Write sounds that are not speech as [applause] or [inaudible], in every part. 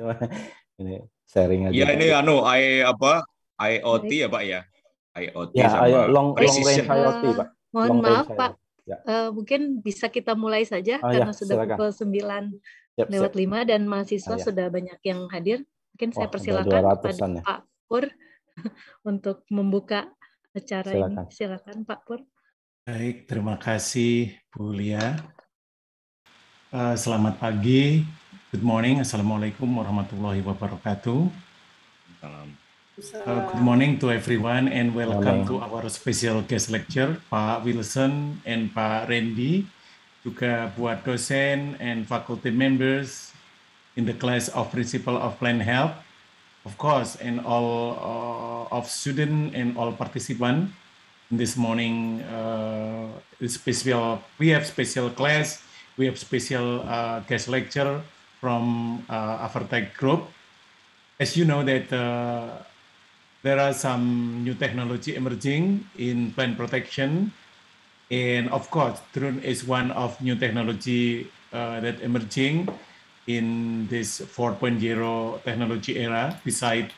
[laughs] ini sharing aja. Ya ini anu I apa IoT ya Pak ya. IoT ya, sama long, precision. long range IoT Pak. Uh, mohon long maaf Pak. Ya. Uh, mungkin bisa kita mulai saja oh, karena ya, sudah silakan. pukul 9 yep, lewat siap. 5 dan mahasiswa oh, ya. sudah banyak yang hadir. Mungkin saya oh, persilakan kepada ya. Pak Pur [laughs] untuk membuka acara silakan. ini. Silakan Pak Pur. Baik, terima kasih Bu Lia. Uh, selamat pagi Good morning. Assalamualaikum warahmatullahi wabarakatuh. Salam. Uh, good morning to everyone and welcome Salam. to our special guest lecture, Pak Wilson and Pak Randy, juga buat dosen and faculty members in the class of Principle of Plant Health, of course, and all uh, of student and all participant in this morning uh, special we have special class, we have special uh, guest lecture from uh, Avertech Group. As you know that uh, there are some new technology emerging in plant protection. And of course, drone is one of new technology uh, that emerging in this 4.0 technology era, beside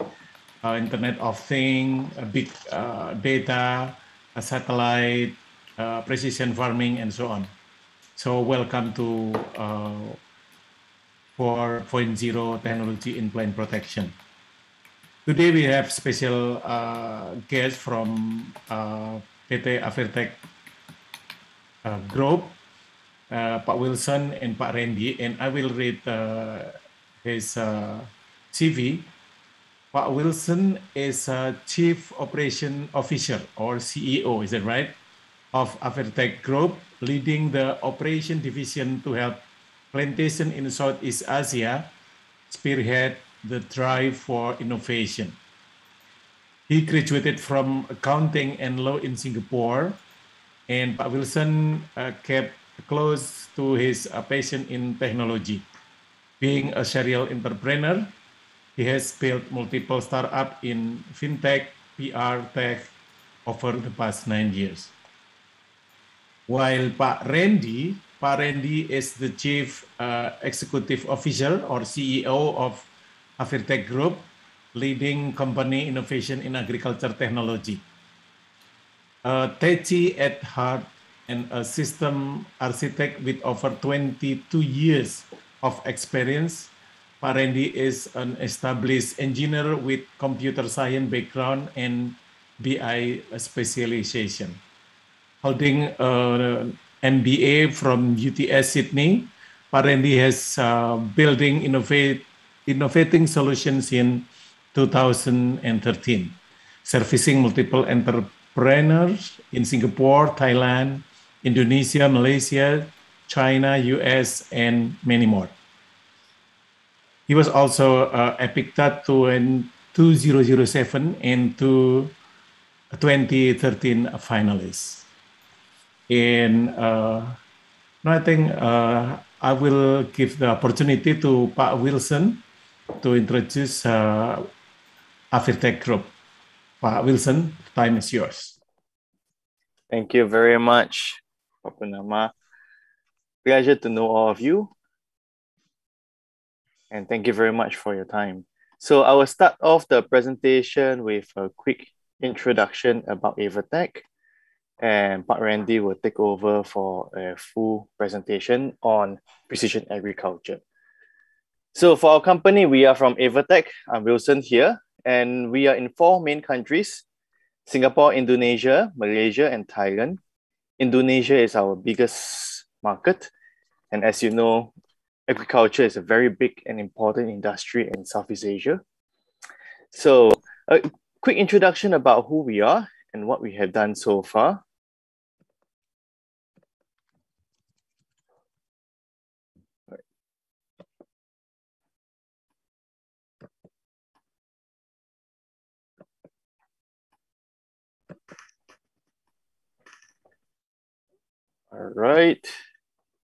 uh, Internet of Things, big uh, data, satellite, uh, precision farming, and so on. So welcome to uh, for 4.0 technology in plant protection. Today we have special uh, guest from uh, PT Avertech uh, Group, uh, Pak Wilson and Pak Randy, and I will read uh, his uh, CV. Pak Wilson is a Chief Operation Officer or CEO, is that right, of Avertech Group, leading the operation division to help plantation in Southeast Asia spearhead the drive for innovation. He graduated from accounting and law in Singapore, and Pak Wilson uh, kept close to his uh, passion in technology. Being a serial entrepreneur, he has built multiple startups in fintech, PR tech over the past nine years. While Pak Randy Pak Randy is the Chief uh, Executive Official or CEO of Avirtech Group, leading company innovation in agriculture technology. Uh, Techi at heart and a system architect with over 22 years of experience. Pak Randy is an established engineer with computer science background and BI specialization, holding a uh, MBA from UTS Sydney. Parendi has uh, building innovate, innovating solutions in 2013, servicing multiple entrepreneurs in Singapore, Thailand, Indonesia, Malaysia, China, US, and many more. He was also uh, Epicta 2007 and 2013 finalist in uh, no, I think uh, I will give the opportunity to Pak Wilson to introduce uh, Afirtech Group. Pak Wilson, time is yours. Thank you very much, Papunama. Pleasure to know all of you. And thank you very much for your time. So I will start off the presentation with a quick introduction about Avatech and Pat Randy will take over for a full presentation on precision agriculture. So for our company, we are from Evertech. I'm Wilson here, and we are in four main countries, Singapore, Indonesia, Malaysia, and Thailand. Indonesia is our biggest market. And as you know, agriculture is a very big and important industry in Southeast Asia. So a quick introduction about who we are and what we have done so far. All right.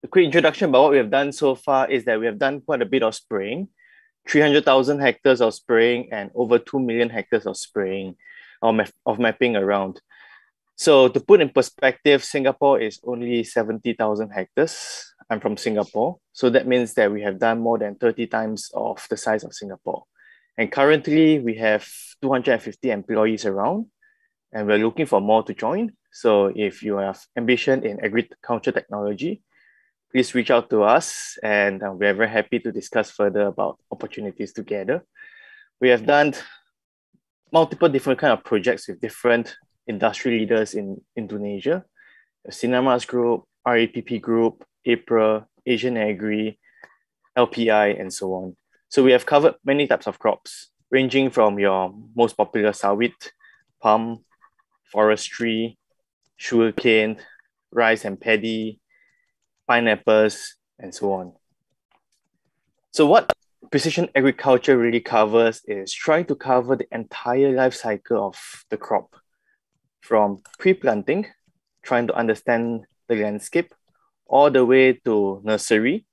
A quick introduction about what we have done so far is that we have done quite a bit of spraying, 300,000 hectares of spraying and over 2 million hectares of spraying or of mapping around. So to put in perspective, Singapore is only 70,000 hectares. I'm from Singapore. So that means that we have done more than 30 times of the size of Singapore. And currently we have 250 employees around and we're looking for more to join. So if you have ambition in agriculture technology, please reach out to us and uh, we are very happy to discuss further about opportunities together. We have done multiple different kind of projects with different industry leaders in Indonesia, Cinemas Group, RAPP Group, APRA, Asian Agri, LPI, and so on. So we have covered many types of crops, ranging from your most popular sawit, palm, forestry, sugarcane, rice and paddy, pineapples, and so on. So what precision agriculture really covers is trying to cover the entire life cycle of the crop from pre-planting, trying to understand the landscape, all the way to nursery,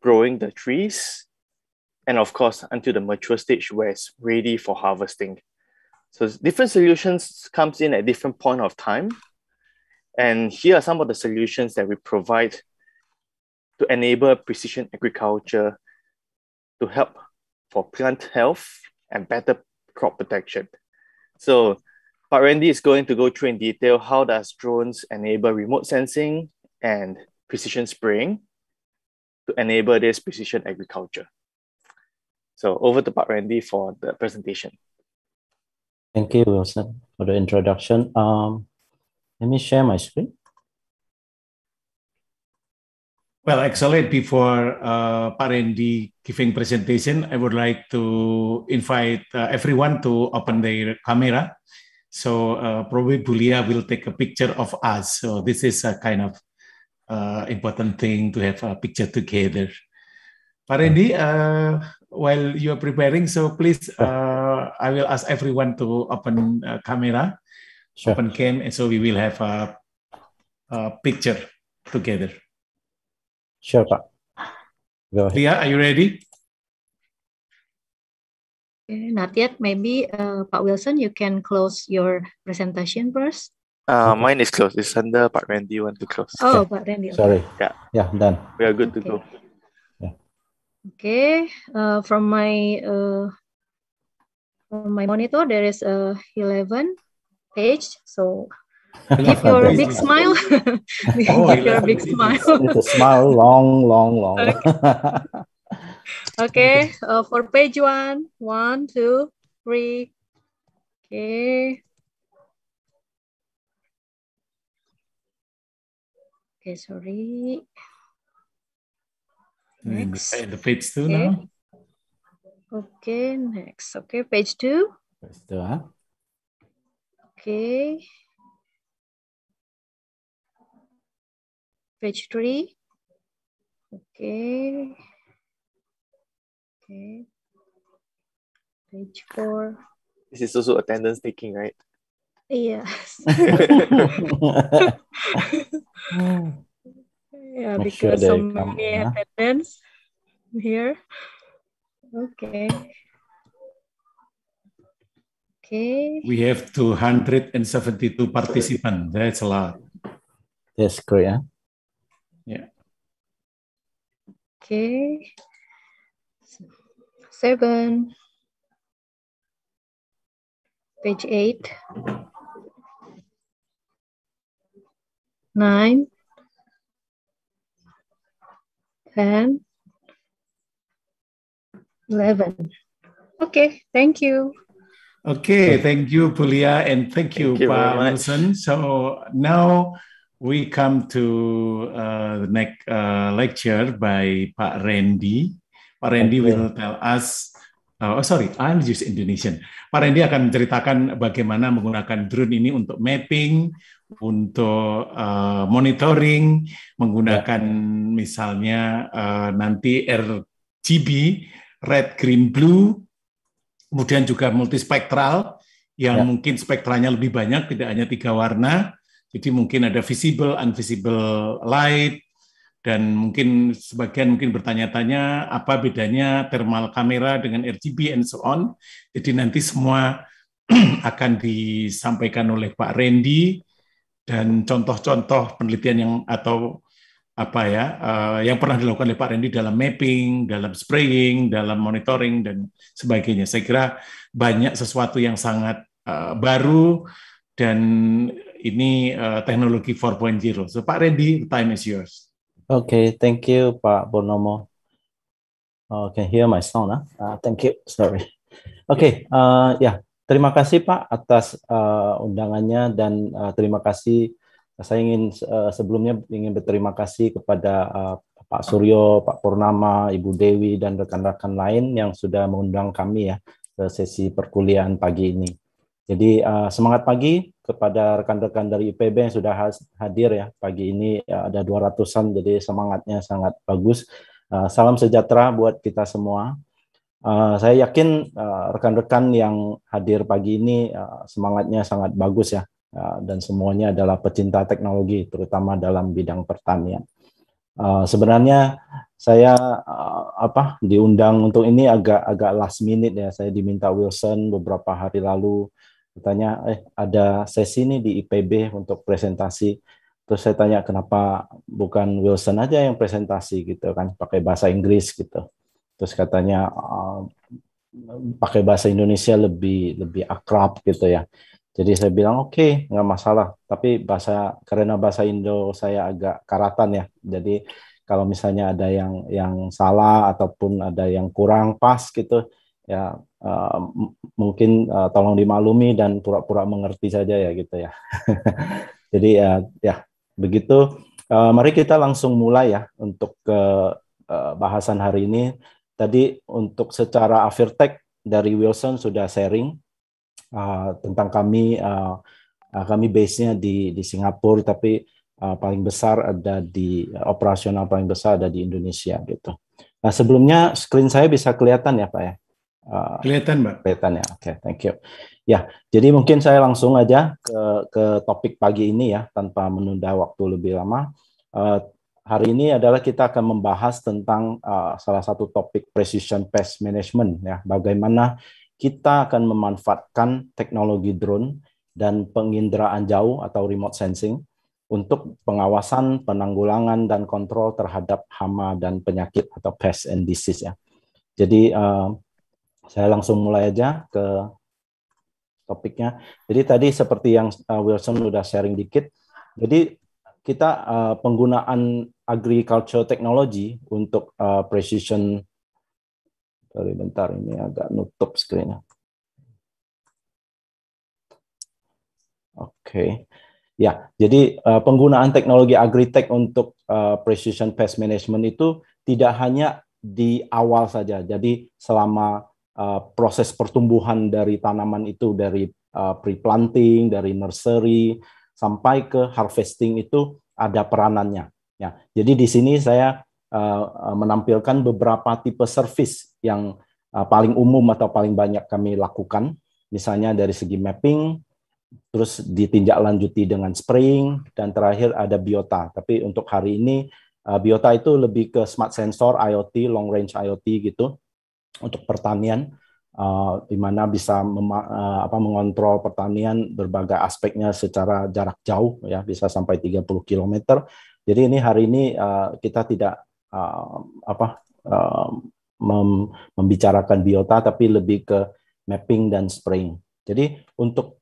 growing the trees, and of course until the mature stage where it's ready for harvesting. So different solutions comes in at different point of time and here are some of the solutions that we provide to enable precision agriculture to help for plant health and better crop protection. So but Randy is going to go through in detail how does drones enable remote sensing and precision spraying to enable this precision agriculture. So over to Pak Randy for the presentation. Thank you, Wilson, for the introduction. Um, let me share my screen. Well, excellent. before uh, Parendi giving presentation, I would like to invite uh, everyone to open their camera. So uh, probably Bulia will take a picture of us. So this is a kind of uh, important thing to have a picture together. Parendi, uh, while you are preparing, so please, uh, I will ask everyone to open uh, camera. sure. open cam, and so we will have a, a picture together. Sure, Pak. Go ahead. are you ready? Eh, not yet. Maybe uh, Pak Wilson, you can close your presentation first. Uh, Mine is closed. It's under Pak Randy want to close. Oh, Pak Randy. Sorry. Yeah. Yeah, done. We are good to go. Yeah. Okay. Uh, from my uh, from my monitor, there is uh, 11 page. So [laughs] give [laughs] oh, [laughs] your big smile. oh, give your big smile. It's a smile, long, long, long. Okay, Uh, for page one, one, two, three. Okay. Okay, sorry. Next. The page two okay. now. Okay, next. Okay, page two. Page two, huh? Okay. Page three. Okay. Okay. Page four. This is also attendance taking, right? Yes. [laughs] yeah, because sure so many attendance here. Okay. Okay. We have 272 participants. That's a lot. That's great. Huh? Yeah. Okay. Seven. Page eight. Nine. Ten. Eleven. Okay, thank you. Okay, thank you, Pulia, and thank you, thank you Pak Wilson. So now we come to uh, the next uh, lecture by Pak Randy. Pak Randy okay. will tell us. Uh, oh sorry, I'm just Indonesian. Pak Randy akan menceritakan bagaimana menggunakan drone ini untuk mapping, untuk uh, monitoring, menggunakan yeah. misalnya uh, nanti RGB, red, green, blue, Kemudian juga multispektral yang ya. mungkin spektranya lebih banyak, tidak hanya tiga warna. Jadi mungkin ada visible, invisible light, dan mungkin sebagian mungkin bertanya-tanya apa bedanya thermal kamera dengan RGB and so on. Jadi nanti semua [clears throat] akan disampaikan oleh Pak Randy dan contoh-contoh penelitian yang atau apa ya uh, yang pernah dilakukan oleh Pak Rendi dalam mapping, dalam spraying, dalam monitoring dan sebagainya. Saya kira banyak sesuatu yang sangat uh, baru dan ini uh, teknologi 4.0. So Pak Rendi, time is yours. Okay, thank you Pak Bonomo. Oh, can hear my sound, huh? uh, thank you. Sorry. Oke, okay, uh, ya terima kasih Pak atas uh, undangannya dan uh, terima kasih Nah, saya ingin uh, sebelumnya ingin berterima kasih kepada uh, Pak Suryo, Pak Purnama, Ibu Dewi, dan rekan-rekan lain yang sudah mengundang kami ya ke sesi perkuliahan pagi ini. Jadi uh, semangat pagi kepada rekan-rekan dari IPB yang sudah hadir ya pagi ini ya, ada dua ratusan jadi semangatnya sangat bagus. Uh, salam sejahtera buat kita semua. Uh, saya yakin rekan-rekan uh, yang hadir pagi ini uh, semangatnya sangat bagus ya Ya, dan semuanya adalah pecinta teknologi, terutama dalam bidang pertanian. Uh, sebenarnya saya uh, apa diundang untuk ini agak agak last minute ya. Saya diminta Wilson beberapa hari lalu katanya eh ada sesi nih di IPB untuk presentasi. Terus saya tanya kenapa bukan Wilson aja yang presentasi gitu kan pakai bahasa Inggris gitu. Terus katanya uh, pakai bahasa Indonesia lebih lebih akrab gitu ya. Jadi saya bilang oke, okay, nggak masalah. Tapi bahasa karena bahasa Indo saya agak karatan ya. Jadi kalau misalnya ada yang yang salah ataupun ada yang kurang pas gitu, ya uh, mungkin uh, tolong dimaklumi dan pura-pura mengerti saja ya gitu ya. [laughs] Jadi uh, ya begitu. Uh, mari kita langsung mulai ya untuk ke uh, bahasan hari ini. Tadi untuk secara afirtek dari Wilson sudah sharing uh, tentang kami uh, uh, kami base-nya di di Singapura tapi uh, paling besar ada di uh, operasional paling besar ada di Indonesia gitu. Nah sebelumnya screen saya bisa kelihatan ya Pak ya. Uh, kelihatan Mbak. Kelihatan ya. Oke, okay, thank you. Ya, jadi mungkin saya langsung aja ke ke topik pagi ini ya tanpa menunda waktu lebih lama. Uh, hari ini adalah kita akan membahas tentang uh, salah satu topik precision pest management ya, bagaimana kita akan memanfaatkan teknologi drone dan penginderaan jauh atau remote sensing untuk pengawasan, penanggulangan, dan kontrol terhadap hama dan penyakit atau pest and disease ya. Jadi uh, saya langsung mulai aja ke topiknya. Jadi tadi seperti yang uh, Wilson sudah sharing dikit, jadi kita uh, penggunaan agriculture technology untuk uh, precision Sorry bentar ini agak nutup screen. Oke. Okay. Ya, jadi uh, penggunaan teknologi agritech untuk uh, precision pest management itu tidak hanya di awal saja. Jadi selama uh, proses pertumbuhan dari tanaman itu dari uh, pre-planting, dari nursery sampai ke harvesting itu ada peranannya. Ya, jadi di sini saya uh, menampilkan beberapa tipe service yang uh, paling umum atau paling banyak kami lakukan, misalnya dari segi mapping, terus lanjuti dengan spraying, dan terakhir ada biota. Tapi untuk hari ini uh, biota itu lebih ke smart sensor, IoT, long range IoT gitu untuk pertanian. Uh, di mana bisa mema, uh, apa, mengontrol pertanian berbagai aspeknya secara jarak jauh ya bisa sampai 30 km. Jadi ini hari ini uh, kita tidak uh, apa uh, mem membicarakan biota tapi lebih ke mapping dan spraying. Jadi untuk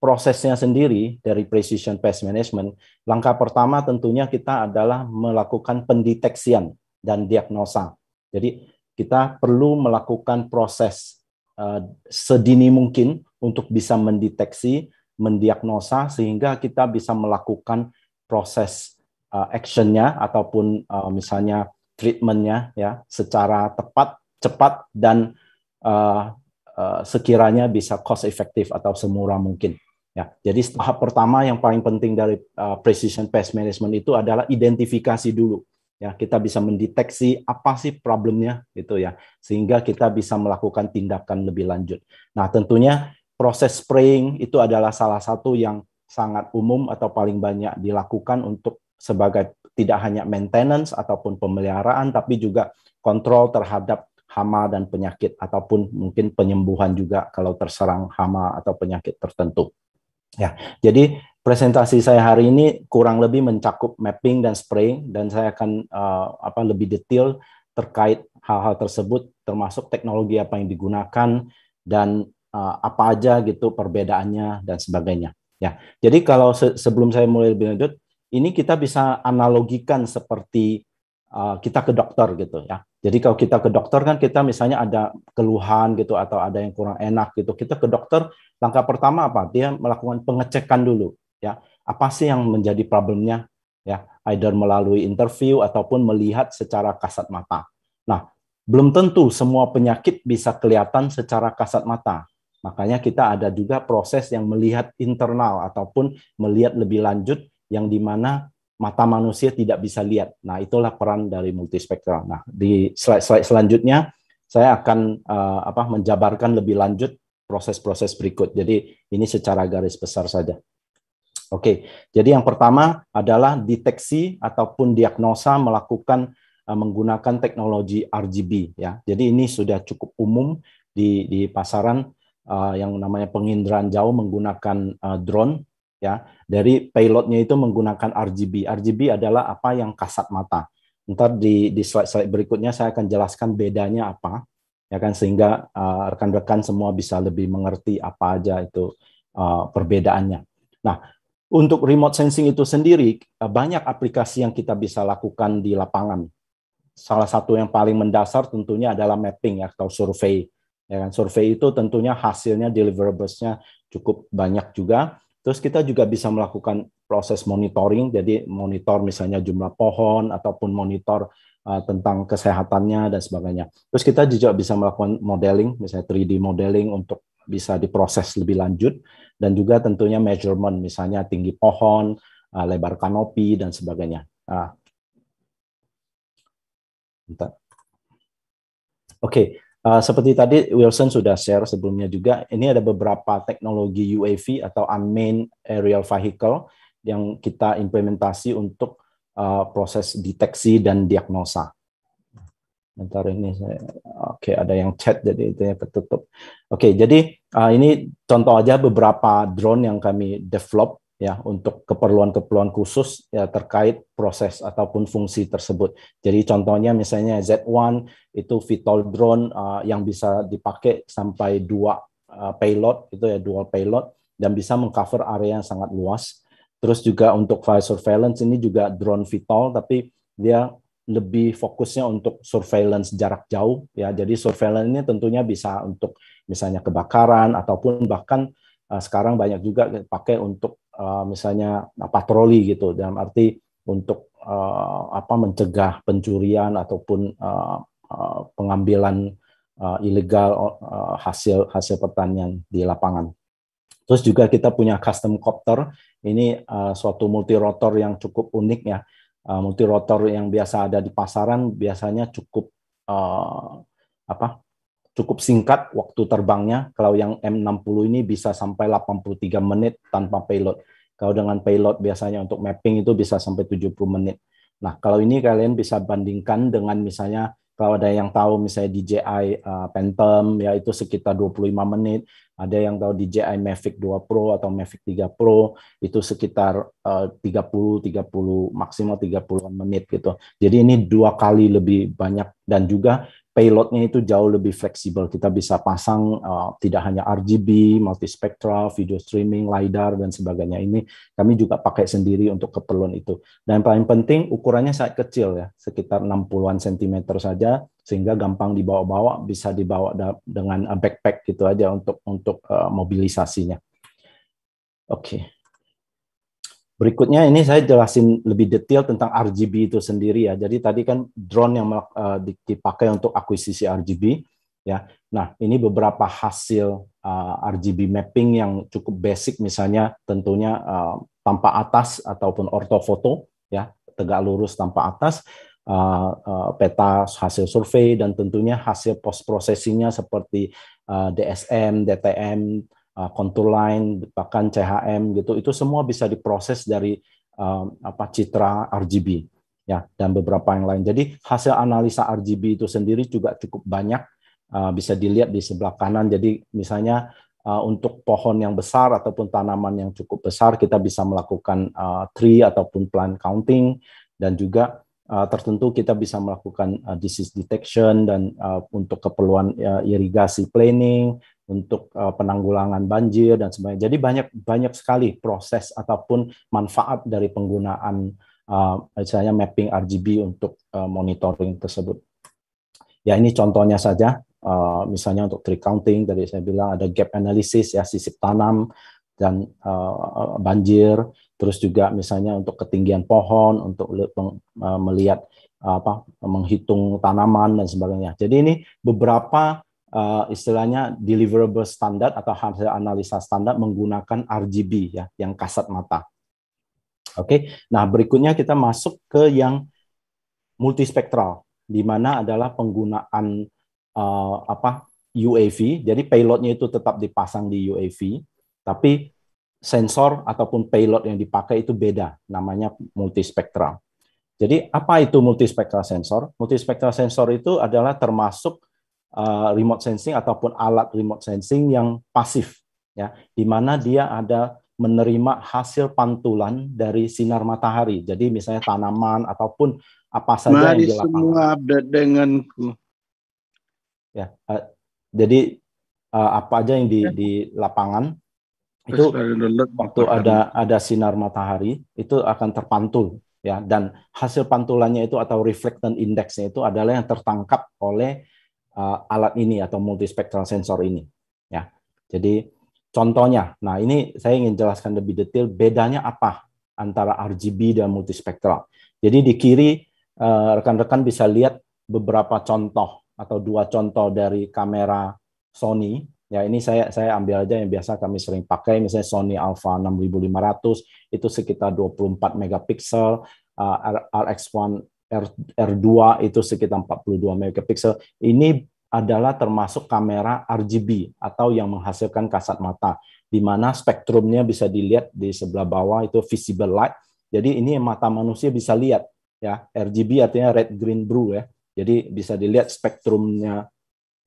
prosesnya sendiri dari precision pest management, langkah pertama tentunya kita adalah melakukan pendeteksian dan diagnosa. Jadi kita perlu melakukan proses uh, sedini mungkin untuk bisa mendeteksi, mendiagnosa sehingga kita bisa melakukan proses uh, actionnya ataupun uh, misalnya treatmentnya ya secara tepat, cepat dan uh, uh, sekiranya bisa cost efektif atau semurah mungkin. Ya, jadi tahap pertama yang paling penting dari uh, precision pest management itu adalah identifikasi dulu. Ya, kita bisa mendeteksi apa sih problemnya gitu ya, sehingga kita bisa melakukan tindakan lebih lanjut. Nah, tentunya proses spraying itu adalah salah satu yang sangat umum atau paling banyak dilakukan untuk sebagai tidak hanya maintenance ataupun pemeliharaan, tapi juga kontrol terhadap hama dan penyakit ataupun mungkin penyembuhan juga kalau terserang hama atau penyakit tertentu. Ya, jadi presentasi saya hari ini kurang lebih mencakup mapping dan spraying dan saya akan uh, apa lebih detail terkait hal-hal tersebut termasuk teknologi apa yang digunakan dan uh, apa aja gitu perbedaannya dan sebagainya. Ya, jadi kalau se sebelum saya mulai lebih lanjut, ini kita bisa analogikan seperti uh, kita ke dokter gitu ya. Jadi kalau kita ke dokter kan kita misalnya ada keluhan gitu atau ada yang kurang enak gitu, kita ke dokter langkah pertama apa? Dia melakukan pengecekan dulu ya. Apa sih yang menjadi problemnya ya? Either melalui interview ataupun melihat secara kasat mata. Nah, belum tentu semua penyakit bisa kelihatan secara kasat mata. Makanya kita ada juga proses yang melihat internal ataupun melihat lebih lanjut yang dimana mata manusia tidak bisa lihat. Nah, itulah peran dari multispektral. Nah, di slide, slide selanjutnya saya akan uh, apa menjabarkan lebih lanjut proses-proses berikut. Jadi ini secara garis besar saja. Oke, jadi yang pertama adalah deteksi ataupun diagnosa melakukan uh, menggunakan teknologi RGB ya. Jadi ini sudah cukup umum di di pasaran uh, yang namanya penginderaan jauh menggunakan uh, drone ya dari payloadnya itu menggunakan RGB. RGB adalah apa yang kasat mata. Ntar di, di slide-slide berikutnya saya akan jelaskan bedanya apa, ya kan sehingga eh, rekan-rekan uh, semua bisa lebih mengerti apa aja itu uh, perbedaannya. Nah, untuk remote sensing itu sendiri eh, banyak aplikasi yang kita bisa lakukan di lapangan. Salah satu yang paling mendasar tentunya adalah mapping ya, atau survei. Ya kan, survei itu tentunya hasilnya deliverablesnya cukup banyak juga Terus kita juga bisa melakukan proses monitoring, jadi monitor misalnya jumlah pohon ataupun monitor uh, tentang kesehatannya dan sebagainya. Terus kita juga bisa melakukan modeling, misalnya 3D modeling untuk bisa diproses lebih lanjut dan juga tentunya measurement, misalnya tinggi pohon, uh, lebar kanopi dan sebagainya. Uh, Oke, Eh, seperti tadi Wilson sudah share sebelumnya juga, ini ada beberapa teknologi UAV atau unmanned aerial vehicle yang kita implementasi untuk uh, proses deteksi dan diagnosa. Bentar ini saya, oke okay, ada yang chat jadi itu yang ketutup. Oke, okay, jadi uh, ini contoh aja beberapa drone yang kami develop ya untuk keperluan-keperluan khusus ya terkait proses ataupun fungsi tersebut. Jadi contohnya misalnya Z1 itu VTOL drone uh, yang bisa dipakai sampai dua uh, payload itu ya dual payload dan bisa mengcover area yang sangat luas. Terus juga untuk fire surveillance ini juga drone VTOL tapi dia lebih fokusnya untuk surveillance jarak jauh ya. Jadi surveillance ini tentunya bisa untuk misalnya kebakaran ataupun bahkan uh, sekarang banyak juga pakai untuk Eh, misalnya eh, patroli gitu dalam arti untuk uh, apa mencegah pencurian ataupun uh, uh, pengambilan uh, ilegal uh, hasil hasil pertanian di lapangan. Terus juga kita punya custom copter. Ini uh, suatu rotor yang cukup unik ya. Uh, rotor yang biasa ada di pasaran biasanya cukup uh, apa cukup singkat waktu terbangnya. Kalau yang M60 ini bisa sampai 83 menit tanpa payload. Kalau dengan payload biasanya untuk mapping itu bisa sampai 70 menit. Nah, kalau ini kalian bisa bandingkan dengan misalnya kalau ada yang tahu misalnya DJI uh, eh, Phantom ya sekitar 25 menit, ada yang tahu DJI Mavic 2 Pro atau Mavic 3 Pro itu sekitar uh, 30 30 maksimal 30 menit gitu. Jadi ini dua kali lebih banyak dan juga payloadnya itu jauh lebih fleksibel. Kita bisa pasang uh, tidak hanya RGB, multispectral, video streaming, lidar dan sebagainya. Ini kami juga pakai sendiri untuk keperluan itu. Dan yang paling penting ukurannya sangat kecil ya, sekitar 60-an cm saja sehingga gampang dibawa-bawa, bisa dibawa dengan backpack gitu aja untuk untuk uh, mobilisasinya. Oke. Okay. Berikutnya ini saya jelasin lebih detail tentang RGB itu sendiri ya. Jadi tadi kan drone yang uh, dipakai untuk akuisisi RGB ya. Nah, ini beberapa hasil uh, eh, RGB mapping yang cukup basic misalnya tentunya uh, tanpa atas ataupun ortofoto ya, tegak lurus tanpa atas. Uh, uh, peta hasil survei dan tentunya hasil post processingnya seperti uh, DSM, DTM, contour uh, lain bahkan CHM gitu, itu semua bisa diproses dari uh, apa citra RGB ya dan beberapa yang lain. Jadi hasil analisa RGB itu sendiri juga cukup banyak uh, bisa dilihat di sebelah kanan. Jadi misalnya uh, untuk pohon yang besar ataupun tanaman yang cukup besar kita bisa melakukan uh, tree ataupun plant counting dan juga uh, tertentu kita bisa melakukan uh, disease detection dan uh, untuk keperluan uh, irigasi planning untuk uh, penanggulangan banjir dan sebagainya. Jadi banyak banyak sekali proses ataupun manfaat dari penggunaan uh, misalnya mapping RGB untuk uh, monitoring tersebut. Ya ini contohnya saja. Uh, misalnya untuk tree counting tadi saya bilang ada gap analysis ya sisip tanam dan uh, banjir terus juga misalnya untuk ketinggian pohon untuk melihat apa menghitung tanaman dan sebagainya. Jadi ini beberapa uh, istilahnya deliverable standar atau hasil analisa standar menggunakan RGB ya yang kasat mata. Oke. Okay? Nah, berikutnya kita masuk ke yang multispektral di mana adalah penggunaan uh, apa UAV. Jadi payloadnya itu tetap dipasang di UAV tapi sensor ataupun payload yang dipakai itu beda, namanya multispektral. Jadi apa itu multispektral sensor? Multispektral sensor itu adalah termasuk uh, remote sensing ataupun alat remote sensing yang pasif, ya, di mana dia ada menerima hasil pantulan dari sinar matahari. Jadi misalnya tanaman ataupun apa saja Mari yang di semua update denganku. Ya, uh, jadi uh, apa aja yang di, di lapangan itu waktu ada ada sinar matahari itu akan terpantul ya dan hasil pantulannya itu atau reflectance indexnya itu adalah yang tertangkap oleh uh, alat ini atau multispectral sensor ini ya jadi contohnya nah ini saya ingin jelaskan lebih detail bedanya apa antara RGB dan multispectral jadi di kiri rekan eh, rekan-rekan bisa lihat beberapa contoh atau dua contoh dari kamera Sony Ya ini saya saya ambil aja yang biasa kami sering pakai misalnya Sony Alpha 6500 itu sekitar 24 megapiksel, uh, eh, RX1 R, R2 itu sekitar 42 megapiksel. Ini adalah termasuk kamera RGB atau yang menghasilkan kasat mata di mana spektrumnya bisa dilihat di sebelah bawah itu visible light. Jadi ini mata manusia bisa lihat ya. RGB artinya red green blue ya. Jadi bisa dilihat spektrumnya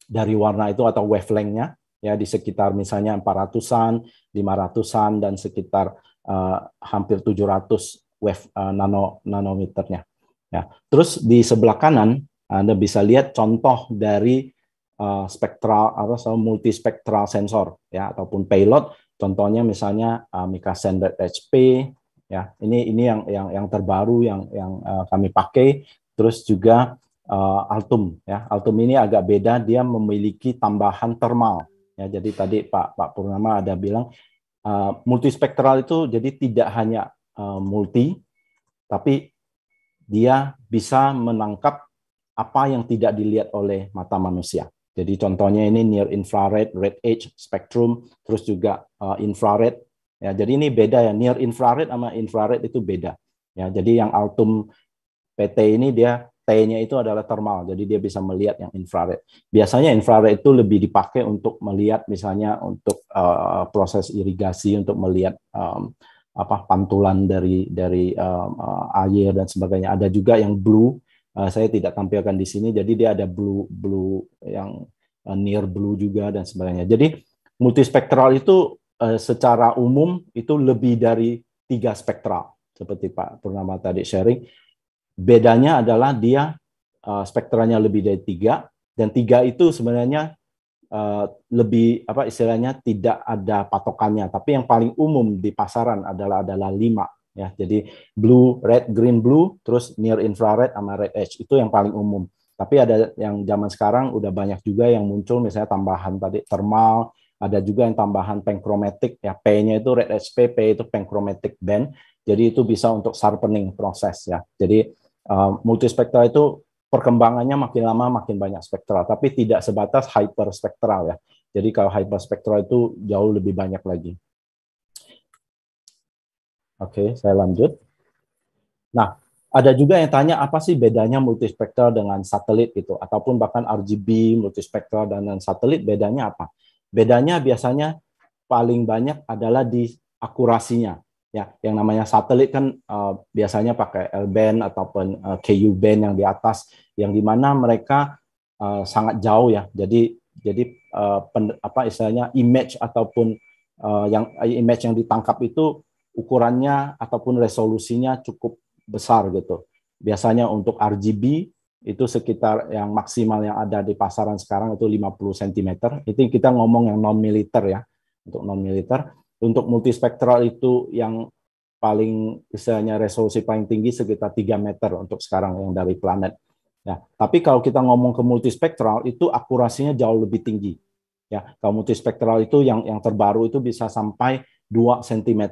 dari warna itu atau wavelengthnya ya di sekitar misalnya 400-an, 500-an dan sekitar uh, hampir 700 wave uh, nano nanometernya. Ya. Terus di sebelah kanan Anda bisa lihat contoh dari uh, spektral atau multispektral sensor ya ataupun payload contohnya misalnya uh, Mika Standard HP ya. Ini ini yang yang yang terbaru yang yang uh, kami pakai terus juga uh, Altum ya. Altum ini agak beda dia memiliki tambahan thermal Ya, jadi tadi Pak Pak Purnama ada bilang uh, eh, multispektral itu jadi tidak hanya uh, multi, tapi dia bisa menangkap apa yang tidak dilihat oleh mata manusia. Jadi contohnya ini near infrared, red edge, spectrum, terus juga uh, infrared. Ya, jadi ini beda ya near infrared sama infrared itu beda. Ya, jadi yang Altum PT ini dia T-nya itu adalah thermal, jadi dia bisa melihat yang infrared. Biasanya infrared itu lebih dipakai untuk melihat misalnya untuk uh, proses irigasi, untuk melihat um, apa pantulan dari dari um, uh, air dan sebagainya. Ada juga yang blue, uh, saya tidak tampilkan di sini. Jadi dia ada blue blue yang uh, near blue juga dan sebagainya. Jadi multispektral itu uh, secara umum itu lebih dari tiga spektral seperti Pak Purnama tadi sharing Bedanya adalah dia uh, spektranya lebih dari tiga dan tiga itu sebenarnya uh, lebih apa istilahnya tidak ada patokannya. Tapi yang paling umum di pasaran adalah adalah lima ya. Jadi blue, red, green, blue, terus near infrared sama red edge itu yang paling umum. Tapi ada yang zaman sekarang udah banyak juga yang muncul misalnya tambahan tadi thermal, ada juga yang tambahan pengchromatic ya P-nya itu red SPP P itu pengchromatic band. Jadi itu bisa untuk sharpening proses ya. Jadi Eh, multispektral itu perkembangannya makin lama makin banyak spektral, tapi tidak sebatas hyperspektral ya. Jadi kalau hyperspektral itu jauh lebih banyak lagi. Oke, saya lanjut. Nah, ada juga yang tanya apa sih bedanya multispektral dengan satelit itu, ataupun bahkan RGB multispektral dan satelit bedanya apa? Bedanya biasanya paling banyak adalah di akurasinya ya yang namanya satelit kan uh, biasanya pakai L band ataupun uh, KU band yang di atas yang mana mereka uh, sangat jauh ya jadi jadi uh, pen, apa istilahnya image ataupun uh, yang image yang ditangkap itu ukurannya ataupun resolusinya cukup besar gitu biasanya untuk RGB itu sekitar yang maksimal yang ada di pasaran sekarang itu 50 cm itu kita ngomong yang non militer ya untuk non militer untuk multispektral itu yang paling misalnya resolusi paling tinggi sekitar 3 meter untuk sekarang yang dari planet. Ya, tapi kalau kita ngomong ke multispektral itu akurasinya jauh lebih tinggi. Ya, kalau multispektral itu yang yang terbaru itu bisa sampai 2 cm.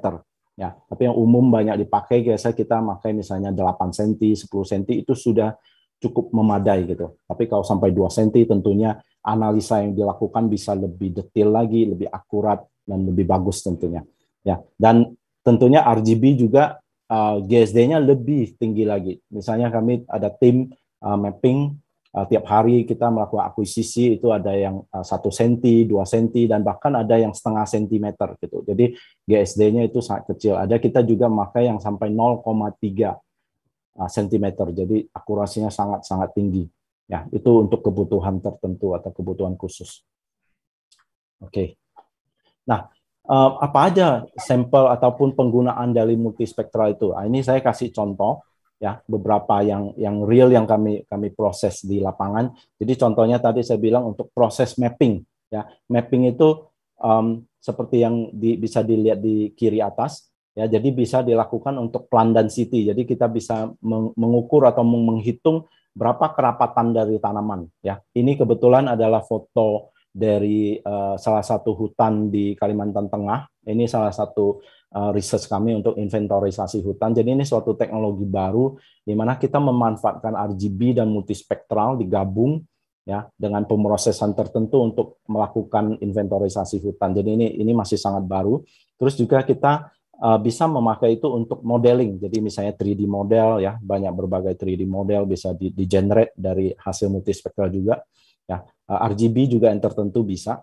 Ya, tapi yang umum banyak dipakai biasa kita pakai misalnya 8 cm, 10 cm itu sudah cukup memadai gitu. Tapi kalau sampai 2 cm tentunya analisa yang dilakukan bisa lebih detail lagi, lebih akurat dan lebih bagus tentunya. Ya, dan tentunya RGB juga uh, GSD-nya lebih tinggi lagi. Misalnya kami ada tim uh, mapping uh, tiap hari kita melakukan akuisisi itu ada yang uh, satu uh, senti, dua senti, dan bahkan ada yang setengah sentimeter gitu. Jadi GSD-nya itu sangat kecil. Ada kita juga memakai yang sampai 0,3 uh, sentimeter. Jadi akurasinya sangat-sangat tinggi. Ya, itu untuk kebutuhan tertentu atau kebutuhan khusus. Oke. Okay. Nah, eh, apa aja sampel ataupun penggunaan dari multispektral itu? Nah, ini saya kasih contoh ya beberapa yang yang real yang kami kami proses di lapangan. Jadi contohnya tadi saya bilang untuk proses mapping ya. Mapping itu um, seperti yang di, bisa dilihat di kiri atas ya. Jadi bisa dilakukan untuk plan dan City. Jadi kita bisa mengukur atau menghitung berapa kerapatan dari tanaman ya. Ini kebetulan adalah foto dari uh, salah satu hutan di Kalimantan Tengah. Ini salah satu uh, research kami untuk inventorisasi hutan. Jadi ini suatu teknologi baru di mana kita memanfaatkan RGB dan multispektral digabung ya dengan pemrosesan tertentu untuk melakukan inventorisasi hutan. Jadi ini ini masih sangat baru. Terus juga kita uh, bisa memakai itu untuk modeling. Jadi misalnya 3D model ya, banyak berbagai 3D model bisa di, di generate dari hasil multispektral juga ya. Eh, RGB juga yang tertentu bisa.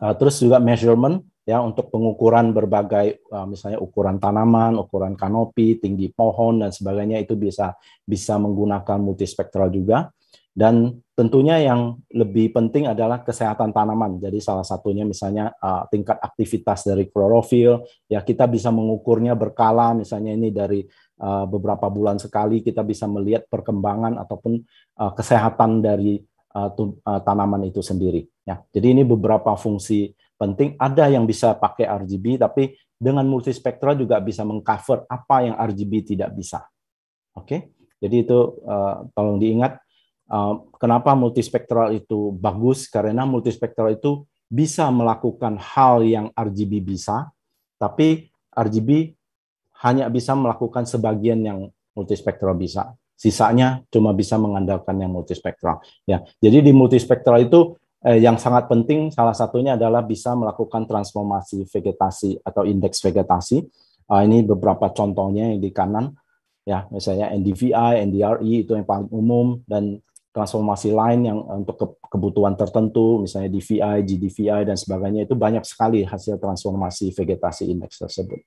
Eh, terus juga measurement ya untuk pengukuran berbagai eh, misalnya ukuran tanaman, ukuran kanopi, tinggi pohon dan sebagainya itu bisa bisa menggunakan multispektral juga. Dan tentunya yang lebih penting adalah kesehatan tanaman. Jadi salah satunya misalnya uh, tingkat aktivitas dari klorofil, ya kita bisa mengukurnya berkala, misalnya ini dari uh, beberapa bulan sekali kita bisa melihat perkembangan ataupun uh, kesehatan dari uh, tanaman itu sendiri. Ya. Jadi ini beberapa fungsi penting. Ada yang bisa pakai RGB, tapi dengan multispektral juga bisa mengcover apa yang RGB tidak bisa. Oke, jadi itu eh, tolong diingat. kenapa multispektral itu bagus? Karena multispektral itu bisa melakukan hal yang RGB bisa, tapi RGB hanya bisa melakukan sebagian yang multispektral bisa. Sisanya cuma bisa mengandalkan yang multispektral. Ya, jadi di multispektral itu eh, yang sangat penting salah satunya adalah bisa melakukan transformasi vegetasi atau indeks vegetasi. Uh, ini beberapa contohnya yang di kanan ya misalnya NDVI, NDRI e itu yang paling umum dan transformasi lain yang eh, untuk kebutuhan tertentu misalnya DVI, GDVI dan sebagainya itu banyak sekali hasil transformasi vegetasi indeks tersebut.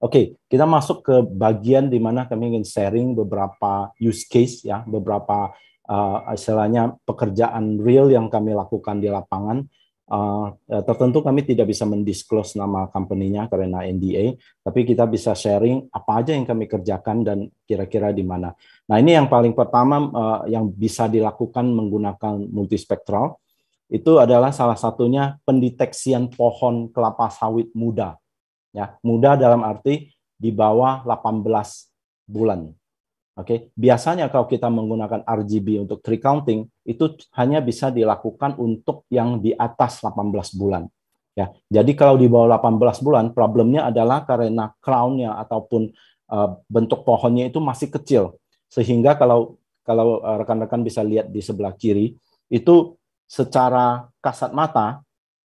Oke, okay, kita masuk ke bagian di mana kami ingin sharing beberapa use case ya, beberapa uh, istilahnya pekerjaan real yang kami lakukan di lapangan. Uh, tertentu kami tidak bisa mendisclose nama company-nya karena NDA, tapi kita bisa sharing apa aja yang kami kerjakan dan kira-kira di mana. Nah ini yang paling pertama uh, yang bisa dilakukan menggunakan multispektral itu adalah salah satunya pendeteksian pohon kelapa sawit muda Ya, muda dalam arti di bawah 18 bulan. Oke, okay? biasanya kalau kita menggunakan RGB untuk tree counting itu hanya bisa dilakukan untuk yang di atas 18 bulan. Ya, jadi kalau di bawah 18 bulan problemnya adalah karena crownnya ataupun uh, bentuk pohonnya itu masih kecil, sehingga kalau kalau eh, rekan-rekan bisa lihat di sebelah kiri itu secara kasat mata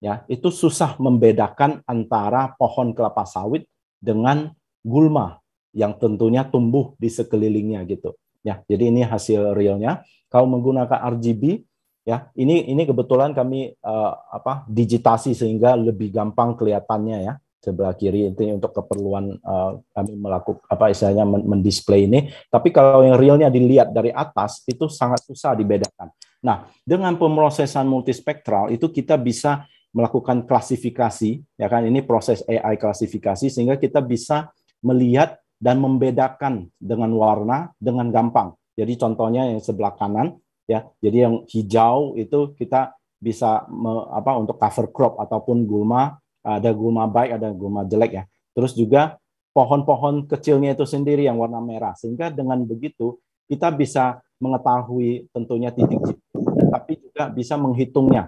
ya itu susah membedakan antara pohon kelapa sawit dengan gulma yang tentunya tumbuh di sekelilingnya gitu ya jadi ini hasil realnya kalau menggunakan RGB ya ini ini kebetulan kami uh, apa digitasi sehingga lebih gampang kelihatannya ya sebelah kiri itu untuk keperluan uh, kami melakukan apa istilahnya mendisplay ini tapi kalau yang realnya dilihat dari atas itu sangat susah dibedakan nah dengan pemrosesan multispektral itu kita bisa melakukan klasifikasi, ya kan? Ini proses AI klasifikasi sehingga kita bisa melihat dan membedakan dengan warna dengan gampang. Jadi contohnya yang sebelah kanan, ya. Jadi yang hijau itu kita bisa me, apa untuk cover crop ataupun gulma, ada gulma baik, ada gulma jelek ya. Terus juga pohon-pohon kecilnya itu sendiri yang warna merah. Sehingga dengan begitu kita bisa mengetahui tentunya titik, titik tapi juga bisa menghitungnya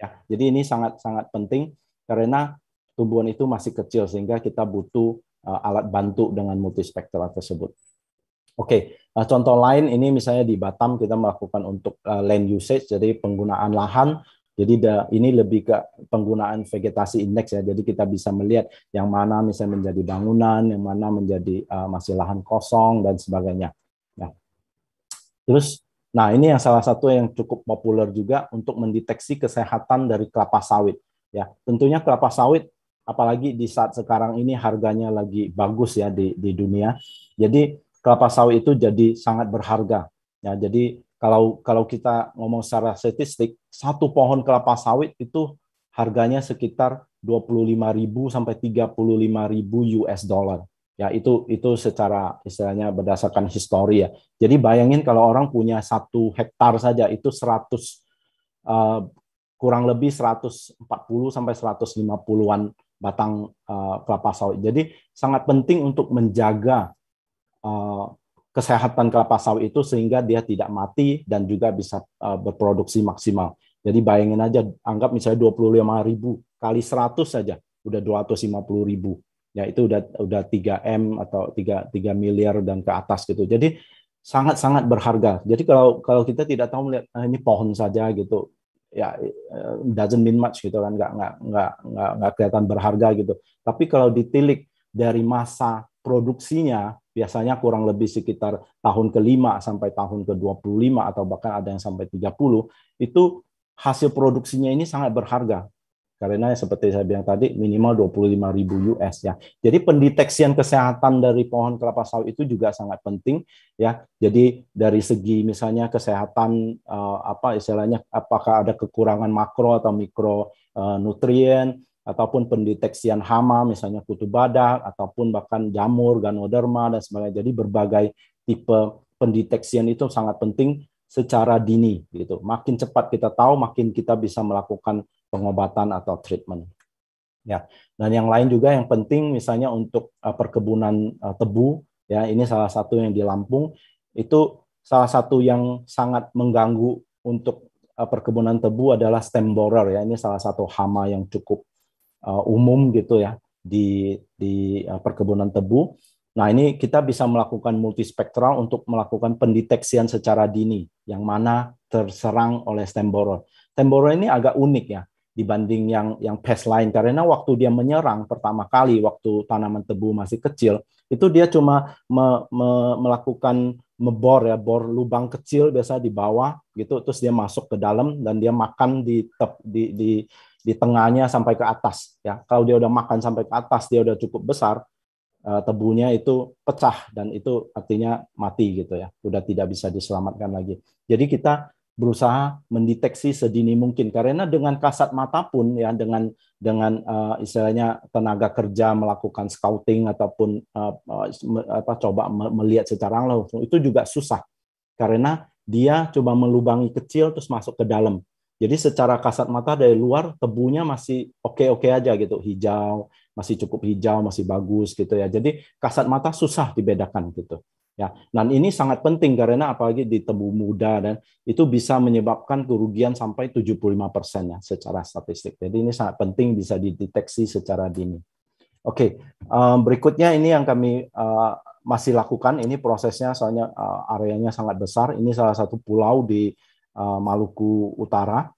Ya, jadi ini sangat-sangat penting karena tumbuhan itu masih kecil sehingga kita butuh uh, alat bantu dengan multispektral tersebut. Oke, okay. uh, eh, contoh lain ini misalnya di Batam kita melakukan untuk uh, land usage, jadi penggunaan lahan. Jadi da, ini lebih ke penggunaan vegetasi indeks ya. Jadi kita bisa melihat yang mana misalnya menjadi bangunan, yang mana menjadi uh, masih lahan kosong dan sebagainya. Nah, terus Nah, ini yang salah satu yang cukup populer juga untuk mendeteksi kesehatan dari kelapa sawit. Ya, tentunya kelapa sawit apalagi di saat sekarang ini harganya lagi bagus ya di di dunia. Jadi kelapa sawit itu jadi sangat berharga. Ya, jadi kalau kalau kita ngomong secara statistik, satu pohon kelapa sawit itu harganya sekitar 25.000 sampai 35.000 US dollar ya itu itu secara istilahnya berdasarkan histori ya. Jadi bayangin kalau orang punya satu hektar saja itu 100 uh, eh, kurang lebih 140 sampai 150-an batang uh, kelapa sawit. Jadi sangat penting untuk menjaga uh, kesehatan kelapa sawit itu sehingga dia tidak mati dan juga bisa uh, berproduksi maksimal. Jadi bayangin aja anggap misalnya 25.000 kali 100 saja udah puluh ribu ya itu udah udah 3M atau 3 3 miliar dan ke atas gitu. Jadi sangat-sangat berharga. Jadi kalau kalau kita tidak tahu melihat ah, ini pohon saja gitu ya eh, doesn't mean much gitu kan nggak nggak nggak nggak nggak kelihatan berharga gitu. Tapi kalau ditilik dari masa produksinya biasanya kurang lebih sekitar tahun ke-5 sampai tahun ke-25 atau bahkan ada yang sampai 30 itu hasil produksinya ini sangat berharga karena seperti saya bilang tadi minimal 25.000 US ya. Jadi pendeteksian kesehatan dari pohon kelapa sawit itu juga sangat penting ya. Jadi dari segi misalnya kesehatan eh, apa istilahnya apakah ada kekurangan makro atau mikro eh, nutrien ataupun pendeteksian hama misalnya kutu badak ataupun bahkan jamur ganoderma dan sebagainya jadi berbagai tipe pendeteksian itu sangat penting secara dini gitu makin cepat kita tahu makin kita bisa melakukan pengobatan atau treatment. Ya, dan yang lain juga yang penting misalnya untuk uh, perkebunan uh, tebu ya ini salah satu yang di Lampung itu salah satu yang sangat mengganggu untuk uh, perkebunan tebu adalah stem borer ya ini salah satu hama yang cukup uh, umum gitu ya di di uh, perkebunan tebu. Nah, ini kita bisa melakukan multispektral untuk melakukan pendeteksian secara dini yang mana terserang oleh stem borer. Stem borer ini agak unik ya dibanding yang yang pest lain karena waktu dia menyerang pertama kali waktu tanaman tebu masih kecil itu dia cuma me, me, melakukan mebor ya bor lubang kecil biasa di bawah gitu terus dia masuk ke dalam dan dia makan di tep, di, di di tengahnya sampai ke atas ya kalau dia udah makan sampai ke atas dia udah cukup besar eh, tebunya itu pecah dan itu artinya mati gitu ya sudah tidak bisa diselamatkan lagi jadi kita berusaha mendeteksi sedini mungkin karena dengan kasat mata pun ya dengan dengan uh, istilahnya tenaga kerja melakukan scouting ataupun uh, apa coba melihat secara langsung itu juga susah karena dia coba melubangi kecil terus masuk ke dalam jadi secara kasat mata dari luar tebunya masih oke-oke aja gitu, hijau, masih cukup hijau, masih bagus gitu ya. Jadi kasat mata susah dibedakan gitu. Ya, dan ini sangat penting karena apalagi di tebu muda dan itu bisa menyebabkan kerugian sampai 75% ya secara statistik. Jadi ini sangat penting bisa dideteksi secara dini. Oke, okay, eh, berikutnya ini yang kami eh, masih lakukan. Ini prosesnya soalnya eh, areanya sangat besar. Ini salah satu pulau di Maluku Utara.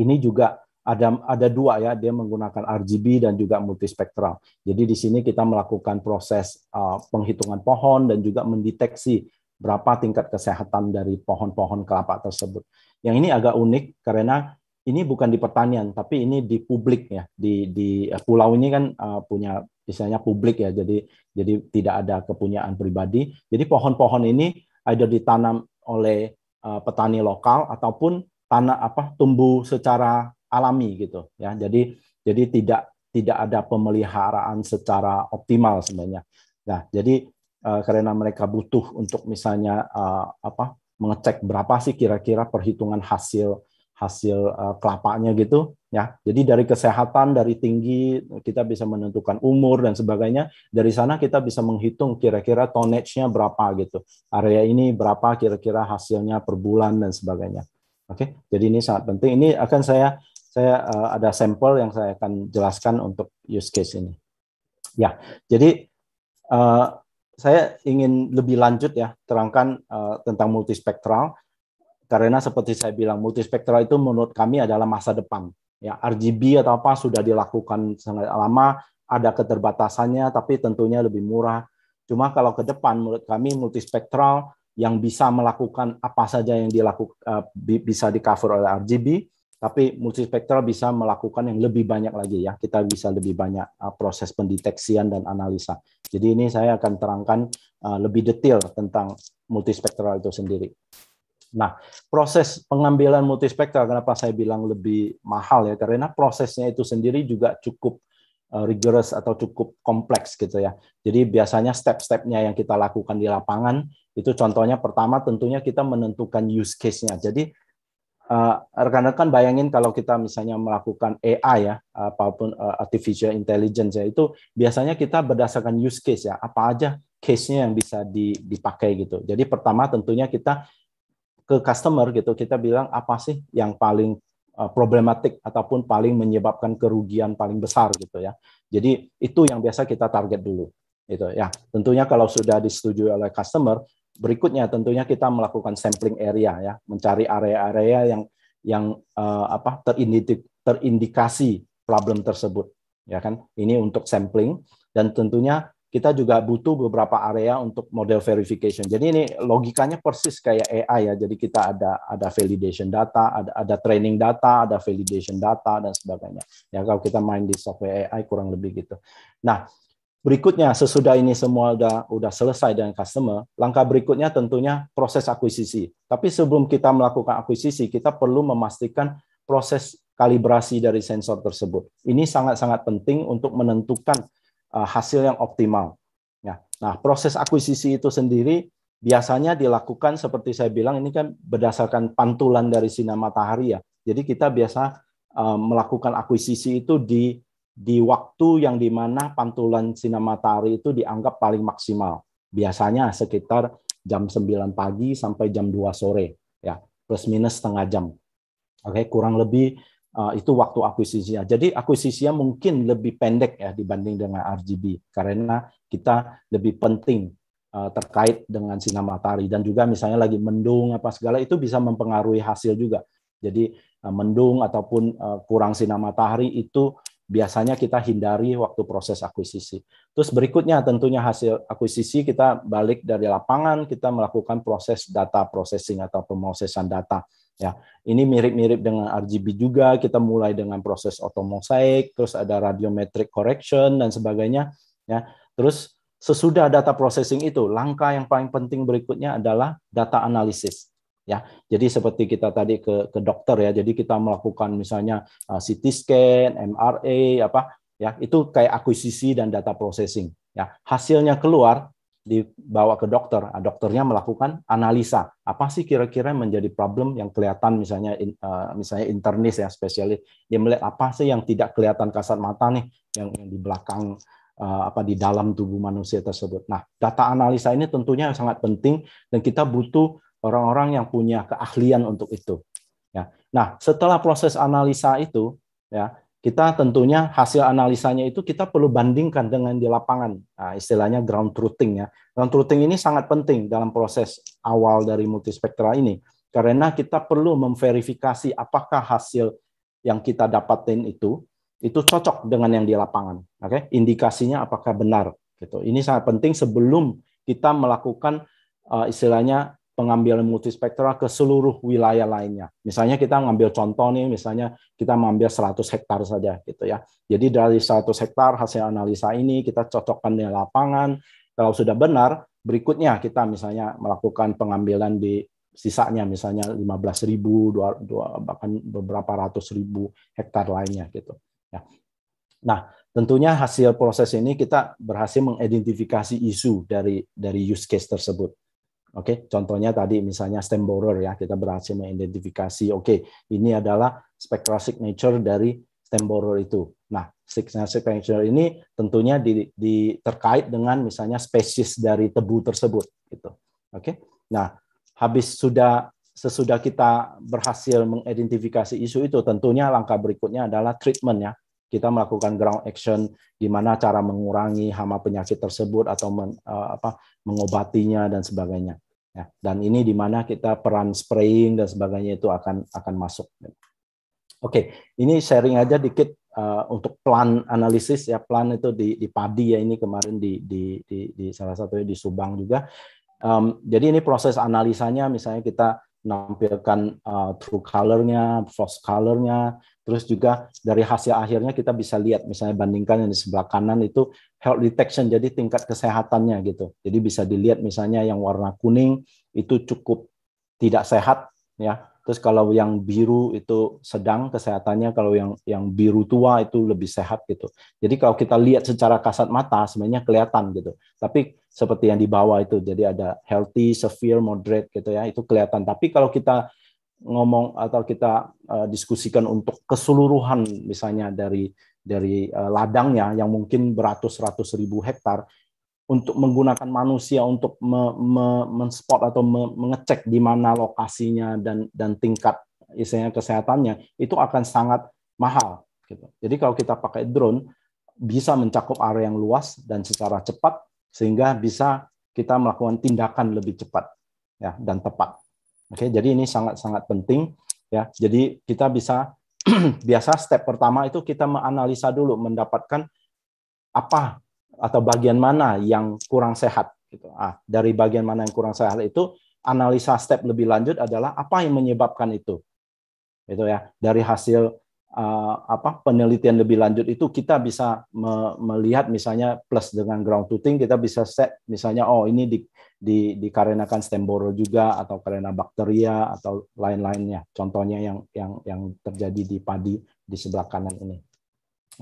Ini juga ada ada dua ya dia menggunakan RGB dan juga multispektral. Jadi di sini kita melakukan proses uh, penghitungan pohon dan juga mendeteksi berapa tingkat kesehatan dari pohon-pohon kelapa tersebut. Yang ini agak unik karena ini bukan di pertanian tapi ini di publik ya. Di di eh, pulau ini kan uh, punya misalnya publik ya. Jadi jadi tidak ada kepunyaan pribadi. Jadi pohon-pohon ini ada ditanam oleh uh, petani lokal ataupun tanah apa tumbuh secara alami gitu ya. Jadi jadi tidak tidak ada pemeliharaan secara optimal sebenarnya. Nah, jadi uh, karena mereka butuh untuk misalnya uh, apa mengecek berapa sih kira-kira perhitungan hasil hasil uh, kelapanya gitu ya. Jadi dari kesehatan, dari tinggi kita bisa menentukan umur dan sebagainya. Dari sana kita bisa menghitung kira-kira tonnage-nya berapa gitu. Area ini berapa kira-kira hasilnya per bulan dan sebagainya. Oke. Jadi ini sangat penting. Ini akan saya saya uh, ada sampel yang saya akan jelaskan untuk use case ini. Ya, jadi uh, saya ingin lebih lanjut ya terangkan uh, tentang multispektral karena seperti saya bilang multispektral itu menurut kami adalah masa depan. Ya, RGB atau apa sudah dilakukan sangat lama, ada keterbatasannya tapi tentunya lebih murah. Cuma kalau ke depan menurut kami multispektral yang bisa melakukan apa saja yang dilakukan uh, bisa di cover oleh RGB tapi multispektral bisa melakukan yang lebih banyak lagi ya. Kita bisa lebih banyak uh, proses pendeteksian dan analisa. Jadi ini saya akan terangkan uh, lebih detail tentang multispektral itu sendiri. Nah, proses pengambilan multispektral kenapa saya bilang lebih mahal ya? Karena prosesnya itu sendiri juga cukup uh, rigorous atau cukup kompleks gitu ya. Jadi biasanya step-stepnya yang kita lakukan di lapangan itu contohnya pertama tentunya kita menentukan use case-nya. Jadi Eh, rekan-rekan uh, bayangin kalau kita misalnya melakukan AI ya apapun uh, artificial intelligence ya itu biasanya kita berdasarkan use case ya apa aja case-nya yang bisa dipakai gitu. Jadi pertama tentunya kita ke customer gitu kita bilang apa sih yang paling uh, problematik ataupun paling menyebabkan kerugian paling besar gitu ya. Jadi itu yang biasa kita target dulu gitu ya. Tentunya kalau sudah disetujui oleh customer Berikutnya tentunya kita melakukan sampling area ya, mencari area-area yang yang uh, apa terindik, terindikasi problem tersebut ya kan. Ini untuk sampling dan tentunya kita juga butuh beberapa area untuk model verification. Jadi ini logikanya persis kayak AI ya. Jadi kita ada ada validation data, ada ada training data, ada validation data dan sebagainya. Ya kalau kita main di software AI kurang lebih gitu. Nah, berikutnya sesudah ini semua udah udah selesai dengan customer, langkah berikutnya tentunya proses akuisisi. Tapi sebelum kita melakukan akuisisi, kita perlu memastikan proses kalibrasi dari sensor tersebut. Ini sangat-sangat penting untuk menentukan eh, hasil yang optimal. Ya. Nah, proses akuisisi itu sendiri biasanya dilakukan seperti saya bilang ini kan berdasarkan pantulan dari sinar matahari ya. Jadi kita biasa eh, melakukan akuisisi itu di di waktu yang dimana pantulan sinar matahari itu dianggap paling maksimal. Biasanya sekitar jam 9 pagi sampai jam 2 sore, ya plus minus setengah jam. Oke, kurang lebih uh, itu waktu akuisisinya. Jadi akuisisinya mungkin lebih pendek ya dibanding dengan RGB karena kita lebih penting uh, terkait dengan sinar matahari dan juga misalnya lagi mendung apa segala itu bisa mempengaruhi hasil juga. Jadi uh, mendung ataupun uh, kurang sinar matahari itu biasanya kita hindari waktu proses akuisisi. Terus berikutnya tentunya hasil akuisisi kita balik dari lapangan, kita melakukan proses data processing atau pemrosesan data. Ya, ini mirip-mirip dengan RGB juga. Kita mulai dengan proses otomosaik, terus ada radiometric correction dan sebagainya. Ya, terus sesudah data processing itu, langkah yang paling penting berikutnya adalah data analisis ya. Jadi seperti kita tadi ke, ke dokter ya. Jadi kita melakukan misalnya uh, CT scan, MRA apa ya, itu kayak akuisisi dan data processing ya. Hasilnya keluar dibawa ke dokter, nah, dokternya melakukan analisa apa sih kira-kira menjadi problem yang kelihatan misalnya in, uh, misalnya internis ya spesialis dia melihat apa sih yang tidak kelihatan kasat mata nih yang, yang di belakang uh, apa di dalam tubuh manusia tersebut. Nah data analisa ini tentunya sangat penting dan kita butuh orang-orang yang punya keahlian untuk itu. Ya. Nah, setelah proses analisa itu, ya kita tentunya hasil analisanya itu kita perlu bandingkan dengan di lapangan. Nah, istilahnya ground truthing ya. Ground truthing ini sangat penting dalam proses awal dari multispektral ini karena kita perlu memverifikasi apakah hasil yang kita dapatin itu itu cocok dengan yang di lapangan. Oke, okay? indikasinya apakah benar gitu. Ini sangat penting sebelum kita melakukan uh, istilahnya pengambilan multispektral ke seluruh wilayah lainnya. Misalnya kita mengambil contoh nih, misalnya kita mengambil 100 hektar saja gitu ya. Jadi dari 100 hektar hasil analisa ini kita cocokkan di lapangan. Kalau sudah benar, berikutnya kita misalnya melakukan pengambilan di sisanya misalnya 15 ribu, bahkan beberapa ratus ribu hektar lainnya gitu. Ya. Nah, tentunya hasil proses ini kita berhasil mengidentifikasi isu dari dari use case tersebut Oke, okay, contohnya tadi misalnya stem borer ya, kita berhasil mengidentifikasi, oke, okay, ini adalah spectral signature dari stem borer itu. Nah, signature signature ini tentunya di, di, terkait dengan misalnya spesies dari tebu tersebut, gitu. Oke, okay? nah habis sudah sesudah kita berhasil mengidentifikasi isu itu, tentunya langkah berikutnya adalah treatment ya kita melakukan ground action di mana cara mengurangi hama penyakit tersebut atau men, eh, apa, mengobatinya dan sebagainya ya, dan ini di mana kita peran spraying dan sebagainya itu akan akan masuk oke ini sharing aja dikit uh, untuk plan analisis ya plan itu di, di padi ya ini kemarin di, di, di, di salah satunya di Subang juga um, jadi ini proses analisanya misalnya kita nampilkan uh, true color-nya, false color-nya, terus juga dari hasil akhirnya kita bisa lihat misalnya bandingkan yang di sebelah kanan itu health detection jadi tingkat kesehatannya gitu. Jadi bisa dilihat misalnya yang warna kuning itu cukup tidak sehat ya Terus kalau yang biru itu sedang kesehatannya, kalau yang yang biru tua itu lebih sehat gitu. Jadi kalau kita lihat secara kasat mata sebenarnya kelihatan gitu. Tapi seperti yang di bawah itu, jadi ada healthy, severe, moderate gitu ya, itu kelihatan. Tapi kalau kita ngomong atau kita uh, diskusikan untuk keseluruhan misalnya dari dari uh, ladangnya yang mungkin beratus-ratus ribu hektar untuk menggunakan manusia untuk me, me, menspot atau me, mengecek di mana lokasinya dan dan tingkat isinya kesehatannya itu akan sangat mahal gitu. Jadi kalau kita pakai drone bisa mencakup area yang luas dan secara cepat sehingga bisa kita melakukan tindakan lebih cepat ya dan tepat. Oke, jadi ini sangat sangat penting ya. Jadi kita bisa [clears throat] biasa step pertama itu kita menganalisa dulu mendapatkan apa atau bagian mana yang kurang sehat gitu. Ah, dari bagian mana yang kurang sehat itu analisa step lebih lanjut adalah apa yang menyebabkan itu. Itu ya. Dari hasil uh, apa penelitian lebih lanjut itu kita bisa me melihat misalnya plus dengan ground toothing kita bisa set misalnya oh ini di di dikarenakan stem borer juga atau karena bakteria atau lain-lainnya. Contohnya yang yang yang terjadi di padi di sebelah kanan ini.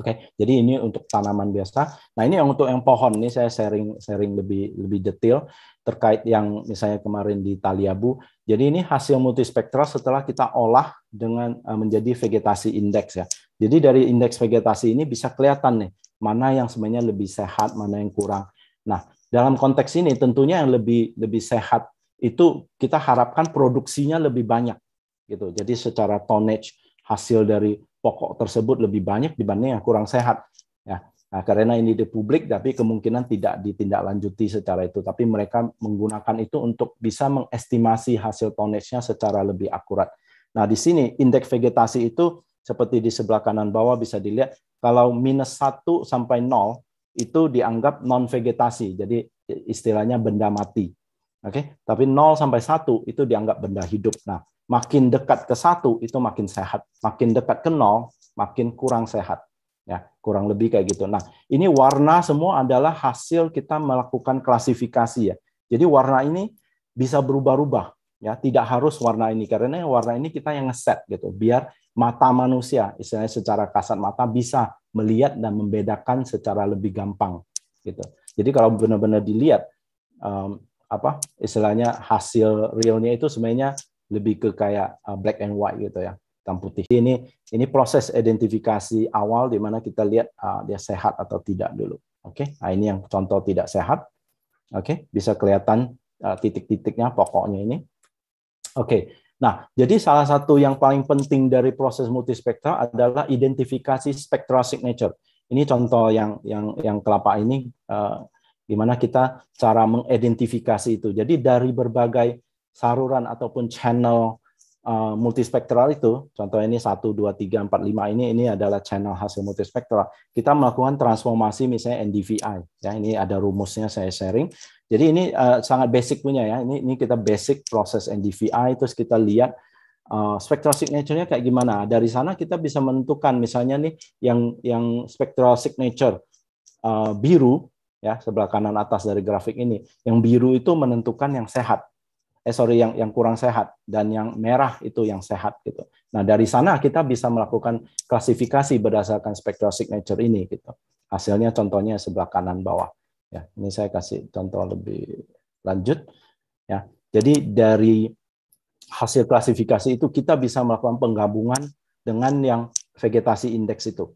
Oke, okay? jadi ini untuk tanaman biasa. Nah, ini yang untuk yang pohon ini saya sharing sharing lebih lebih detail terkait yang misalnya kemarin di Taliabu. Jadi ini hasil multispektral setelah kita olah dengan eh, menjadi vegetasi indeks ya. Jadi dari indeks vegetasi ini bisa kelihatan nih mana yang sebenarnya lebih sehat, mana yang kurang. Nah, dalam konteks ini tentunya yang lebih lebih sehat itu kita harapkan produksinya lebih banyak gitu. Jadi secara tonnage hasil dari pokok tersebut lebih banyak dibanding yang kurang sehat. Ya, nah, karena ini di publik, tapi kemungkinan tidak ditindaklanjuti secara itu. Tapi mereka menggunakan itu untuk bisa mengestimasi hasil tonnage-nya secara lebih akurat. Nah, di sini indeks vegetasi itu seperti di sebelah kanan bawah bisa dilihat, kalau minus 1 sampai 0 itu dianggap non-vegetasi, jadi istilahnya benda mati. Oke, okay? tapi 0 sampai 1 itu dianggap benda hidup. Nah, makin dekat ke satu itu makin sehat, makin dekat ke nol makin kurang sehat. Ya, kurang lebih kayak gitu. Nah, ini warna semua adalah hasil kita melakukan klasifikasi ya. Jadi warna ini bisa berubah-ubah ya, tidak harus warna ini karena warna ini kita yang ngeset gitu biar mata manusia istilahnya secara kasat mata bisa melihat dan membedakan secara lebih gampang gitu. Jadi kalau benar-benar dilihat um, apa istilahnya hasil realnya itu sebenarnya lebih ke kayak uh, black and white gitu ya hitam putih ini ini proses identifikasi awal di mana kita lihat uh, dia sehat atau tidak dulu oke okay? nah, ini yang contoh tidak sehat oke okay? bisa kelihatan uh, titik-titiknya pokoknya ini oke okay. nah jadi salah satu yang paling penting dari proses multispektral adalah identifikasi spektral signature ini contoh yang yang yang kelapa ini uh, di mana kita cara mengidentifikasi itu jadi dari berbagai saluran ataupun channel uh, multispektral itu, contoh ini 1, 2, 3, 4, 5 ini, ini adalah channel hasil multispektral, kita melakukan transformasi misalnya NDVI. Ya, ini ada rumusnya saya sharing. Jadi ini uh, sangat basic punya ya, ini, ini kita basic proses NDVI, terus kita lihat Uh, spectral signature-nya kayak gimana? Dari sana kita bisa menentukan misalnya nih yang yang spectral signature uh, biru ya sebelah kanan atas dari grafik ini, yang biru itu menentukan yang sehat eh sorry yang yang kurang sehat dan yang merah itu yang sehat gitu. Nah dari sana kita bisa melakukan klasifikasi berdasarkan spectral signature ini gitu. Hasilnya contohnya sebelah kanan bawah. Ya ini saya kasih contoh lebih lanjut. Ya jadi dari hasil klasifikasi itu kita bisa melakukan penggabungan dengan yang vegetasi indeks itu.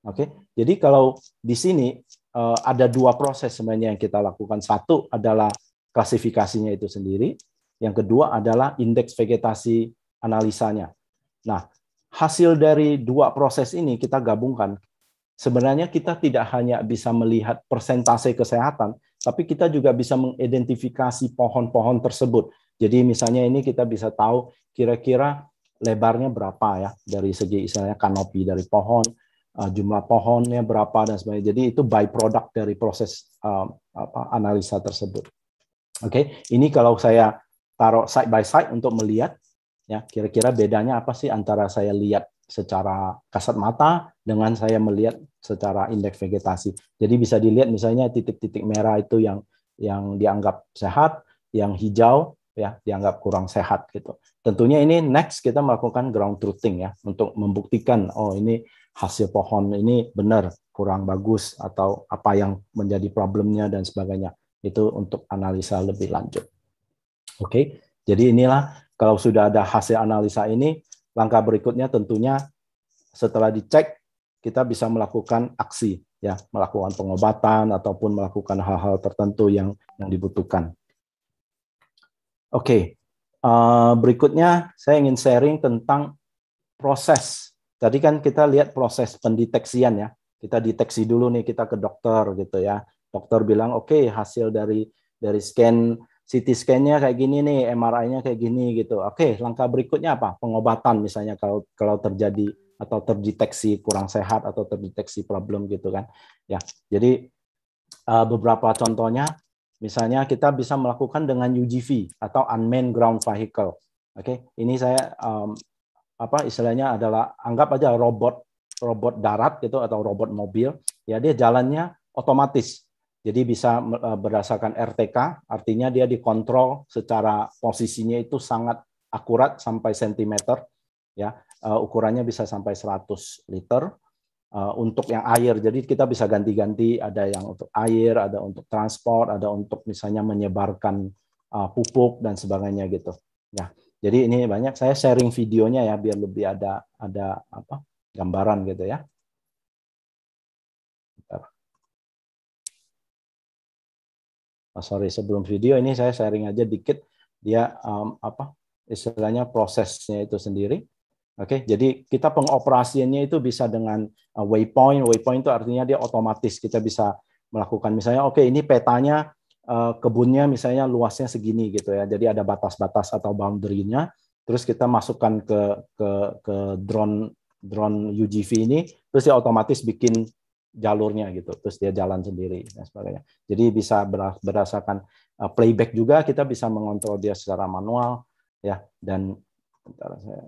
Oke, jadi kalau di sini eh, ada dua proses sebenarnya yang kita lakukan. Satu adalah klasifikasinya itu sendiri, yang kedua adalah indeks vegetasi analisanya. Nah, hasil dari dua proses ini kita gabungkan. Sebenarnya kita tidak hanya bisa melihat persentase kesehatan, tapi kita juga bisa mengidentifikasi pohon-pohon tersebut. Jadi misalnya ini kita bisa tahu kira-kira lebarnya berapa ya dari segi misalnya kanopi dari pohon, eh, jumlah pohonnya berapa dan sebagainya. Jadi itu byproduct dari proses eh, apa, analisa tersebut. Oke, okay. ini kalau saya taruh side by side untuk melihat ya kira-kira bedanya apa sih antara saya lihat secara kasat mata dengan saya melihat secara indeks vegetasi. Jadi bisa dilihat misalnya titik-titik merah itu yang yang dianggap sehat, yang hijau ya dianggap kurang sehat gitu. Tentunya ini next kita melakukan ground truthing ya untuk membuktikan oh ini hasil pohon ini benar kurang bagus atau apa yang menjadi problemnya dan sebagainya. Itu untuk analisa lebih lanjut. Oke, jadi inilah kalau sudah ada hasil analisa ini, langkah berikutnya tentunya setelah dicek kita bisa melakukan aksi ya, melakukan pengobatan ataupun melakukan hal-hal tertentu yang yang dibutuhkan. Oke, eh, berikutnya saya ingin sharing tentang proses. Tadi kan kita lihat proses pendeteksian ya, kita deteksi dulu nih kita ke dokter gitu ya. Dokter bilang oke okay, hasil dari dari scan CT scan-nya kayak gini nih, MRI-nya kayak gini gitu. Oke, langkah berikutnya apa? Pengobatan misalnya kalau kalau terjadi atau terdeteksi kurang sehat atau terdeteksi problem gitu kan. Ya, jadi eh, beberapa contohnya, misalnya kita bisa melakukan dengan UGV atau unmanned ground vehicle. Oke, ini saya um, apa istilahnya adalah anggap aja robot robot darat gitu atau robot mobil. Ya, dia jalannya otomatis jadi bisa eh, berdasarkan RTK, artinya dia dikontrol secara posisinya itu sangat akurat sampai sentimeter, ya eh, ukurannya bisa sampai 100 liter eh, untuk yang air. Jadi kita bisa ganti-ganti ada yang untuk air, ada untuk transport, ada untuk misalnya menyebarkan pupuk dan sebagainya gitu. Ya, jadi ini banyak saya sharing videonya ya biar lebih ada ada apa gambaran gitu ya. oh, sorry sebelum video ini saya sharing aja dikit dia um, apa istilahnya prosesnya itu sendiri. Oke, okay, jadi kita pengoperasiannya itu bisa dengan uh, waypoint. Waypoint itu artinya dia otomatis kita bisa melakukan misalnya oke okay, ini petanya uh, kebunnya misalnya luasnya segini gitu ya. Jadi ada batas-batas atau boundary-nya. Terus kita masukkan ke ke ke drone drone UGV ini terus dia otomatis bikin jalurnya gitu terus dia jalan sendiri dan sebagainya jadi bisa berdasarkan eh, playback juga kita bisa mengontrol dia secara manual ya dan saya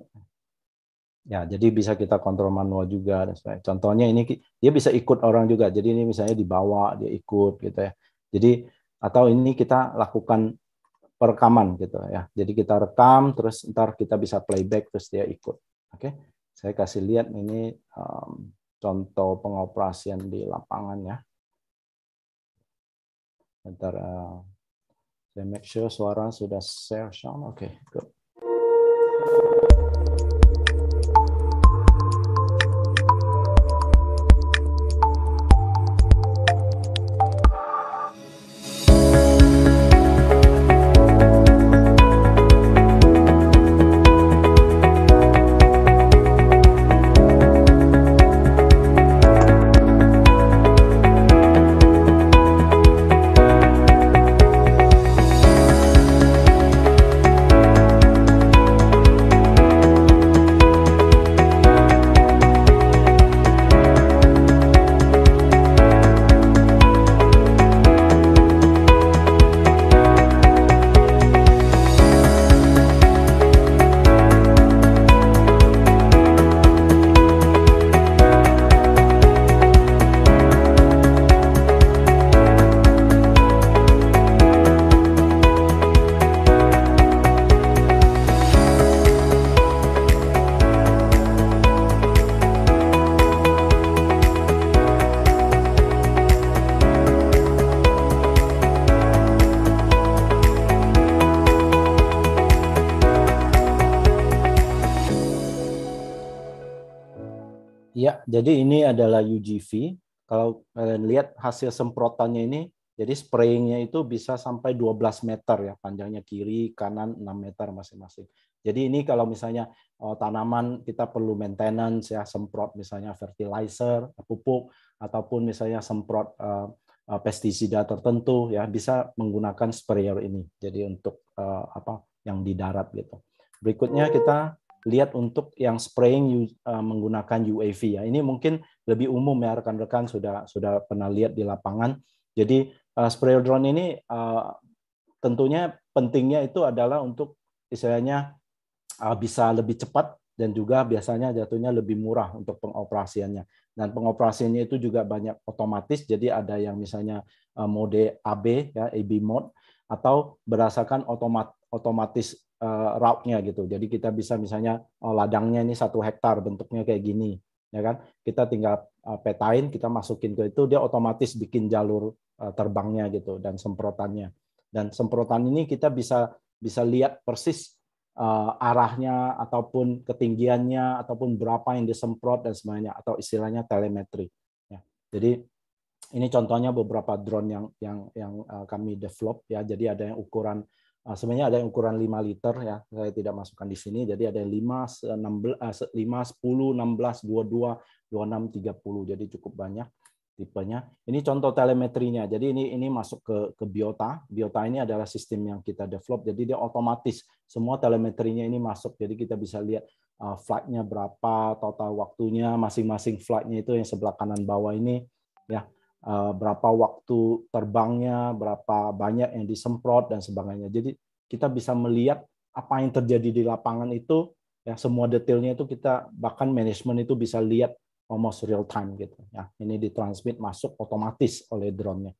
ya jadi bisa kita kontrol manual juga dan sebagainya. Contohnya ini dia bisa ikut orang juga. Jadi ini misalnya dibawa dia ikut gitu ya. Jadi atau ini kita lakukan perekaman gitu ya. Jadi kita rekam terus ntar kita bisa playback terus dia ikut. Oke. Saya kasih lihat ini um, contoh pengoperasian di lapangan ya. Bentar, uh, saya make sure suara sudah share sound. Oke, okay, good. jadi ini adalah UGV. Kalau kalian lihat hasil semprotannya ini, jadi spraying-nya itu bisa sampai 12 meter ya panjangnya kiri kanan 6 meter masing-masing. Jadi ini kalau misalnya oh, tanaman kita perlu maintenance ya semprot misalnya fertilizer, pupuk ataupun misalnya semprot uh, uh, pestisida tertentu ya bisa menggunakan sprayer ini. Jadi untuk uh, apa yang di darat gitu. Berikutnya oh. kita lihat untuk yang spraying uh, menggunakan UAV ya. Ini mungkin lebih umum ya rekan-rekan sudah sudah pernah lihat di lapangan. Jadi uh, eh, spray drone ini uh, tentunya pentingnya itu adalah untuk istilahnya uh, bisa lebih cepat dan juga biasanya jatuhnya lebih murah untuk pengoperasiannya. Dan pengoperasiannya itu juga banyak otomatis, jadi ada yang misalnya mode AB, ya, AB mode, atau berdasarkan otomat, otomatis uh, route-nya gitu. Jadi kita bisa misalnya oh, ladangnya ini satu hektar bentuknya kayak gini, ya kan? Kita tinggal uh, petain, kita masukin ke itu, dia otomatis bikin jalur uh, terbangnya gitu dan semprotannya. Dan semprotan ini kita bisa bisa lihat persis uh, arahnya ataupun ketinggiannya ataupun berapa yang disemprot dan semuanya atau istilahnya telemetri. Ya. Jadi ini contohnya beberapa drone yang yang yang uh, kami develop ya. Jadi ada yang ukuran Ah, sebenarnya ada yang ukuran 5 liter ya saya tidak masukkan di sini jadi ada yang 5 16 5 10 16 22 26 30 jadi cukup banyak tipenya ini contoh telemetrinya jadi ini ini masuk ke ke biota biota ini adalah sistem yang kita develop jadi dia otomatis semua telemetrinya ini masuk jadi kita bisa lihat ah, flightnya berapa total waktunya masing-masing flightnya itu yang sebelah kanan bawah ini ya Eh, berapa waktu terbangnya, berapa banyak yang disemprot dan sebagainya. Jadi kita bisa melihat apa yang terjadi di lapangan itu ya semua detailnya itu kita bahkan manajemen itu bisa lihat almost real time gitu ya. Ini ditransmit masuk otomatis oleh drone-nya.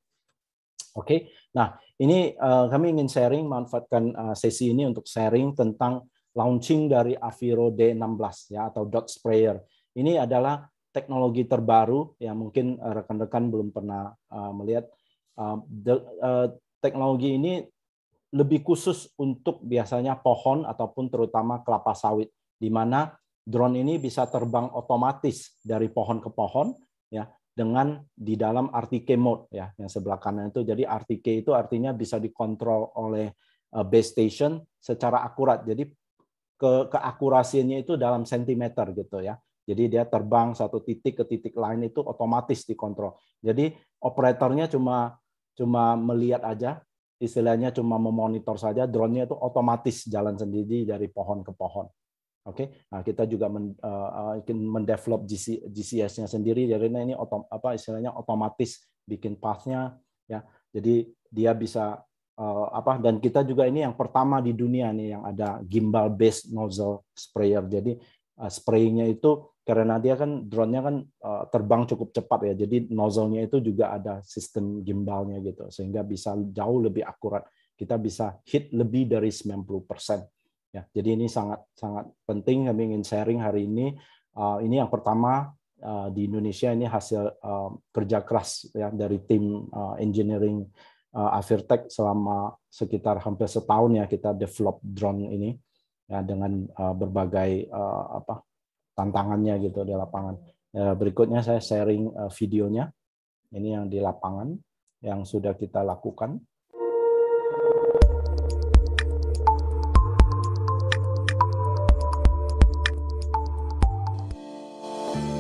Oke. Okay? Nah, ini uh, kami ingin sharing manfaatkan uh, sesi ini untuk sharing tentang launching dari Aviro D16 ya atau dot sprayer. Ini adalah teknologi terbaru yang mungkin eh, rekan-rekan belum pernah eh, melihat. Eh, teknologi ini lebih khusus untuk biasanya pohon ataupun terutama kelapa sawit, di mana drone ini bisa terbang otomatis dari pohon ke pohon, ya dengan di dalam RTK mode ya yang sebelah kanan itu jadi RTK itu artinya bisa dikontrol oleh base station secara akurat jadi ke keakurasiannya itu dalam sentimeter gitu ya jadi dia terbang satu titik ke titik lain itu otomatis dikontrol. Jadi operatornya cuma cuma melihat aja, istilahnya cuma memonitor saja, drone-nya itu otomatis jalan sendiri dari pohon ke pohon. Oke, okay? nah kita juga men, eh, eh, mendevelop GC, GCS-nya sendiri, jadi nah, ini otom, apa istilahnya otomatis bikin path ya. Jadi dia bisa uh, apa dan kita juga ini yang pertama di dunia nih yang ada gimbal based nozzle sprayer. Jadi uh, nya itu karena dia kan drone-nya kan uh, terbang cukup cepat ya, jadi nozzle-nya itu juga ada sistem gimbalnya gitu, sehingga bisa jauh lebih akurat. Kita bisa hit lebih dari 90%. Ya, jadi ini sangat sangat penting kami ingin sharing hari ini. Uh, ini yang pertama uh, di Indonesia ini hasil uh, kerja keras ya dari tim uh, engineering uh, Avirtech selama sekitar hampir setahun ya kita develop drone ini ya dengan uh, berbagai uh, apa tantangannya gitu di lapangan. Eh, berikutnya saya sharing eh, videonya. Ini yang di lapangan yang sudah kita lakukan.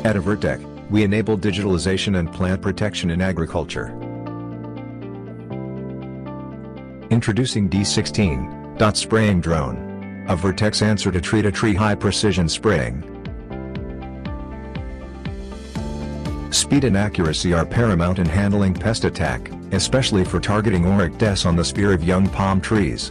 At Avertech, we enable digitalization and plant protection in agriculture. Introducing D16, dot spraying drone. A Vertex answer to treat a tree high precision spraying. Speed and accuracy are paramount in handling pest attack, especially for targeting Oryx des on the spear of young palm trees.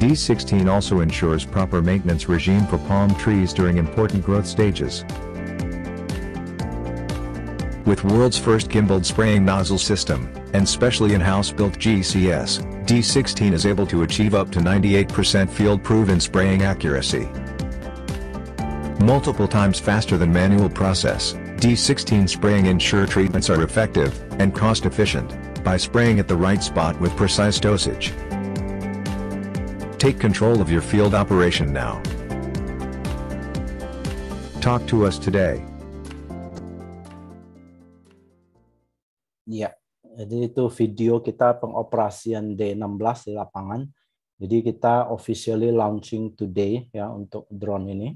D16 also ensures proper maintenance regime for palm trees during important growth stages. With world's first gimbaled spraying nozzle system, and especially in house-built GCS, D16 is able to achieve up to 98% field-proven spraying accuracy. Multiple times faster than manual process, D16 spraying ensure treatments are effective and cost-efficient by spraying at the right spot with precise dosage. Take control of your field operation now. Talk to us today. Jadi itu video kita pengoperasian D16 di lapangan. Jadi kita officially launching today ya untuk drone ini.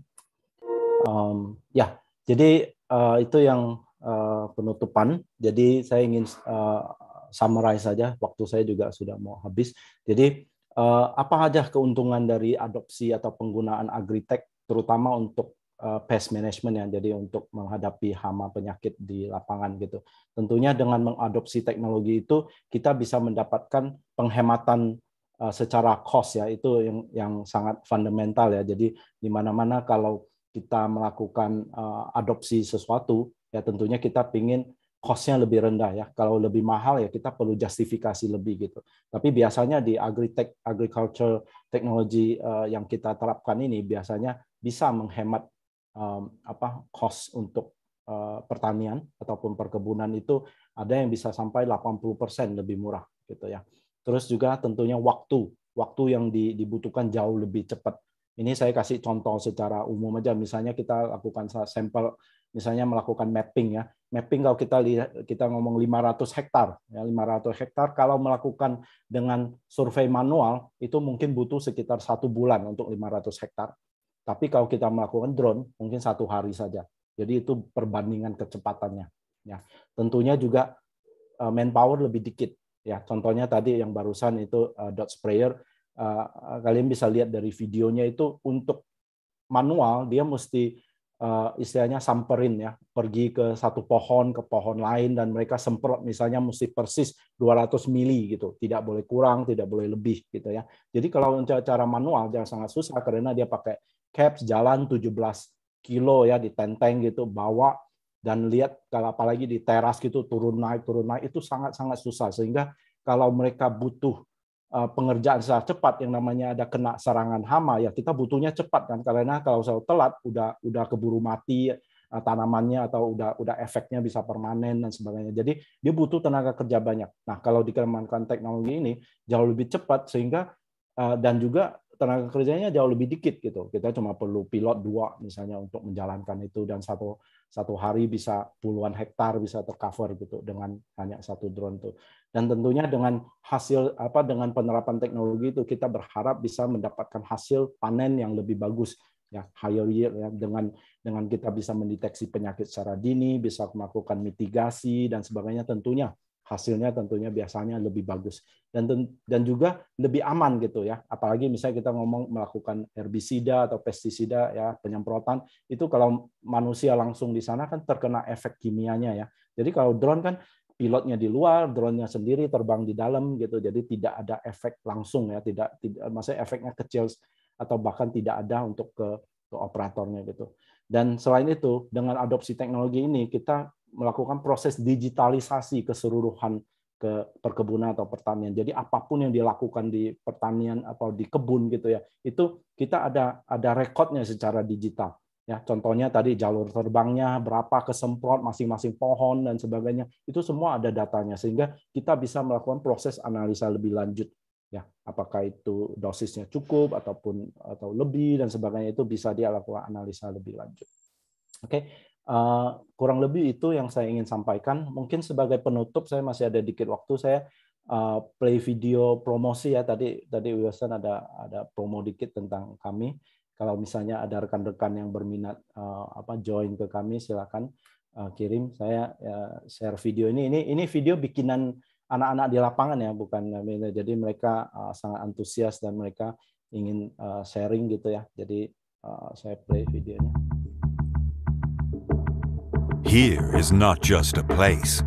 Um, ya, jadi uh, itu yang uh, penutupan. Jadi saya ingin uh, summarize saja. Waktu saya juga sudah mau habis. Jadi uh, apa aja keuntungan dari adopsi atau penggunaan agritech terutama untuk Eh, pest management ya, jadi untuk menghadapi hama penyakit di lapangan gitu. Tentunya dengan mengadopsi teknologi itu kita bisa mendapatkan penghematan eh, secara cost ya itu yang yang sangat fundamental ya. Jadi di mana-mana kalau kita melakukan eh, adopsi sesuatu ya tentunya kita pingin costnya lebih rendah ya. Kalau lebih mahal ya kita perlu justifikasi lebih gitu. Tapi biasanya di agritech agriculture technology yang kita terapkan ini biasanya bisa menghemat um, apa cost untuk uh, pertanian ataupun perkebunan itu ada yang bisa sampai 80% lebih murah gitu ya. Terus juga tentunya waktu, waktu yang dibutuhkan jauh lebih cepat. Ini saya kasih contoh secara umum aja misalnya kita lakukan sampel misalnya melakukan mapping ya. Mapping kalau kita kita ngomong 500 hektar ya 500 hektar kalau melakukan dengan survei manual itu mungkin butuh sekitar satu bulan untuk 500 hektar tapi kalau kita melakukan drone, mungkin satu hari saja. Jadi itu perbandingan kecepatannya. Ya, tentunya juga eh, manpower lebih dikit. Ya, contohnya tadi yang barusan itu eh, dot sprayer. Eh, kalian bisa lihat dari videonya itu untuk manual dia mesti istilahnya samperin ya, pergi ke satu pohon ke pohon lain dan mereka semprot misalnya mesti persis 200 mili gitu, tidak boleh kurang, tidak boleh lebih gitu ya. Jadi kalau cara manual dia sangat susah karena dia pakai Caps jalan 17 kilo ya di tenteng gitu bawa dan lihat kalau apalagi di teras gitu turun naik turun naik itu sangat sangat susah sehingga kalau mereka butuh uh, pengerjaan secara cepat yang namanya ada kena serangan hama ya kita butuhnya cepat kan karena kalau selalu telat udah udah keburu mati uh, tanamannya atau udah udah efeknya bisa permanen dan sebagainya. Jadi dia butuh tenaga kerja banyak. Nah, kalau dikembangkan teknologi ini jauh lebih cepat sehingga uh, dan juga tenaga kerjanya jauh lebih dikit gitu. Kita cuma perlu pilot dua misalnya untuk menjalankan itu dan satu satu hari bisa puluhan hektar bisa tercover gitu dengan hanya satu drone tuh. Dan tentunya dengan hasil apa dengan penerapan teknologi itu kita berharap bisa mendapatkan hasil panen yang lebih bagus ya higher yield ya dengan dengan kita bisa mendeteksi penyakit secara dini, bisa melakukan mitigasi dan sebagainya tentunya hasilnya tentunya biasanya lebih bagus dan dan juga lebih aman gitu ya apalagi misalnya kita ngomong melakukan herbisida atau pestisida ya penyemprotan itu kalau manusia langsung di sana kan terkena efek kimianya ya jadi kalau drone kan pilotnya di luar drone-nya sendiri terbang di dalam gitu jadi tidak ada efek langsung ya tidak tidak maksudnya efeknya kecil atau bahkan tidak ada untuk ke ke operatornya gitu dan selain itu dengan adopsi teknologi ini kita melakukan proses digitalisasi keseluruhan ke perkebunan atau pertanian. Jadi apapun yang dilakukan di pertanian atau di kebun gitu ya, itu kita ada ada rekodnya secara digital. Ya, contohnya tadi jalur terbangnya berapa kesemprot masing-masing pohon dan sebagainya, itu semua ada datanya sehingga kita bisa melakukan proses analisa lebih lanjut. Ya, apakah itu dosisnya cukup ataupun atau lebih dan sebagainya itu bisa dia lakukan analisa lebih lanjut. Oke, Eh, kurang lebih itu yang saya ingin sampaikan. Mungkin sebagai penutup saya masih ada dikit waktu saya eh, play video promosi ya tadi tadi Wilson ada ada promo dikit tentang kami. Kalau misalnya ada rekan-rekan yang berminat eh, apa join ke kami silakan kirim saya ya, share video ini ini ini video bikinan anak-anak di lapangan ya bukan jadi mereka sangat antusias dan mereka ingin sharing gitu ya. Jadi saya play videonya. Here is not just a place.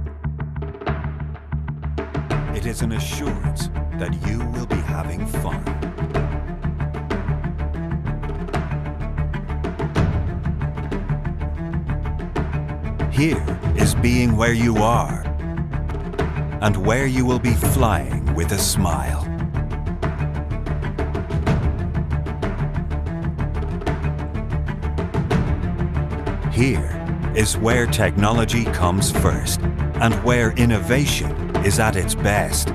It is an assurance that you will be having fun. Here is being where you are and where you will be flying with a smile. Here is where technology comes first and where innovation is at its best.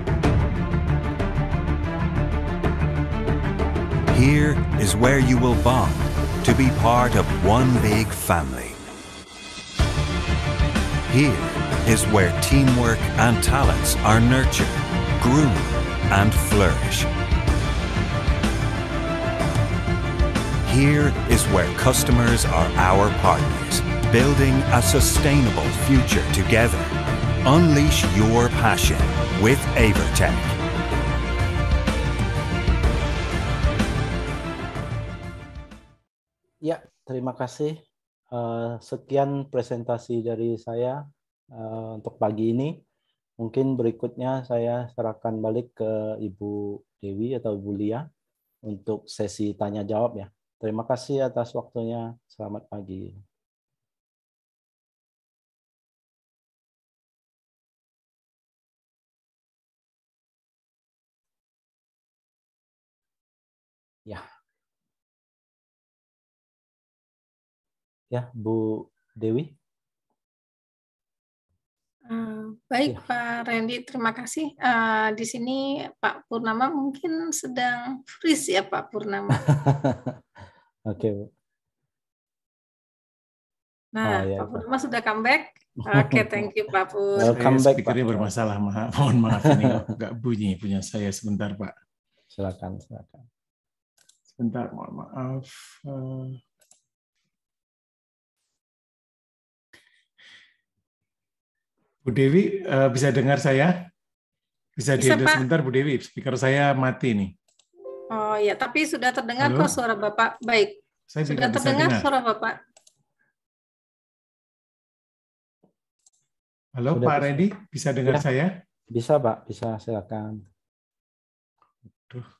Here is where you will bond to be part of one big family. Here is where teamwork and talents are nurtured, groomed and flourish. Here is where customers are our partners building a sustainable future together. Unleash your passion with Avertech. Ya, terima kasih. Eh, sekian presentasi dari saya eh, untuk pagi ini. Mungkin berikutnya saya serahkan balik ke Ibu Dewi atau Ibu Lia untuk sesi tanya jawab ya. Terima kasih atas waktunya. Selamat pagi. Ya. Ya, Bu Dewi. Eh, baik ya. Pak Randy, terima kasih. Uh, di sini Pak Purnama mungkin sedang freeze ya Pak Purnama. [laughs] Oke. okay. Nah, oh, ya, Pak Purnama sudah comeback. Oke, okay, thank you Pak [laughs] Pur. Welcome back. Speakernya Pak. bermasalah, maaf. mohon maaf ini nggak bunyi punya saya sebentar Pak. Silakan, silakan. Bentar, mohon maaf. Eh. Bu Dewi, eh, bisa dengar saya? Bisa, bisa dihadir sebentar, Bu Dewi. Speaker saya mati nih. Oh ya, tapi sudah terdengar Halo? kok suara Bapak. Baik. Saya sudah terdengar dengar. suara Bapak. Halo sudah Pak Redi, bisa dengar ya. saya? Bisa Pak, bisa silakan. Aduh.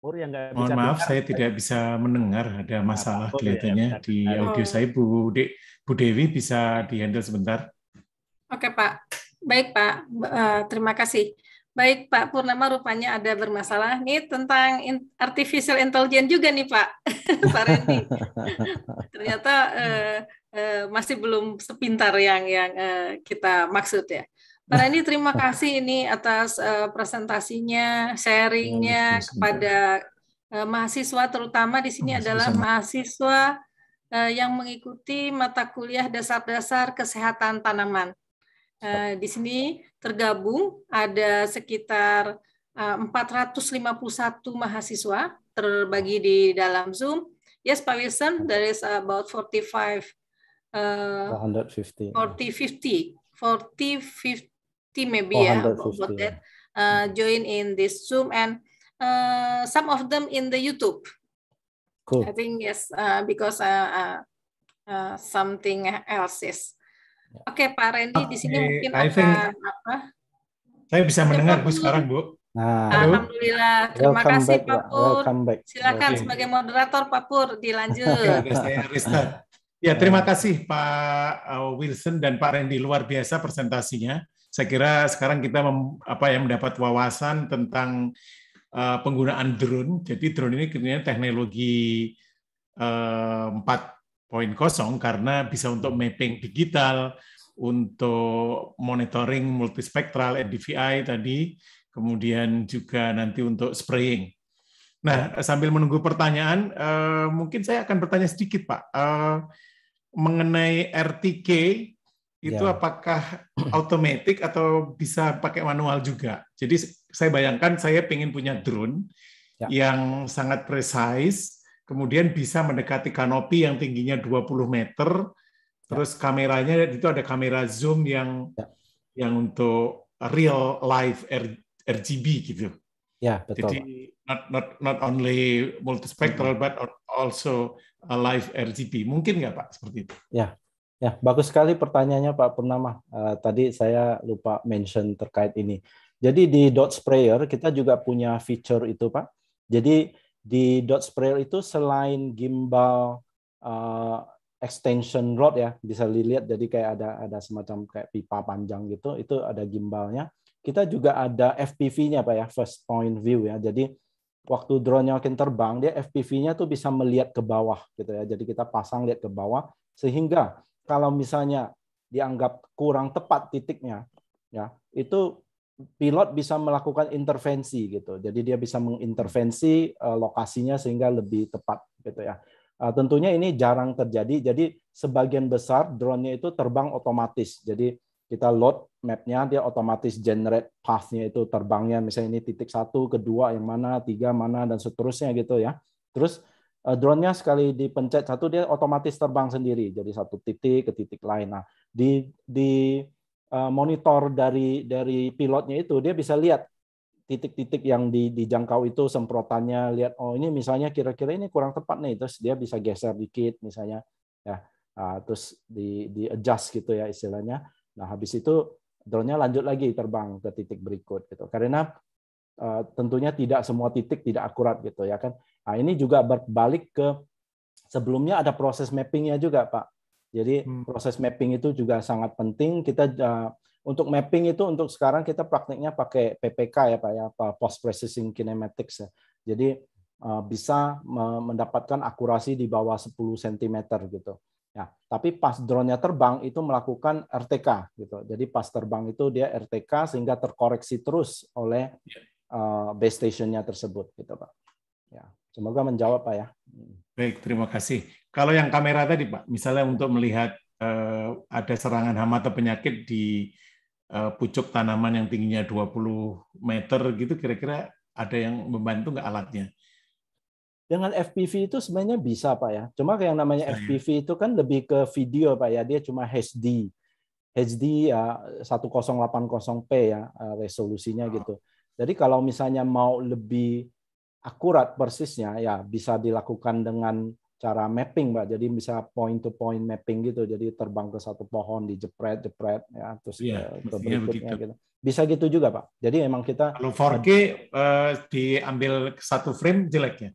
Pur yang nggak Mohon maaf, dengar, saya gitu tidak ya. bisa mendengar. Ada masalah ya, kelihatannya ya, di audio saya. Bu, De, Bu Dewi bisa iya. dihandle sebentar. Oke Pak, baik Pak. Eh, terima kasih. Baik Pak Purnama, rupanya ada bermasalah nih tentang artificial intelligence juga nih Pak. [laughs] Pak Randy. Ternyata eh, eh, masih belum sepintar yang yang eh, kita maksud ya. Pak Randy, terima kasih ini atas uh, presentasinya, sharingnya iya, kepada uh, mahasiswa, terutama di sini adalah mahasiswa uh, yang mengikuti mata kuliah dasar-dasar kesehatan tanaman. Uh, di sini tergabung ada sekitar uh, 451 mahasiswa terbagi di dalam Zoom. Yes, Pak Wilson, there is about 45 uh, 150 40 50 40 50 maybe ya yeah, oh, about that, uh, hmm. join in this Zoom and uh, some of them in the YouTube. Cool. I think yes, uh, because uh, uh, uh something else is. Oke, okay, Pak Randy di sini mungkin I think, apa? Saya bisa mendengar Bu sekarang, Bu. Nah, Alhamdulillah. Terima welcome kasih back, Pak Pur. Silakan okay. sebagai moderator Pak Pur dilanjut. ya, terima kasih Pak uh, Wilson dan Pak Randy luar biasa presentasinya saya kira sekarang kita mem, apa ya mendapat wawasan tentang uh, penggunaan drone. Jadi drone ini kini teknologi eh, empat poin kosong karena bisa untuk mapping digital, untuk monitoring multispektral (NDVI) tadi, kemudian juga nanti untuk spraying. Nah, sambil menunggu pertanyaan, eh, mungkin saya akan bertanya sedikit, Pak, mengenai RTK itu yeah. apakah otomatis [clears throat] atau bisa pakai manual juga? Jadi saya bayangkan saya ingin punya drone yeah. yang sangat precise, kemudian bisa mendekati kanopi yang tingginya 20 meter, terus ya. kameranya itu ada kamera zoom yang yeah. yang untuk real life RGB gitu. Ya, betul. Jadi not not not only multispectral hmm. but also live RGB. Mungkin nggak Pak seperti itu? Ya, Ya, bagus sekali pertanyaannya Pak Purnama. Uh, tadi saya lupa mention terkait ini. Jadi di dot sprayer kita juga punya feature itu Pak. Jadi di dot sprayer itu selain gimbal uh, extension rod ya bisa dilihat jadi kayak ada ada semacam kayak pipa panjang gitu itu ada gimbalnya kita juga ada FPV-nya pak ya first point view ya jadi waktu drone-nya makin terbang dia FPV-nya tuh bisa melihat ke bawah gitu ya jadi kita pasang lihat ke bawah sehingga kalau misalnya dianggap kurang tepat titiknya, ya itu pilot bisa melakukan intervensi gitu. Jadi dia bisa mengintervensi eh, lokasinya sehingga lebih tepat gitu ya. Eh, tentunya ini jarang terjadi. Jadi sebagian besar drone-nya itu terbang otomatis. Jadi kita load mapnya, dia otomatis generate path-nya itu terbangnya. Misalnya ini titik satu, kedua, yang mana, tiga, mana, dan seterusnya gitu ya. Terus Eh, drone-nya sekali dipencet satu dia otomatis terbang sendiri jadi satu titik ke titik lain. Nah, di di eh, monitor dari dari pilotnya itu dia bisa lihat titik-titik yang di, dijangkau itu semprotannya lihat oh ini misalnya kira-kira ini kurang tepat nih terus dia bisa geser dikit misalnya ya uh, terus di di adjust gitu ya istilahnya nah habis itu drone-nya lanjut lagi terbang ke titik berikut gitu karena uh, tentunya tidak semua titik tidak akurat gitu ya kan Nah, ini juga berbalik ke sebelumnya ada proses mappingnya juga, Pak. Jadi hmm. proses mapping itu juga sangat penting. Kita uh, untuk mapping itu untuk sekarang kita praktiknya pakai PPK ya Pak ya, post processing kinematics ya. Jadi uh, bisa mendapatkan akurasi di bawah 10 cm gitu. Ya, tapi pas drone-nya terbang itu melakukan RTK gitu. Jadi pas terbang itu dia RTK sehingga terkoreksi terus oleh uh, base station-nya tersebut gitu Pak. Ya. Semoga menjawab Pak ya. Baik, terima kasih. Kalau yang kamera tadi Pak, misalnya untuk melihat eh, ada serangan hama atau penyakit di eh, pucuk tanaman yang tingginya 20 meter gitu, kira-kira ada yang membantu nggak alatnya? Dengan FPV itu sebenarnya bisa Pak ya. Cuma yang namanya ya. FPV itu kan lebih ke video Pak ya, dia cuma HD. HD ya 1080p ya eh, resolusinya oh. gitu. Jadi kalau misalnya mau lebih akurat persisnya ya bisa dilakukan dengan cara mapping mbak jadi bisa point to point mapping gitu jadi terbang ke satu pohon dijepret jepret ya terus ya, ke, ke berikutnya gitu bisa gitu juga pak jadi emang kita kalau 4K eh, diambil satu frame jeleknya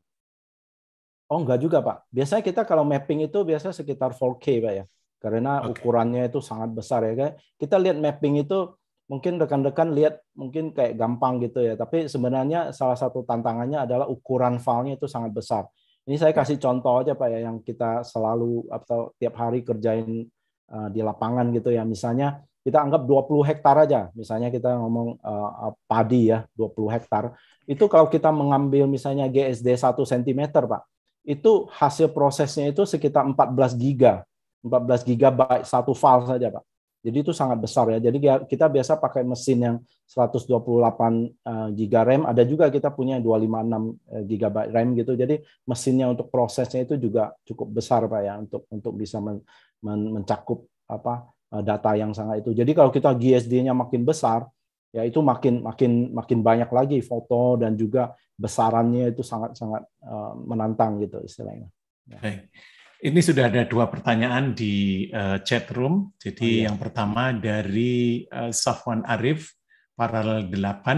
oh enggak juga pak biasanya kita kalau mapping itu biasa sekitar 4K pak ya karena okay. ukurannya itu sangat besar ya kita lihat mapping itu mungkin rekan-rekan lihat mungkin kayak gampang gitu ya, tapi sebenarnya salah satu tantangannya adalah ukuran filenya itu sangat besar. Ini saya ya. kasih contoh aja Pak ya yang kita selalu atau tiap hari kerjain eh, di lapangan gitu ya. Misalnya kita anggap 20 hektar aja, misalnya kita ngomong uh, padi ya, 20 hektar. Itu kalau kita mengambil misalnya GSD 1 cm Pak, itu hasil prosesnya itu sekitar 14 giga. 14 byte satu file saja Pak jadi itu sangat besar ya. Jadi kita biasa pakai mesin yang 128 eh, GB RAM, ada juga kita punya 256 eh, GB RAM gitu. Jadi mesinnya untuk prosesnya itu juga cukup besar Pak ya untuk untuk bisa men, men, mencakup apa eh, data yang sangat itu. Jadi kalau kita GSD-nya makin besar, ya itu makin makin makin banyak lagi foto dan juga besarannya itu sangat sangat menantang gitu istilahnya. Ya. Hey. Ini sudah ada dua pertanyaan di uh, chat room. Jadi oh, iya. yang pertama dari uh, Safwan Arif, paralel 8, ya.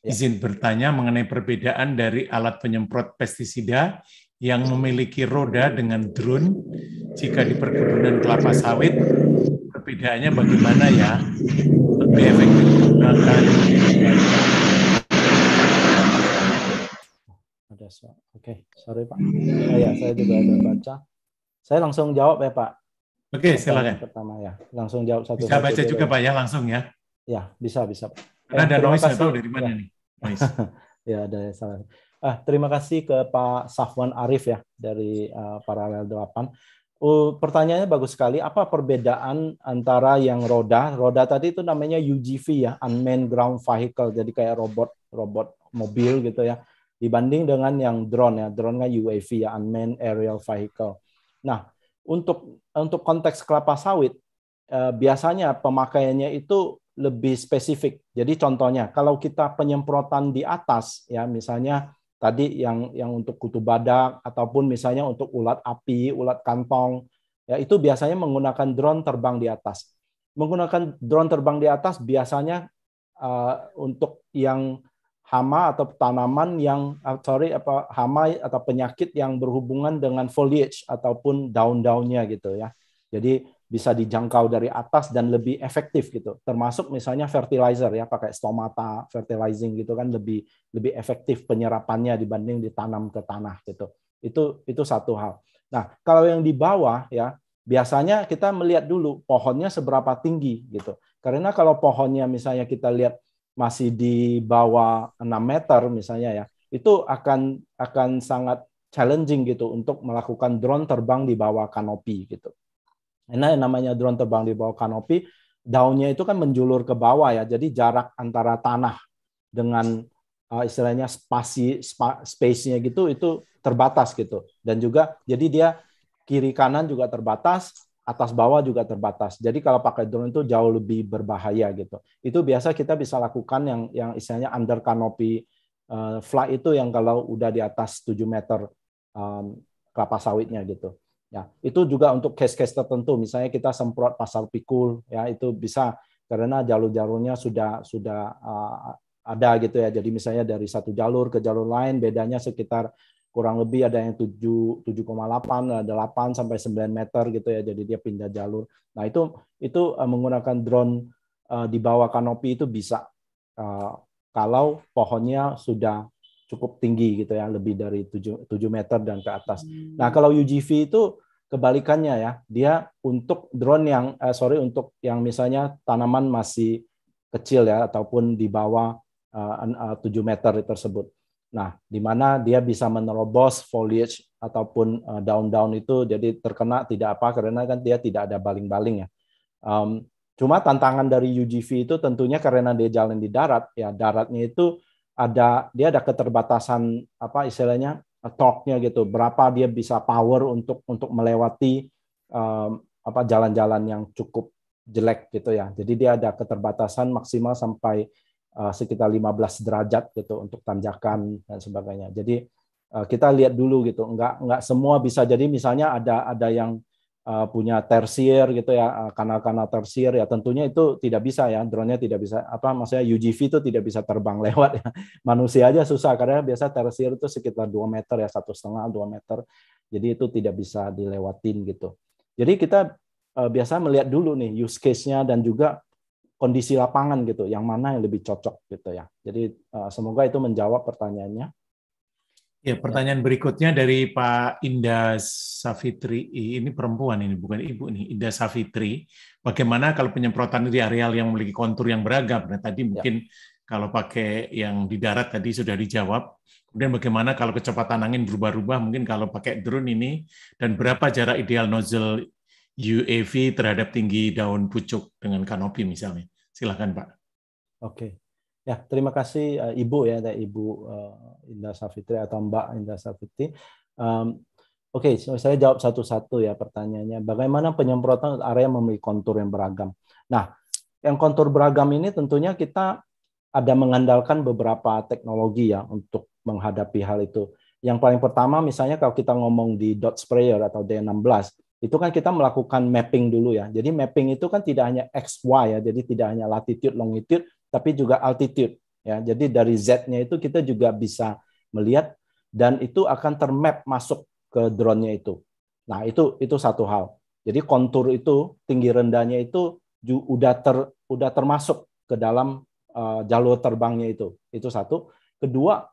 izin bertanya mengenai perbedaan dari alat penyemprot pestisida yang memiliki roda dengan drone jika di perkebunan kelapa sawit. Perbedaannya bagaimana ya? Lebih efektif menggunakan ada Oke, okay. sorry Pak. Oh ya, saya juga ada baca. Saya langsung jawab ya Pak. Oke, okay, silakan. Pertama ya, langsung jawab satu. Bisa satu, baca juga Pak ya langsung ya. Ya, bisa bisa. Karena eh, ada noise kasih. tahu dari mana ya. nih. Noise. [laughs] ya, ada salah. Ah, terima kasih ke Pak Safwan Arif ya dari uh, eh, Paralel 8. Uh, pertanyaannya bagus sekali. Apa perbedaan antara yang roda? Roda tadi itu namanya UGV ya, unmanned ground vehicle. Jadi kayak robot robot mobil gitu ya. Dibanding dengan yang drone ya, drone kan UAV ya, unmanned aerial vehicle. Nah, untuk untuk konteks kelapa sawit eh, biasanya pemakaiannya itu lebih spesifik. Jadi contohnya kalau kita penyemprotan di atas ya misalnya tadi yang yang untuk kutu badak ataupun misalnya untuk ulat api, ulat kantong ya itu biasanya menggunakan drone terbang di atas. Menggunakan drone terbang di atas biasanya uh, untuk yang hama atau tanaman yang uh, sorry apa hama atau penyakit yang berhubungan dengan foliage ataupun daun-daunnya gitu ya. Jadi bisa dijangkau dari atas dan lebih efektif gitu. Termasuk misalnya fertilizer ya pakai stomata fertilizing gitu kan lebih lebih efektif penyerapannya dibanding ditanam ke tanah gitu. Itu itu satu hal. Nah, kalau yang di bawah ya biasanya kita melihat dulu pohonnya seberapa tinggi gitu. Karena kalau pohonnya misalnya kita lihat masih di bawah 6 meter misalnya ya, itu akan akan sangat challenging gitu untuk melakukan drone terbang di bawah kanopi gitu. Nah, yang namanya drone terbang di bawah kanopi, daunnya itu kan menjulur ke bawah ya. Jadi jarak antara tanah dengan uh, istilahnya spasi spa, space-nya gitu itu terbatas gitu. Dan juga jadi dia kiri kanan juga terbatas, atas bawah juga terbatas. Jadi kalau pakai drone itu jauh lebih berbahaya gitu. Itu biasa kita bisa lakukan yang yang istilahnya under canopy uh, flight itu yang kalau udah di atas 7 meter um, kelapa sawitnya gitu. Ya, itu juga untuk case-case tertentu misalnya kita semprot pasal pikul ya itu bisa karena jalur-jalurnya sudah sudah uh, ada gitu ya. Jadi misalnya dari satu jalur ke jalur lain bedanya sekitar kurang lebih ada yang 7 7,8 ada 8 sampai 9 meter gitu ya jadi dia pindah jalur. Nah, itu itu eh, menggunakan drone eh, di bawah kanopi itu bisa eh, kalau pohonnya sudah cukup tinggi gitu ya, lebih dari 7 7 meter dan ke atas. Nah, kalau UGV itu kebalikannya ya. Dia untuk drone yang eh, sorry untuk yang misalnya tanaman masih kecil ya ataupun di bawah uh, 7 meter tersebut. Nah, di mana dia bisa menerobos foliage ataupun eh, daun-daun itu jadi terkena tidak apa karena kan dia tidak ada baling-baling ya. Um, cuma tantangan dari UGV itu tentunya karena dia jalan di darat ya daratnya itu ada dia ada keterbatasan apa istilahnya eh, torque-nya gitu berapa dia bisa power untuk untuk melewati um, apa jalan-jalan yang cukup jelek gitu ya. Jadi dia ada keterbatasan maksimal sampai Eh, sekitar 15 derajat gitu untuk tanjakan dan sebagainya. Jadi eh, kita lihat dulu gitu, nggak nggak semua bisa jadi misalnya ada ada yang eh, punya tersier gitu ya kanal-kanal tersier ya tentunya itu tidak bisa ya drone-nya tidak bisa apa maksudnya UGV itu tidak bisa terbang [laughs] lewat ya manusia aja susah karena biasa tersier itu sekitar 2 meter ya satu setengah dua meter jadi itu tidak bisa dilewatin gitu jadi kita biasa melihat dulu nih use case-nya dan juga kondisi lapangan gitu, yang mana yang lebih cocok gitu ya. Jadi eh, semoga itu menjawab pertanyaannya. Ya, ya, pertanyaan berikutnya dari Pak Indah Safitri. Ini perempuan ini, bukan ibu nih. Indah Safitri, bagaimana kalau penyemprotan di areal yang memiliki kontur yang beragam? Nah, tadi ya. mungkin ya. kalau pakai yang di darat tadi sudah dijawab. Kemudian bagaimana kalau kecepatan angin berubah-ubah? Mungkin kalau pakai drone ini, dan berapa jarak ideal nozzle UAV terhadap tinggi daun pucuk dengan kanopi misalnya. Silakan Pak. Oke. Ya, terima kasih eh, Ibu ya, Ibu uh, eh, Indah Safitri atau Mbak Indah Safitri. Um, Oke, okay, so saya jawab satu-satu ya pertanyaannya. Bagaimana penyemprotan area memiliki kontur yang beragam? Nah, yang kontur beragam ini tentunya kita ada mengandalkan beberapa teknologi ya untuk menghadapi hal itu. Yang paling pertama misalnya kalau kita ngomong di dot sprayer atau D16, itu kan kita melakukan mapping dulu ya. Jadi mapping itu kan tidak hanya x y ya, jadi tidak hanya latitude longitude tapi juga altitude ya. Jadi dari z-nya itu kita juga bisa melihat dan itu akan termap masuk ke drone-nya itu. Nah, itu itu satu hal. Jadi kontur itu tinggi rendahnya itu udah ter udah termasuk ke dalam uh, jalur terbangnya itu. Itu satu. Kedua,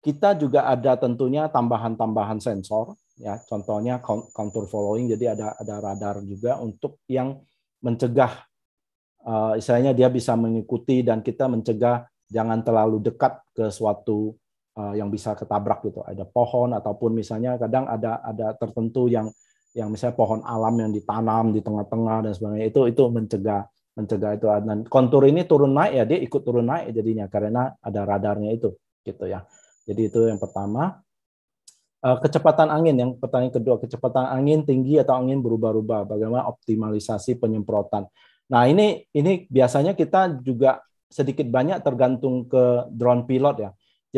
kita juga ada tentunya tambahan-tambahan sensor ya contohnya contour following jadi ada ada radar juga untuk yang mencegah uh, istilahnya dia bisa mengikuti dan kita mencegah jangan terlalu dekat ke suatu uh, yang bisa ketabrak gitu ada pohon ataupun misalnya kadang ada ada tertentu yang yang misalnya pohon alam yang ditanam di tengah-tengah dan sebagainya itu itu mencegah mencegah itu dan kontur ini turun naik ya dia ikut turun naik jadinya karena ada radarnya itu gitu ya jadi itu yang pertama Eh, kecepatan angin yang pertanyaan kedua kecepatan angin tinggi atau angin berubah-ubah bagaimana optimalisasi penyemprotan nah ini ini biasanya kita juga sedikit banyak tergantung ke drone pilot ya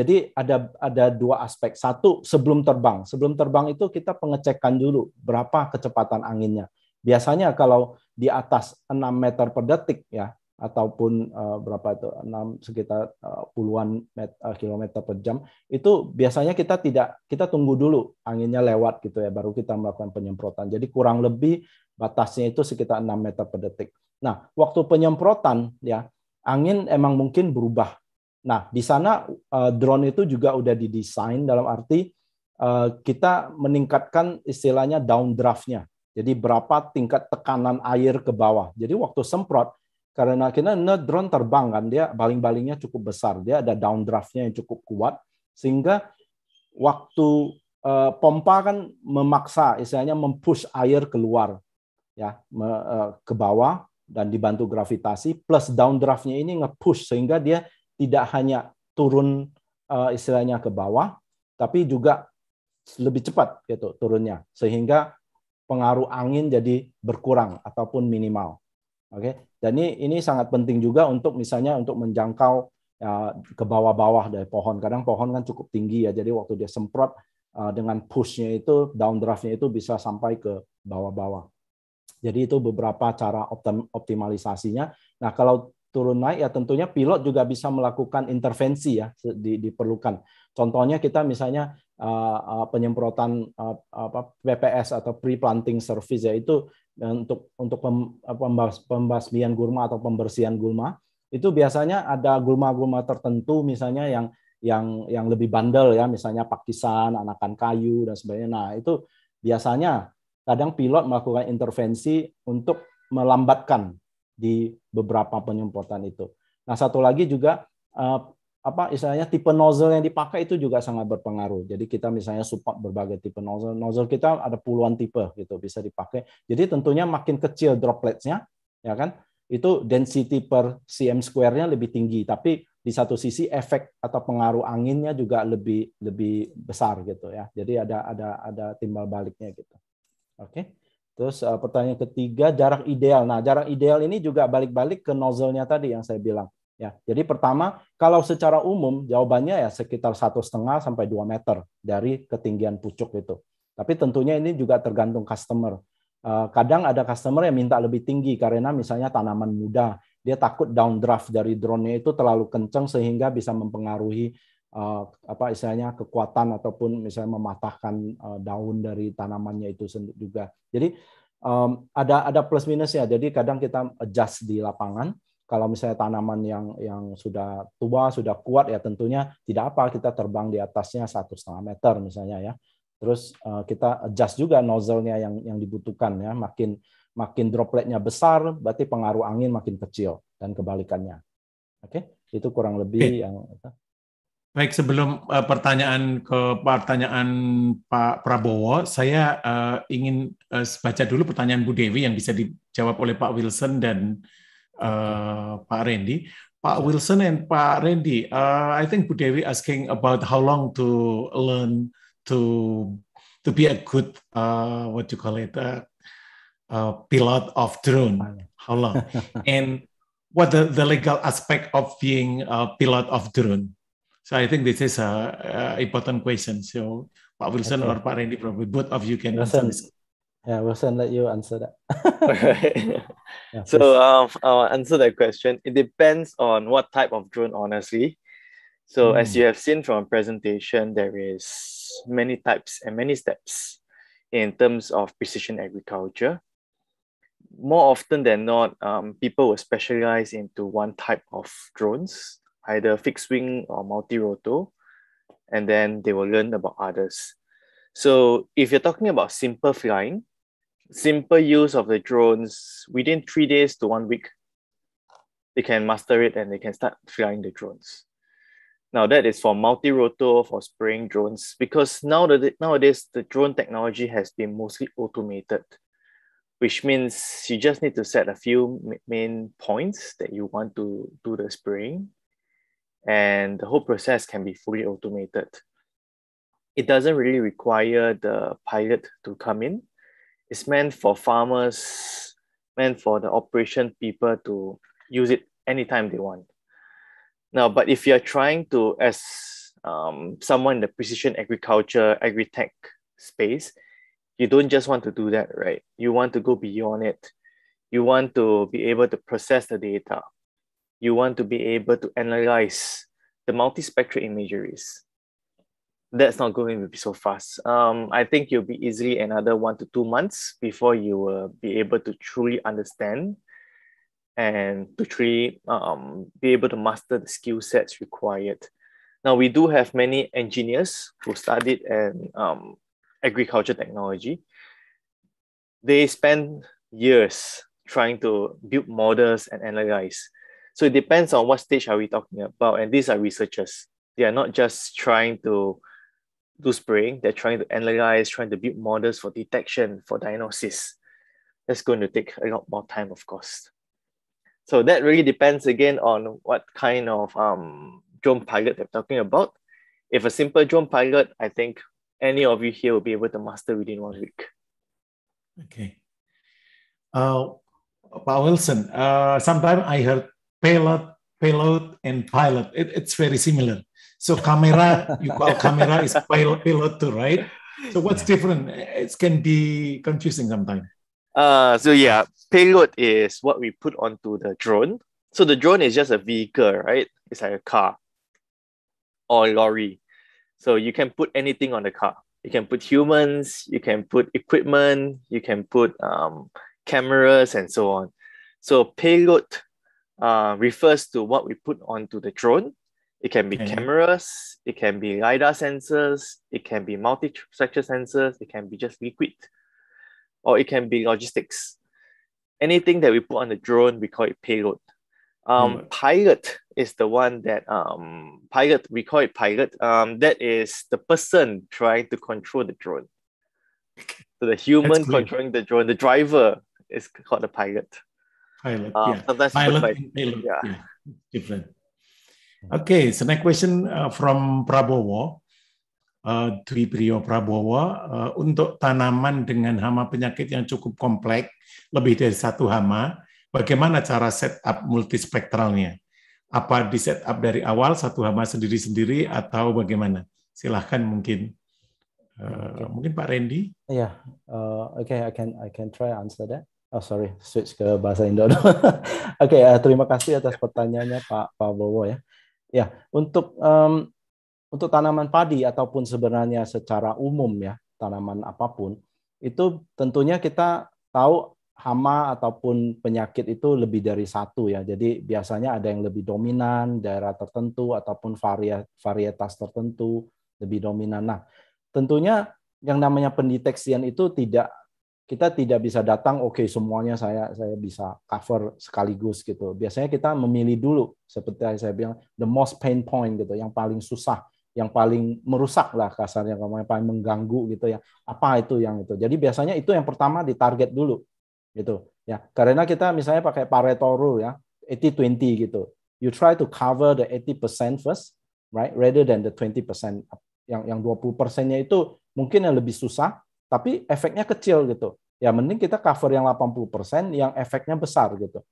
jadi ada ada dua aspek satu sebelum terbang sebelum terbang itu kita pengecekan dulu berapa kecepatan anginnya biasanya kalau di atas 6 meter per detik ya ataupun uh, berapa itu enam sekitar uh, puluhan met, uh, kilometer per jam itu biasanya kita tidak kita tunggu dulu anginnya lewat gitu ya baru kita melakukan penyemprotan jadi kurang lebih batasnya itu sekitar 6 meter per detik nah waktu penyemprotan ya angin emang mungkin berubah nah di sana uh, drone itu juga udah didesain dalam arti uh, kita meningkatkan istilahnya down draftnya jadi berapa tingkat tekanan air ke bawah jadi waktu semprot karena akhirnya drone terbang kan dia baling-balingnya cukup besar, dia ada downdraftnya yang cukup kuat sehingga waktu uh, pompa kan memaksa istilahnya mempush air keluar ya me, uh, ke bawah dan dibantu gravitasi plus downdraftnya ini ngepush sehingga dia tidak hanya turun uh, istilahnya ke bawah tapi juga lebih cepat gitu turunnya sehingga pengaruh angin jadi berkurang ataupun minimal. Oke. Okay? Dan ini, ini sangat penting juga untuk misalnya untuk menjangkau ya, ke bawah-bawah dari pohon. Kadang pohon kan cukup tinggi ya, jadi waktu dia semprot uh, dengan pushnya itu, downdraftnya itu bisa sampai ke bawah-bawah. Jadi itu beberapa cara optim optimalisasinya. Nah kalau turun naik ya tentunya pilot juga bisa melakukan intervensi ya di, diperlukan. Contohnya kita misalnya uh, penyemprotan uh, apa, PPS atau pre planting service itu dan untuk untuk pembasmian gulma atau pembersihan gulma itu biasanya ada gulma-gulma tertentu misalnya yang yang yang lebih bandel ya misalnya pakisan, anakan kayu dan sebagainya. Nah, itu biasanya kadang pilot melakukan intervensi untuk melambatkan di beberapa penyemprotan itu. Nah, satu lagi juga eh, apa istilahnya tipe nozzle yang dipakai itu juga sangat berpengaruh. Jadi kita misalnya support berbagai tipe nozzle. Nozzle kita ada puluhan tipe gitu bisa dipakai. Jadi tentunya makin kecil dropletsnya, ya kan? Itu density per cm square-nya lebih tinggi, tapi di satu sisi efek atau pengaruh anginnya juga lebih lebih besar gitu ya. Jadi ada ada ada timbal baliknya gitu. Oke. Okay. Terus eh, pertanyaan ketiga jarak ideal. Nah, jarak ideal ini juga balik-balik ke nozzle-nya tadi yang saya bilang Ya, jadi pertama, kalau secara umum jawabannya ya sekitar satu setengah sampai 2 meter dari ketinggian pucuk itu. Tapi tentunya ini juga tergantung customer. Eh, kadang ada customer yang minta lebih tinggi karena misalnya tanaman muda, dia takut downdraft dari drone-nya itu terlalu kencang sehingga bisa mempengaruhi eh, apa istilahnya kekuatan ataupun misalnya mematahkan eh, daun dari tanamannya itu sendiri juga. Jadi ada ada plus minusnya. Jadi kadang kita adjust di lapangan kalau misalnya tanaman yang yang sudah tua sudah kuat ya tentunya tidak apa kita terbang di atasnya satu setengah meter misalnya ya terus uh, kita adjust juga nozzle-nya yang yang dibutuhkan ya makin makin dropletnya besar berarti pengaruh angin makin kecil dan kebalikannya oke okay? itu kurang lebih okay. yang baik sebelum uh, pertanyaan ke pertanyaan Pak Prabowo saya uh, ingin uh, baca dulu pertanyaan Bu Dewi yang bisa dijawab oleh Pak Wilson dan uh, Pak Randy. Pak Wilson and Pak Randy, uh, I think Budewi asking about how long to learn to to be a good uh, what you call it uh, uh, pilot of drone. How long? [laughs] and what the, the legal aspect of being a pilot of drone? So I think this is a, a important question. So Pak Wilson okay. or Pak Randy, probably both of you can answer this yeah wilson let you answer that [laughs] yeah, so um, i'll answer that question it depends on what type of drone honestly so mm. as you have seen from presentation there is many types and many steps in terms of precision agriculture more often than not um, people will specialize into one type of drones either fixed wing or multi-rotor and then they will learn about others so if you're talking about simple flying simple use of the drones within three days to one week, they can master it and they can start flying the drones. Now that is for multi-rotor for spraying drones because now the, nowadays the drone technology has been mostly automated, which means you just need to set a few main points that you want to do the spraying and the whole process can be fully automated. It doesn't really require the pilot to come in it's meant for farmers, meant for the operation people to use it anytime they want. Now, but if you're trying to, as um, someone in the precision agriculture, agri-tech space, you don't just want to do that, right? You want to go beyond it. You want to be able to process the data. You want to be able to analyze the multispectral imageries that's not going to be so fast. Um, I think you'll be easily another one to two months before you will be able to truly understand and to truly um, be able to master the skill sets required. Now, we do have many engineers who studied in um, agriculture technology. They spend years trying to build models and analyze. So it depends on what stage are we talking about. And these are researchers. They are not just trying to do spraying, they're trying to analyze, trying to build models for detection, for diagnosis. That's going to take a lot more time, of course. So that really depends again on what kind of um, drone pilot they're talking about. If a simple drone pilot, I think any of you here will be able to master within one week. Okay. Uh, Paul Wilson, uh, sometime I heard payload, payload, and pilot. It, it's very similar. So camera, you call camera is pilot, pilot too, right? So what's different? It can be confusing sometimes. Uh, so yeah, payload is what we put onto the drone. So the drone is just a vehicle, right? It's like a car or a lorry. So you can put anything on the car. You can put humans, you can put equipment, you can put um, cameras and so on. So payload uh, refers to what we put onto the drone it can be okay. cameras, it can be LiDAR sensors, it can be multi-structure sensors, it can be just liquid, or it can be logistics. Anything that we put on the drone, we call it payload. Um, mm. Pilot is the one that um, pilot we call it pilot. Um, that is the person trying to control the drone. [laughs] So the human controlling the drone, the driver is called the pilot. Pilot. Um, yeah. Sometimes pilot, pilot. Yeah. yeah. Different. Okay, so next question uh, from Prabowo. Uh, Dwi Priyo Prabowo, uh, untuk tanaman dengan hama penyakit yang cukup kompleks, lebih dari satu hama, bagaimana cara setup multispektralnya? Apa di setup dari awal satu hama sendiri-sendiri atau bagaimana? Silahkan mungkin Uh, okay. mungkin Pak Randy. Iya, yeah. uh, oke, okay, I can I can try answer that. Oh sorry, switch ke bahasa Indo. oke, [laughs] okay, uh, terima kasih atas pertanyaannya Pak Prabowo ya. Ya, untuk um, untuk tanaman padi ataupun sebenarnya secara umum ya, tanaman apapun, itu tentunya kita tahu hama ataupun penyakit itu lebih dari satu ya. Jadi biasanya ada yang lebih dominan daerah tertentu ataupun varietas tertentu lebih dominan. Nah, tentunya yang namanya pendeteksian itu tidak kita tidak bisa datang oke okay, semuanya saya saya bisa cover sekaligus gitu. Biasanya kita memilih dulu seperti yang saya bilang the most pain point gitu, yang paling susah, yang paling merusak lah kasarnya yang paling mengganggu gitu ya. Apa itu yang itu. Jadi biasanya itu yang pertama ditarget dulu gitu ya. Karena kita misalnya pakai Pareto rule ya, 80-20 gitu. You try to cover the 80% first, right? Rather than the 20% yang yang 20%-nya itu mungkin yang lebih susah tapi efeknya kecil gitu. Ya mending kita cover yang 80% yang efeknya besar gitu.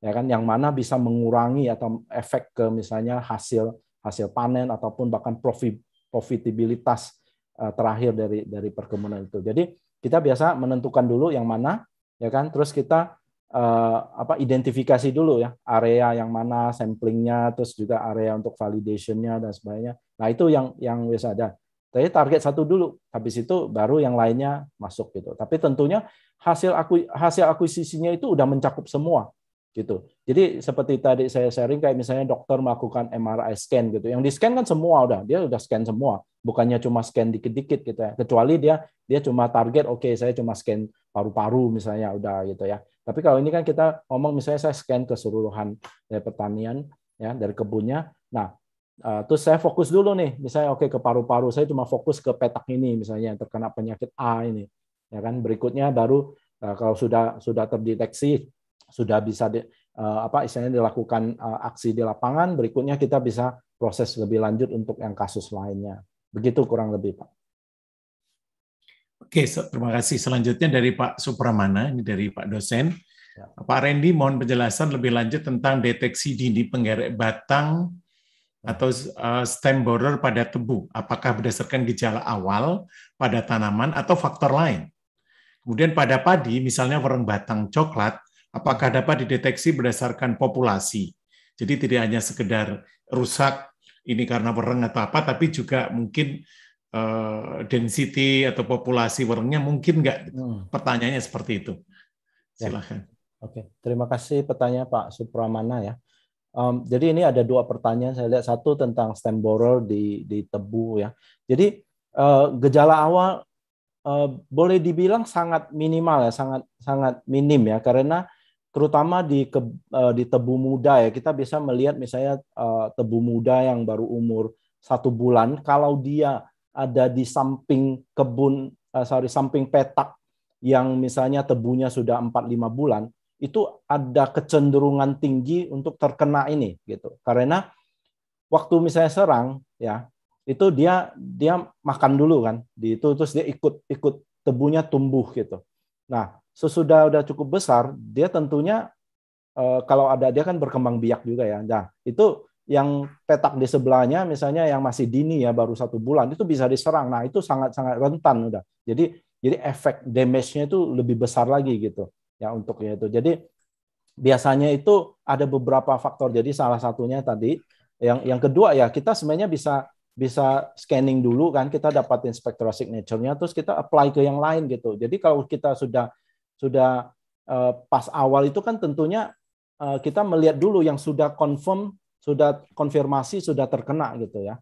Ya kan yang mana bisa mengurangi atau efek ke misalnya hasil hasil panen ataupun bahkan profit profitabilitas eh, terakhir dari dari perkebunan itu. Jadi kita biasa menentukan dulu yang mana ya kan terus kita eh, apa identifikasi dulu ya area yang mana samplingnya terus juga area untuk validationnya dan sebagainya nah itu yang yang biasa ada tapi target satu dulu, habis itu baru yang lainnya masuk gitu. Tapi tentunya hasil aku hasil akuisisinya itu udah mencakup semua gitu. Jadi seperti tadi saya sharing kayak misalnya dokter melakukan MRI scan gitu. Yang di scan kan semua udah, dia udah scan semua. Bukannya cuma scan dikit-dikit gitu ya. Kecuali dia dia cuma target oke okay, saya cuma scan paru-paru misalnya udah gitu ya. Tapi kalau ini kan kita ngomong misalnya saya scan keseluruhan dari pertanian ya dari kebunnya. Nah, Uh, terus saya fokus dulu nih, misalnya oke okay, ke paru-paru, saya cuma fokus ke petak ini misalnya yang terkena penyakit A ini, ya kan. Berikutnya baru uh, kalau sudah sudah terdeteksi, sudah bisa di, uh, apa istilahnya dilakukan uh, aksi di lapangan, berikutnya kita bisa proses lebih lanjut untuk yang kasus lainnya. Begitu kurang lebih Pak. Oke, so, terima kasih. Selanjutnya dari Pak Supramana, ini dari Pak dosen. Ya. Pak Randy, mohon penjelasan lebih lanjut tentang deteksi dini penggerek batang atau eh, stem borer pada tebu? Apakah berdasarkan gejala awal pada tanaman atau faktor lain? Kemudian pada padi, misalnya warna batang coklat, apakah dapat dideteksi berdasarkan populasi? Jadi tidak hanya sekedar rusak ini karena warna atau apa, tapi juga mungkin eh, density atau populasi warnanya mungkin nggak. Hmm. Pertanyaannya seperti itu. Ya. Silahkan. Oke, terima kasih pertanyaan Pak Supramana ya. Um, jadi ini ada dua pertanyaan saya lihat satu tentang stem borer di di tebu ya. Jadi uh, gejala awal uh, boleh dibilang sangat minimal ya, sangat sangat minim ya karena terutama di ke, uh, di tebu muda ya kita bisa melihat misalnya uh, tebu muda yang baru umur satu bulan kalau dia ada di samping kebun uh, sorry samping petak yang misalnya tebunya sudah 4-5 bulan itu ada kecenderungan tinggi untuk terkena ini gitu. Karena waktu misalnya serang ya, itu dia dia makan dulu kan di itu terus dia ikut ikut tebunya tumbuh gitu. Nah, sesudah udah cukup besar, dia tentunya eh, kalau ada dia kan berkembang biak juga ya. Nah, itu yang petak di sebelahnya misalnya yang masih dini ya baru satu bulan itu bisa diserang. Nah, itu sangat-sangat rentan udah. Jadi jadi efek damage-nya itu lebih besar lagi gitu ya untuk ya itu. Jadi biasanya itu ada beberapa faktor. Jadi salah satunya tadi yang yang kedua ya kita sebenarnya bisa bisa scanning dulu kan kita dapat inspektorat signature-nya terus kita apply ke yang lain gitu. Jadi kalau kita sudah sudah uh, pas awal itu kan tentunya uh, kita melihat dulu yang sudah confirm, sudah konfirmasi sudah terkena gitu ya.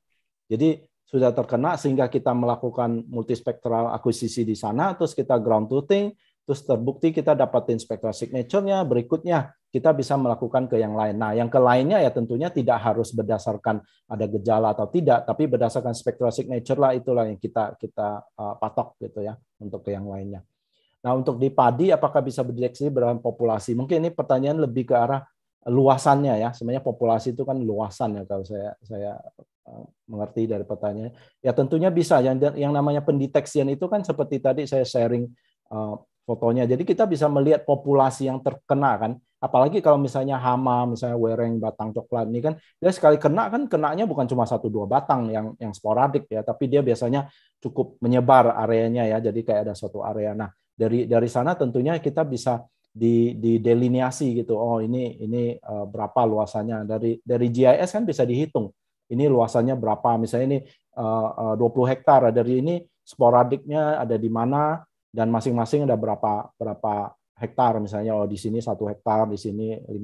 Jadi sudah terkena sehingga kita melakukan multispektral akuisisi di sana terus kita ground truthing terus terbukti kita dapatin spektra signature-nya, berikutnya kita bisa melakukan ke yang lain. Nah, yang ke lainnya ya tentunya tidak harus berdasarkan ada gejala atau tidak, tapi berdasarkan spektra signature lah itulah yang kita kita uh, patok gitu ya untuk ke yang lainnya. Nah, untuk di padi apakah bisa berdeteksi berapa populasi? Mungkin ini pertanyaan lebih ke arah luasannya ya. Sebenarnya populasi itu kan luasan ya kalau saya saya uh, mengerti dari pertanyaan. Ya tentunya bisa yang yang namanya pendeteksian itu kan seperti tadi saya sharing uh, fotonya. Jadi kita bisa melihat populasi yang terkena kan. Apalagi kalau misalnya hama, misalnya wereng, batang coklat ini kan dia sekali kena kan kenanya bukan cuma satu dua batang yang yang sporadik ya, tapi dia biasanya cukup menyebar areanya ya. Jadi kayak ada suatu area. Nah, dari dari sana tentunya kita bisa di didelineasi gitu. Oh, ini ini eh, berapa luasannya dari dari GIS kan bisa dihitung. Ini luasannya berapa? Misalnya ini 20 eh, eh, hektar dari ini sporadiknya ada di mana, dan masing-masing ada berapa berapa hektar misalnya oh di sini satu hektar di sini 500 uh,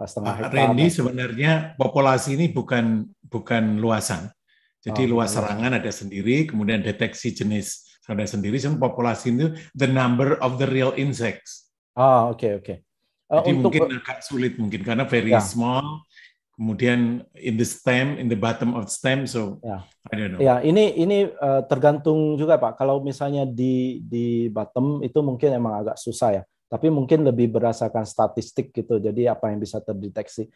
eh, setengah ah, hektar. Randy sebenarnya populasi ini bukan bukan luasan. Jadi oh, iya, luas iya. serangan ada sendiri, kemudian deteksi jenis ada sendiri. sebenarnya populasi itu the number of the real insects. Ah oh, oke okay, oke. Okay. Uh, eh, Jadi untuk, mungkin agak sulit mungkin karena very ya. small kemudian in the stem in the bottom of stem so ya. I don't know. Ya, ini ini uh, tergantung juga Pak. Kalau misalnya di di bottom itu mungkin emang agak susah ya. Tapi mungkin lebih berdasarkan statistik gitu. Jadi apa yang bisa terdeteksi.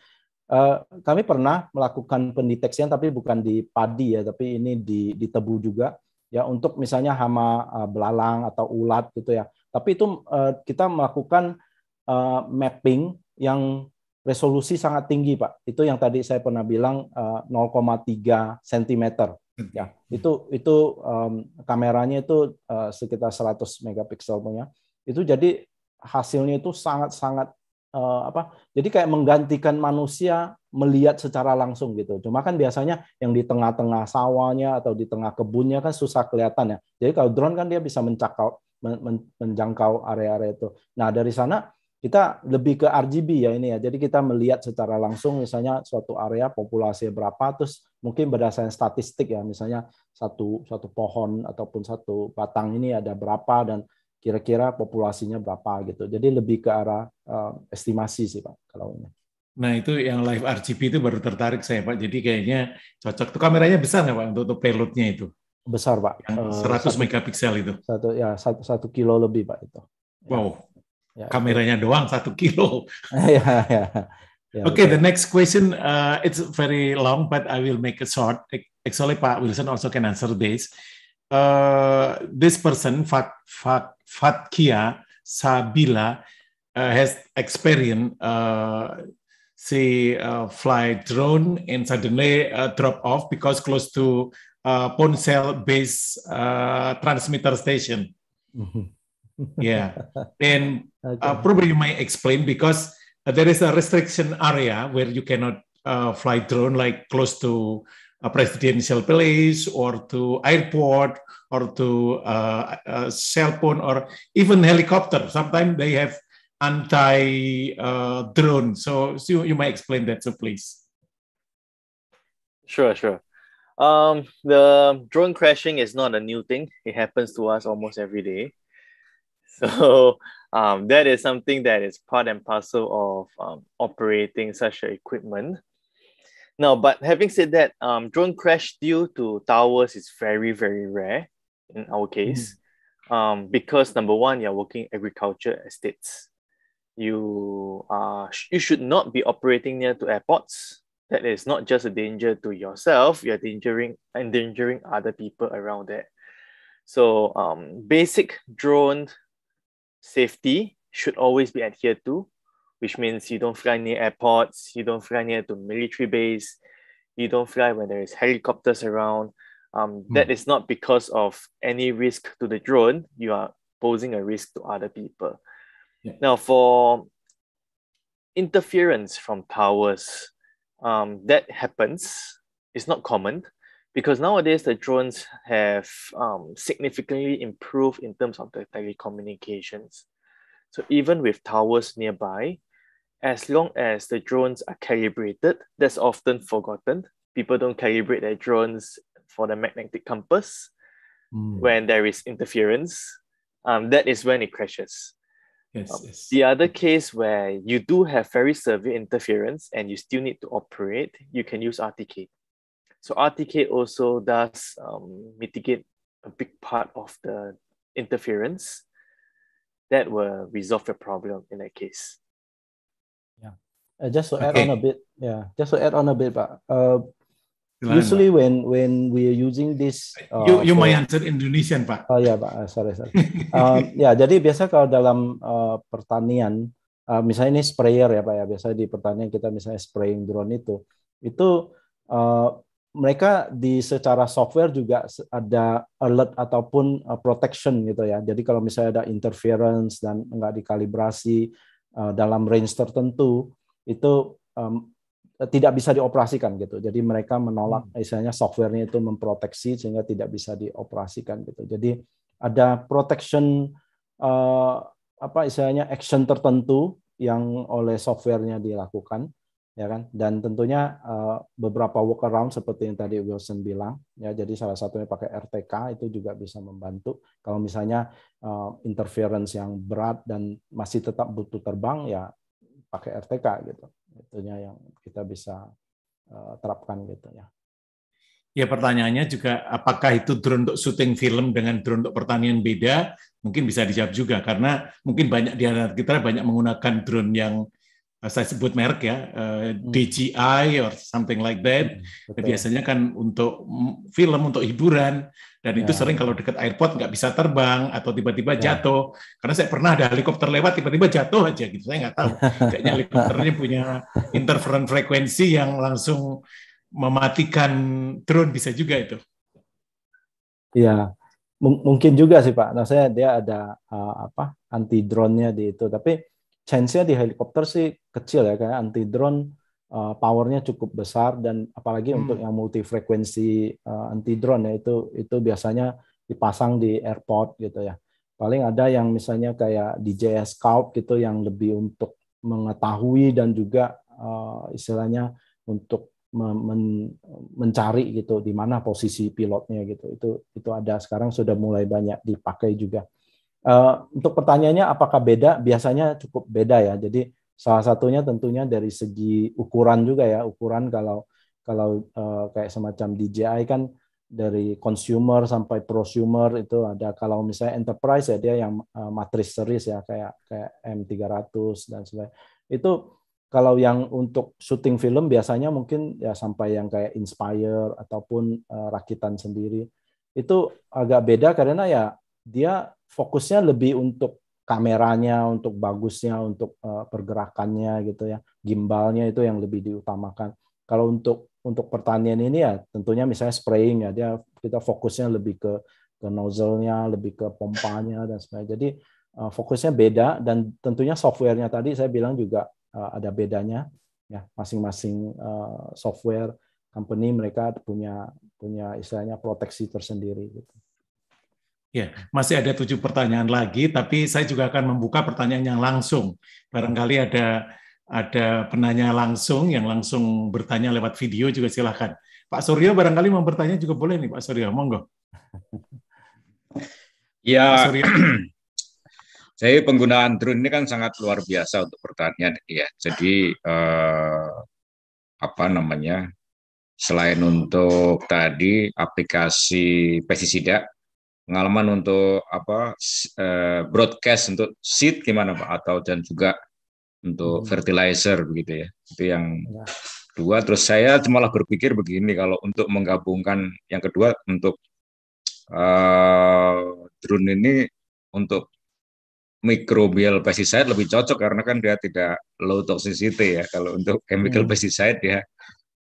Uh, kami pernah melakukan pendeteksian tapi bukan di padi ya, tapi ini di di tebu juga ya untuk misalnya hama uh, belalang atau ulat gitu ya. Tapi itu uh, kita melakukan uh, mapping yang resolusi sangat tinggi Pak. Itu yang tadi saya pernah bilang 0,3 eh, cm hmm. ya. Itu itu um, kameranya itu uh, sekitar 100 megapiksel punya. Itu jadi hasilnya itu sangat-sangat uh, apa? Jadi kayak menggantikan manusia melihat secara langsung gitu. Cuma kan biasanya yang di tengah-tengah sawahnya atau di tengah kebunnya kan susah kelihatan ya. Jadi kalau drone kan dia bisa mencakau men, menjangkau area-area itu. Nah, dari sana kita lebih ke RGB ya ini ya. Jadi kita melihat secara langsung misalnya suatu area populasi berapa terus mungkin berdasarkan statistik ya misalnya satu satu pohon ataupun satu batang ini ada berapa dan kira-kira populasinya berapa gitu. Jadi lebih ke arah uh, estimasi sih Pak kalau ini. Nah itu yang live RGB itu baru tertarik saya Pak. Jadi kayaknya cocok. Tuh kameranya besar ya Pak untuk, untuk payload-nya itu? Besar Pak. Yang 100 uh, eh, megapiksel itu. Satu ya satu, satu kilo lebih Pak itu. Ya. Wow, yeah. Ya, kameranya doang satu kilo. yeah, yeah. Yeah, okay, okay, the next question uh, it's very long, but I will make it short. Actually, Pak Wilson also can answer this. Uh, this person, Fat, Fat, Fatkia Sabila, uh, has experience. Uh, she uh, fly drone and suddenly uh, drop off because close to uh, Ponsel base uh, transmitter station. Mm -hmm. yeah [laughs] then okay. uh, probably you might explain because uh, there is a restriction area where you cannot uh, fly drone like close to a presidential palace or to airport or to uh, a cell phone or even helicopter sometimes they have anti uh, drone so, so you might explain that so please sure sure um, the drone crashing is not a new thing. It happens to us almost every day. [laughs] So um, that is something that is part and parcel of um, operating such equipment. Now, but having said that, um, drone crash due to towers is very, very rare in our mm-hmm. case. Mm. Um, because number one, you're working agriculture estates. You are you should not be operating near to airports. That is not just a danger to yourself, you're endangering endangering other people around there. So um, basic drone safety should always be adhered to, which means you don't fly near airports, you don't fly near to military base, you don't fly when there is helicopters around. Um, mm. That is not because of any risk to the drone. You are posing a risk to other people. Yeah. Now, for interference from towers, um, that happens. It's not common, because nowadays the drones have um, significantly improved in terms of the telecommunications. So even with towers nearby, as long as the drones are calibrated, that's often forgotten. People don't calibrate their drones for the magnetic compass. Mm. When there is interference, um, that is when it crashes. Yes, um, yes. The other case where you do have very severe interference and you still need to operate, you can use RTK. So RTK also does um, mitigate a big part of the interference that will resolve the problem in that case. Yeah, uh, just to add on a bit. Yeah, just to add on a bit, but uh, usually when when we are using this uh, you you so, may answer Indonesian pak oh ya pak uh, sorry sorry uh, yeah, jadi biasa kalau dalam uh, pertanian uh, misalnya ini sprayer ya pak ya biasa di pertanian kita misalnya spraying drone itu itu uh, mereka di secara software juga ada alert ataupun uh, protection gitu ya. Jadi kalau misalnya ada interference dan nggak dikalibrasi uh, dalam range tertentu itu um, tidak bisa dioperasikan gitu. Jadi mereka menolak hmm. misalnya softwarenya itu memproteksi sehingga tidak bisa dioperasikan gitu. Jadi ada protection uh, apa istilahnya action tertentu yang oleh softwarenya dilakukan ya kan dan tentunya uh, beberapa workaround seperti yang tadi Wilson bilang ya jadi salah satunya pakai RTK itu juga bisa membantu kalau misalnya uh, interference yang berat dan masih tetap butuh terbang ya pakai RTK gitu itunya yang kita bisa uh, terapkan gitu ya Ya pertanyaannya juga apakah itu drone untuk syuting film dengan drone untuk pertanian beda? Mungkin bisa dijawab juga karena mungkin banyak di antara kita banyak menggunakan drone yang saya sebut merek ya, uh, eh, hmm. DJI or something like that. Betul. Biasanya kan untuk film, untuk hiburan, dan ya. itu sering kalau dekat airport nggak bisa terbang atau tiba-tiba ya. jatuh. Karena saya pernah ada helikopter lewat tiba-tiba jatuh aja gitu, saya nggak tahu. Kayaknya helikopternya punya interferon frekuensi yang langsung mematikan drone bisa juga itu. Iya, mungkin juga sih Pak. Nah saya dia ada uh, apa anti drone-nya di itu, tapi chance-nya di helikopter sih kecil ya kayak anti drone uh, eh, powernya cukup besar dan apalagi hmm. untuk yang multi frekuensi uh, eh, anti drone ya itu itu biasanya dipasang di airport gitu ya paling ada yang misalnya kayak DJI Scout gitu yang lebih untuk mengetahui dan juga uh, istilahnya untuk men mencari gitu di mana posisi pilotnya gitu itu itu ada sekarang sudah mulai banyak dipakai juga Eh, untuk pertanyaannya apakah beda? Biasanya cukup beda ya. Jadi salah satunya tentunya dari segi ukuran juga ya. Ukuran kalau kalau uh, kayak semacam DJI kan dari consumer sampai prosumer itu ada kalau misalnya enterprise ya dia yang uh, eh, matris series ya kayak kayak M300 dan sebagainya. Itu kalau yang untuk syuting film biasanya mungkin ya sampai yang kayak Inspire ataupun uh, rakitan sendiri itu agak beda karena ya dia fokusnya lebih untuk kameranya, untuk bagusnya, untuk uh, pergerakannya gitu ya, gimbalnya itu yang lebih diutamakan. Kalau untuk untuk pertanian ini ya tentunya misalnya spraying ya dia kita fokusnya lebih ke ke nozzle-nya, lebih ke pompanya dan sebagainya. Jadi uh, fokusnya beda dan tentunya softwarenya tadi saya bilang juga uh, ada bedanya ya masing-masing uh, software company mereka punya punya istilahnya proteksi tersendiri gitu. Ya, masih ada tujuh pertanyaan lagi, tapi saya juga akan membuka pertanyaan yang langsung. Barangkali ada ada penanya langsung yang langsung bertanya lewat video juga silahkan. Pak Suryo barangkali mau bertanya juga boleh nih Pak Suryo, monggo. Ya, Suryo. [clears throat] saya penggunaan drone ini kan sangat luar biasa untuk pertanian ya. Jadi eh, apa namanya? Selain untuk tadi aplikasi pesticida pengalaman untuk apa eh, broadcast untuk seed gimana Pak atau dan juga untuk hmm. fertilizer begitu ya. Itu yang ya. dua terus saya malah berpikir begini kalau untuk menggabungkan yang kedua untuk eh, drone ini untuk microbial pesticide lebih cocok karena kan dia tidak low toxicity ya. Kalau untuk chemical hmm. pesticide ya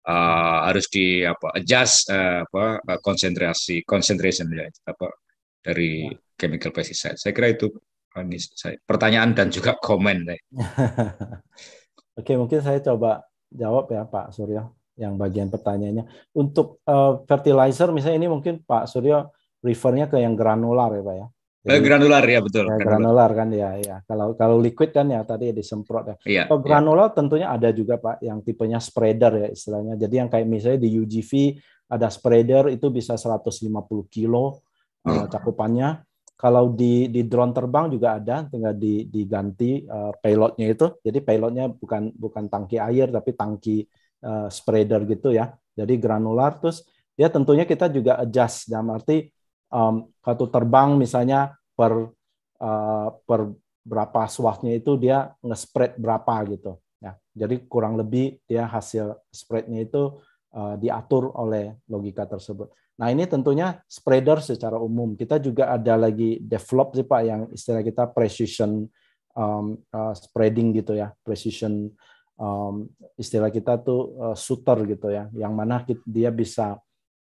uh, harus di apa adjust uh, apa uh, konsentrasi concentration ya apa dari ya. chemical pesticide. Saya kira itu pertanyaan dan juga komen. [laughs] Oke, mungkin saya coba jawab ya Pak Suryo yang bagian pertanyaannya. Untuk uh, fertilizer misalnya ini mungkin Pak Suryo refernya ke yang granular ya Pak ya. Eh, Jadi, granular ya betul. Ya, granular kan ya ya. Kalau kalau liquid kan ya tadi disemprot ya. ya kalau iya. granular ya. tentunya ada juga Pak yang tipenya spreader ya istilahnya. Jadi yang kayak misalnya di UGV ada spreader itu bisa 150 kilo uh, cakupannya. Kalau di di drone terbang juga ada, tinggal di, diganti uh, payloadnya itu. Jadi payloadnya bukan bukan tangki air tapi tangki uh, spreader gitu ya. Jadi granular terus ya tentunya kita juga adjust dalam arti um, terbang misalnya per uh, per berapa swathnya itu dia nge-spread berapa gitu. Ya, jadi kurang lebih dia hasil spreadnya itu uh, diatur oleh logika tersebut. Nah ini tentunya spreader secara umum. Kita juga ada lagi develop sih Pak yang istilah kita precision um, uh, spreading gitu ya, precision um, istilah kita tuh uh, shooter gitu ya, yang mana kita, dia bisa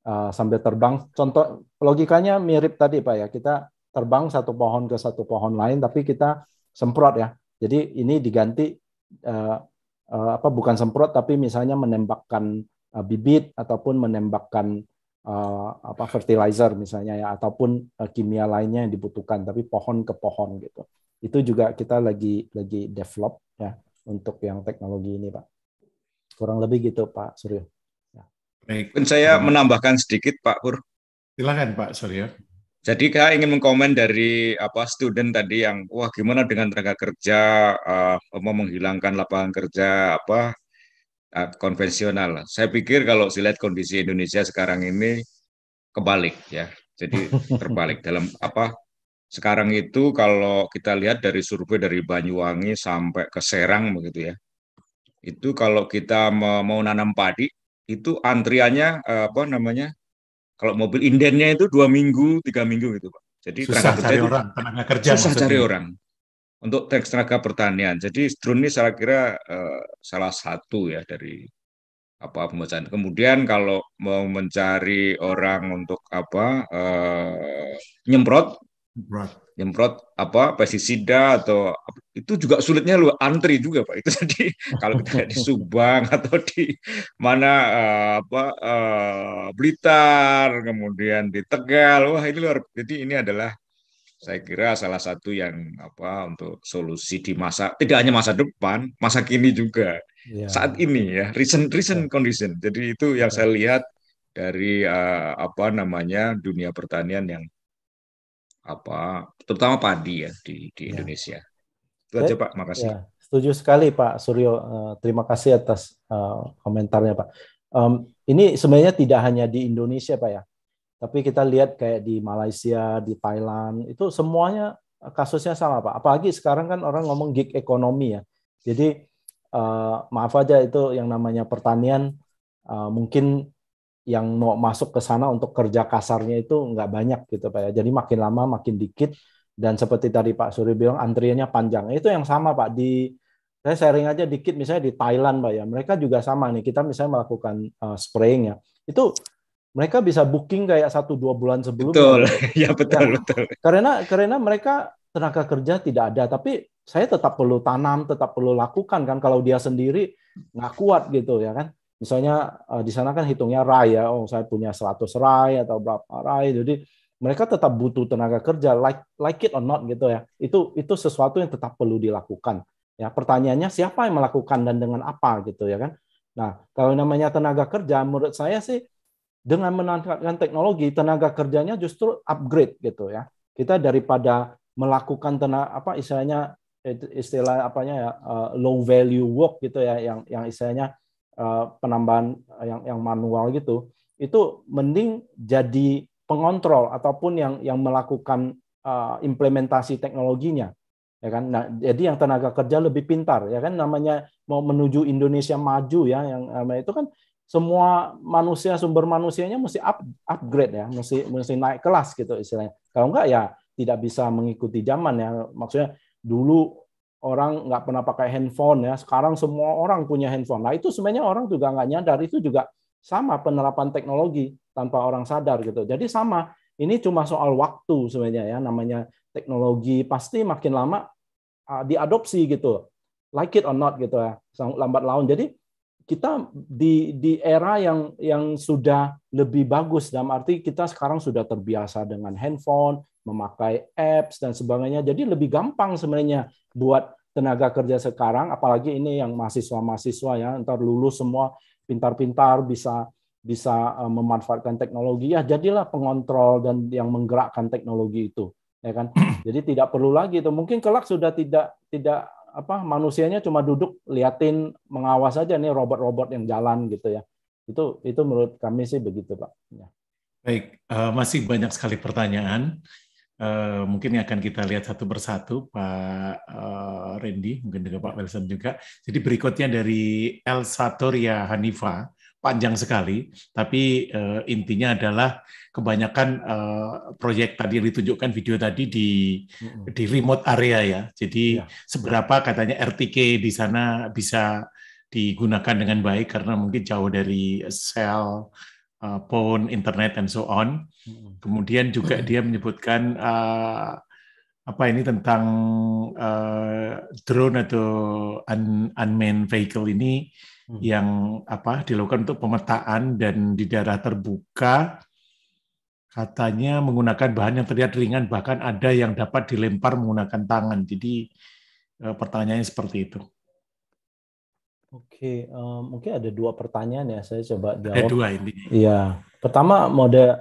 uh, sambil terbang. Contoh logikanya mirip tadi Pak ya, kita terbang satu pohon ke satu pohon lain, tapi kita semprot ya. Jadi ini diganti uh, uh, apa bukan semprot tapi misalnya menembakkan uh, bibit ataupun menembakkan uh, apa fertilizer misalnya ya ataupun uh, kimia lainnya yang dibutuhkan tapi pohon ke pohon gitu itu juga kita lagi lagi develop ya untuk yang teknologi ini pak kurang lebih gitu pak Suryo ya. baik pun saya menambahkan sedikit pak Pur silakan pak Suryo jadi saya ingin mengkomen dari apa student tadi yang wah gimana dengan tenaga kerja uh, mau menghilangkan lapangan kerja apa Ah, konvensional. Saya pikir kalau saya lihat kondisi Indonesia sekarang ini kebalik ya. Jadi [laughs] terbalik dalam apa sekarang itu kalau kita lihat dari survei dari Banyuwangi sampai ke Serang begitu ya. Itu kalau kita mau nanam padi itu antriannya eh, apa namanya? Kalau mobil indennya itu dua minggu, tiga minggu gitu, Pak. Jadi susah cari orang, tenaga kerja. Susah cari orang untuk teks tenaga pertanian. Jadi drone ini saya kira eh, salah satu ya dari apa pembacaan. Kemudian kalau mau mencari orang untuk apa eh, nyemprot, nyemprot apa pestisida atau itu juga sulitnya lu antri juga pak. Itu [laughs] jadi kalau kita di Subang [laughs] atau di mana eh, apa eh, Blitar, kemudian di Tegal, wah ini luar. Jadi ini adalah saya kira salah satu yang apa untuk solusi di masa tidak hanya masa depan, masa kini juga. Ya. Saat ini ya, recent recent ya. condition. Jadi itu yang ya. saya lihat dari uh, apa namanya dunia pertanian yang apa terutama padi ya di di iya. Indonesia. Itu aja Pak, makasih. Ya. Setuju sekali Pak Suryo. Uh, terima kasih atas uh, komentarnya Pak. Um, ini sebenarnya tidak hanya di Indonesia Pak ya. Tapi kita lihat kayak di Malaysia, di Thailand, itu semuanya eh, kasusnya sama Pak. Apalagi sekarang kan orang ngomong gig ekonomi ya. Jadi eh, maaf aja itu yang namanya pertanian eh, mungkin yang mau masuk ke sana untuk kerja kasarnya itu nggak banyak gitu Pak ya. Jadi makin lama makin dikit dan seperti tadi Pak Suri bilang antriannya panjang. Itu yang sama Pak di saya sharing aja dikit misalnya di Thailand Pak ya. Mereka juga sama nih kita misalnya melakukan uh, spraying ya. Itu mereka bisa booking kayak satu dua bulan sebelum. Betul, gitu. [laughs] ya betul ya. betul. Karena karena mereka tenaga kerja tidak ada, tapi saya tetap perlu tanam, tetap perlu lakukan kan kalau dia sendiri nggak kuat gitu ya kan. Misalnya eh, di sana kan hitungnya rai ya, oh saya punya 100 rai atau berapa rai, jadi mereka tetap butuh tenaga kerja like like it or not gitu ya. Itu itu sesuatu yang tetap perlu dilakukan. Ya, pertanyaannya siapa yang melakukan dan dengan apa gitu ya kan. Nah, kalau namanya tenaga kerja menurut saya sih dengan menanamkan teknologi tenaga kerjanya justru upgrade gitu ya kita daripada melakukan tenaga apa istilahnya istilah apanya ya eh, low value work gitu ya yang yang istilahnya eh, penambahan eh, yang yang manual gitu itu mending jadi pengontrol ataupun yang yang melakukan implementasi teknologinya ya kan nah jadi yang tenaga kerja lebih pintar ya kan namanya mau menuju Indonesia maju ya yang itu kan semua manusia sumber manusianya mesti up, upgrade ya, mesti mesti naik kelas gitu istilahnya. Kalau enggak ya tidak bisa mengikuti zaman ya. Maksudnya dulu orang nggak pernah pakai handphone ya, sekarang semua orang punya handphone. Nah itu sebenarnya orang juga nggak nyadar itu juga sama penerapan teknologi tanpa orang sadar gitu. Jadi sama, ini cuma soal waktu sebenarnya ya namanya teknologi pasti makin lama ah, diadopsi gitu. Like it or not gitu ya, lambat laun. Jadi kita di di era yang yang sudah lebih bagus dalam arti kita sekarang sudah terbiasa dengan handphone, memakai apps dan sebagainya. Jadi lebih gampang sebenarnya buat tenaga kerja sekarang apalagi ini yang mahasiswa-mahasiswa ya ntar lulus semua pintar-pintar bisa bisa eh, memanfaatkan teknologi ya jadilah pengontrol dan yang menggerakkan teknologi itu ya kan [clears throat] jadi tidak perlu lagi itu mungkin kelak sudah tidak tidak apa manusianya cuma duduk liatin mengawas aja nih robot-robot yang jalan gitu ya. Itu itu menurut kami sih begitu Pak. Ya. Baik, uh, masih banyak sekali pertanyaan. Uh, mungkin akan kita lihat satu persatu Pak uh, Randy, mungkin juga Pak Wilson juga. Jadi berikutnya dari El Satoria Hanifa panjang sekali, tapi uh, intinya adalah kebanyakan uh, proyek tadi yang ditunjukkan video tadi di mm-hmm. di remote area ya. Jadi yeah. seberapa katanya RTK di sana bisa digunakan dengan baik karena mungkin jauh dari sel uh, phone, internet, and so on. Mm-hmm. Kemudian juga dia menyebutkan uh, apa ini tentang uh, drone atau un- unmanned vehicle ini Hmm. yang apa dilakukan untuk pemetaan dan di daerah terbuka katanya menggunakan bahan yang terlihat ringan bahkan ada yang dapat dilempar menggunakan tangan. Jadi eh, pertanyaannya seperti itu. Oke, mungkin ada dua pertanyaan ya saya coba jawab. Ada dua ini. Ya, pertama mode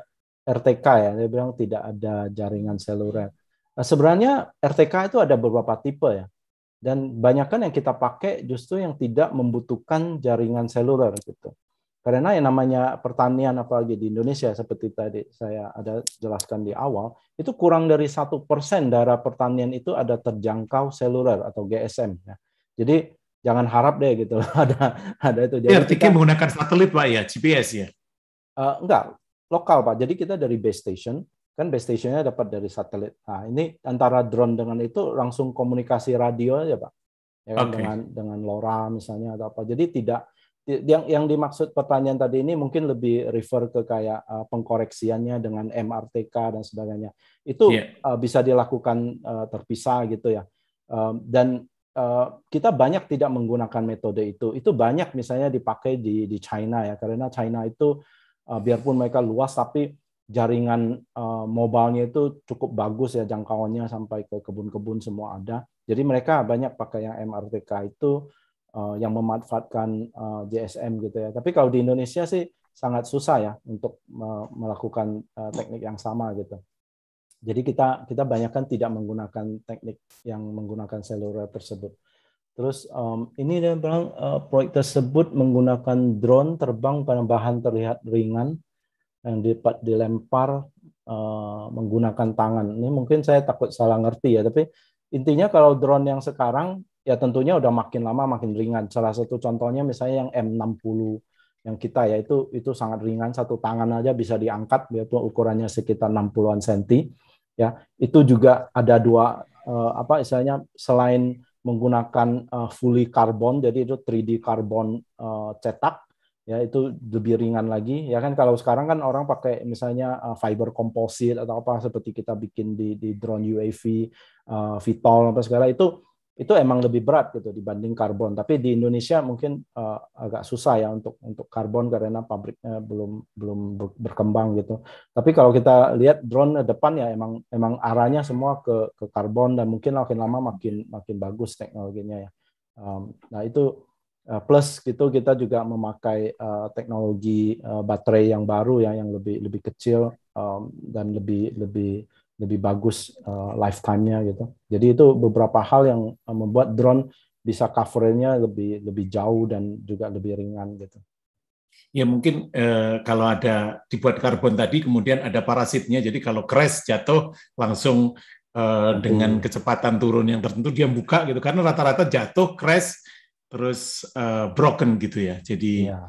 RTK ya, dia bilang tidak ada jaringan seluler. Eh, sebenarnya RTK itu ada beberapa tipe ya. Dan banyakkan yang kita pakai justru yang tidak membutuhkan jaringan seluler gitu. Karena yang namanya pertanian apalagi di Indonesia seperti tadi saya ada jelaskan di awal, itu kurang dari satu persen darah pertanian itu ada terjangkau seluler atau GSM. Ya. Jadi jangan harap deh gitu [laughs] ada ada itu. Jadi ya, artinya kita, menggunakan satelit pak ya, GPS ya? Uh, enggak, lokal pak. Jadi kita dari base station kan base stationnya dapat dari satelit. Nah ini antara drone dengan itu langsung komunikasi radio aja pak, ya kan, okay. dengan dengan LoRa misalnya atau apa. Jadi tidak yang yang dimaksud pertanyaan tadi ini mungkin lebih refer ke kayak uh, pengkoreksiannya dengan MRTK dan sebagainya itu yeah. Iya. uh, bisa dilakukan uh, terpisah gitu ya Uh, dan uh, kita banyak tidak menggunakan metode itu itu banyak misalnya dipakai di di China ya karena China itu uh, biarpun mereka luas tapi jaringan uh, eh, nya itu cukup bagus ya jangkauannya sampai ke kebun-kebun semua ada. Jadi mereka banyak pakai yang MRTK itu uh, yang memanfaatkan uh, eh, GSM gitu ya. Tapi kalau di Indonesia sih sangat susah ya untuk uh, melakukan uh, teknik yang sama gitu. Jadi kita kita banyakkan tidak menggunakan teknik yang menggunakan seluler tersebut. Terus um, ini dia bilang uh, proyek tersebut menggunakan drone terbang pada bahan terlihat ringan yang dapat dilempar uh, menggunakan tangan. Ini mungkin saya takut salah ngerti ya, tapi intinya kalau drone yang sekarang ya tentunya udah makin lama makin ringan. Salah satu contohnya misalnya yang M60 yang kita ya itu itu sangat ringan satu tangan aja bisa diangkat yaitu ukurannya sekitar 60-an cm ya itu juga ada dua uh, apa istilahnya selain menggunakan uh, fully carbon jadi itu 3D carbon uh, cetak ya itu lebih ringan lagi ya kan kalau sekarang kan orang pakai misalnya uh, fiber komposit atau apa seperti kita bikin di, di drone UAV, uh, eh, VTOL apa segala itu itu emang lebih berat gitu dibanding karbon. Tapi di Indonesia mungkin uh, agak susah ya untuk untuk karbon karena pabriknya belum belum berkembang gitu. Tapi kalau kita lihat drone depan ya emang emang arahnya semua ke ke karbon dan mungkin makin lama makin makin bagus teknologinya ya. Um, nah itu Eh, plus gitu kita juga memakai uh, teknologi uh, baterai yang baru ya yang lebih lebih kecil um, dan lebih lebih lebih bagus uh, lifetime-nya gitu. Jadi itu beberapa hal yang membuat drone bisa covernya lebih lebih jauh dan juga lebih ringan gitu. Ya mungkin eh, kalau ada dibuat karbon tadi kemudian ada parasitnya jadi kalau crash jatuh langsung eh, dengan kecepatan turun yang tertentu dia buka gitu karena rata-rata jatuh crash terus uh, broken gitu ya. Jadi ya.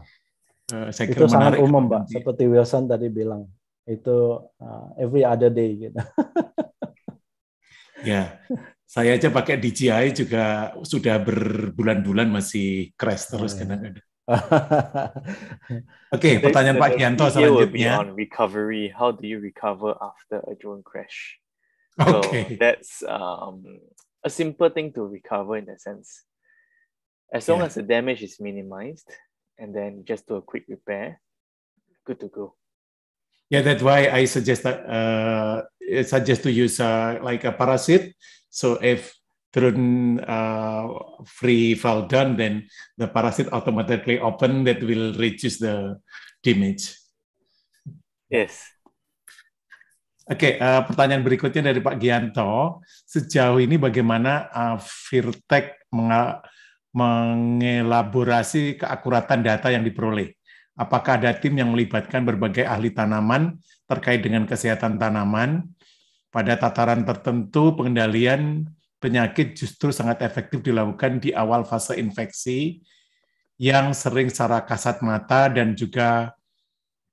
Uh, saya kira itu menarik sangat umum, mbak. Seperti Wilson tadi bilang, itu uh, every other day gitu. ya, saya aja pakai DJI juga sudah berbulan-bulan masih crash oh, terus oh, kadang ya. Oke, okay, pertanyaan the, Pak Kianto selanjutnya. On recovery, how do you recover after a drone crash? Okay. So that's um, a simple thing to recover in a sense. As long yeah. as the damage is minimized and then just do a quick repair, good to go. Yeah, that's why I suggest that uh, suggest to use uh, like a parasite. So if turun uh, free fall down, then the parasite automatically open that will reduce the damage. Yes. Oke, okay, uh, pertanyaan berikutnya dari Pak Gianto. Sejauh ini bagaimana uh, Virtech mengelaborasi keakuratan data yang diperoleh. Apakah ada tim yang melibatkan berbagai ahli tanaman terkait dengan kesehatan tanaman? Pada tataran tertentu, pengendalian penyakit justru sangat efektif dilakukan di awal fase infeksi yang sering secara kasat mata dan juga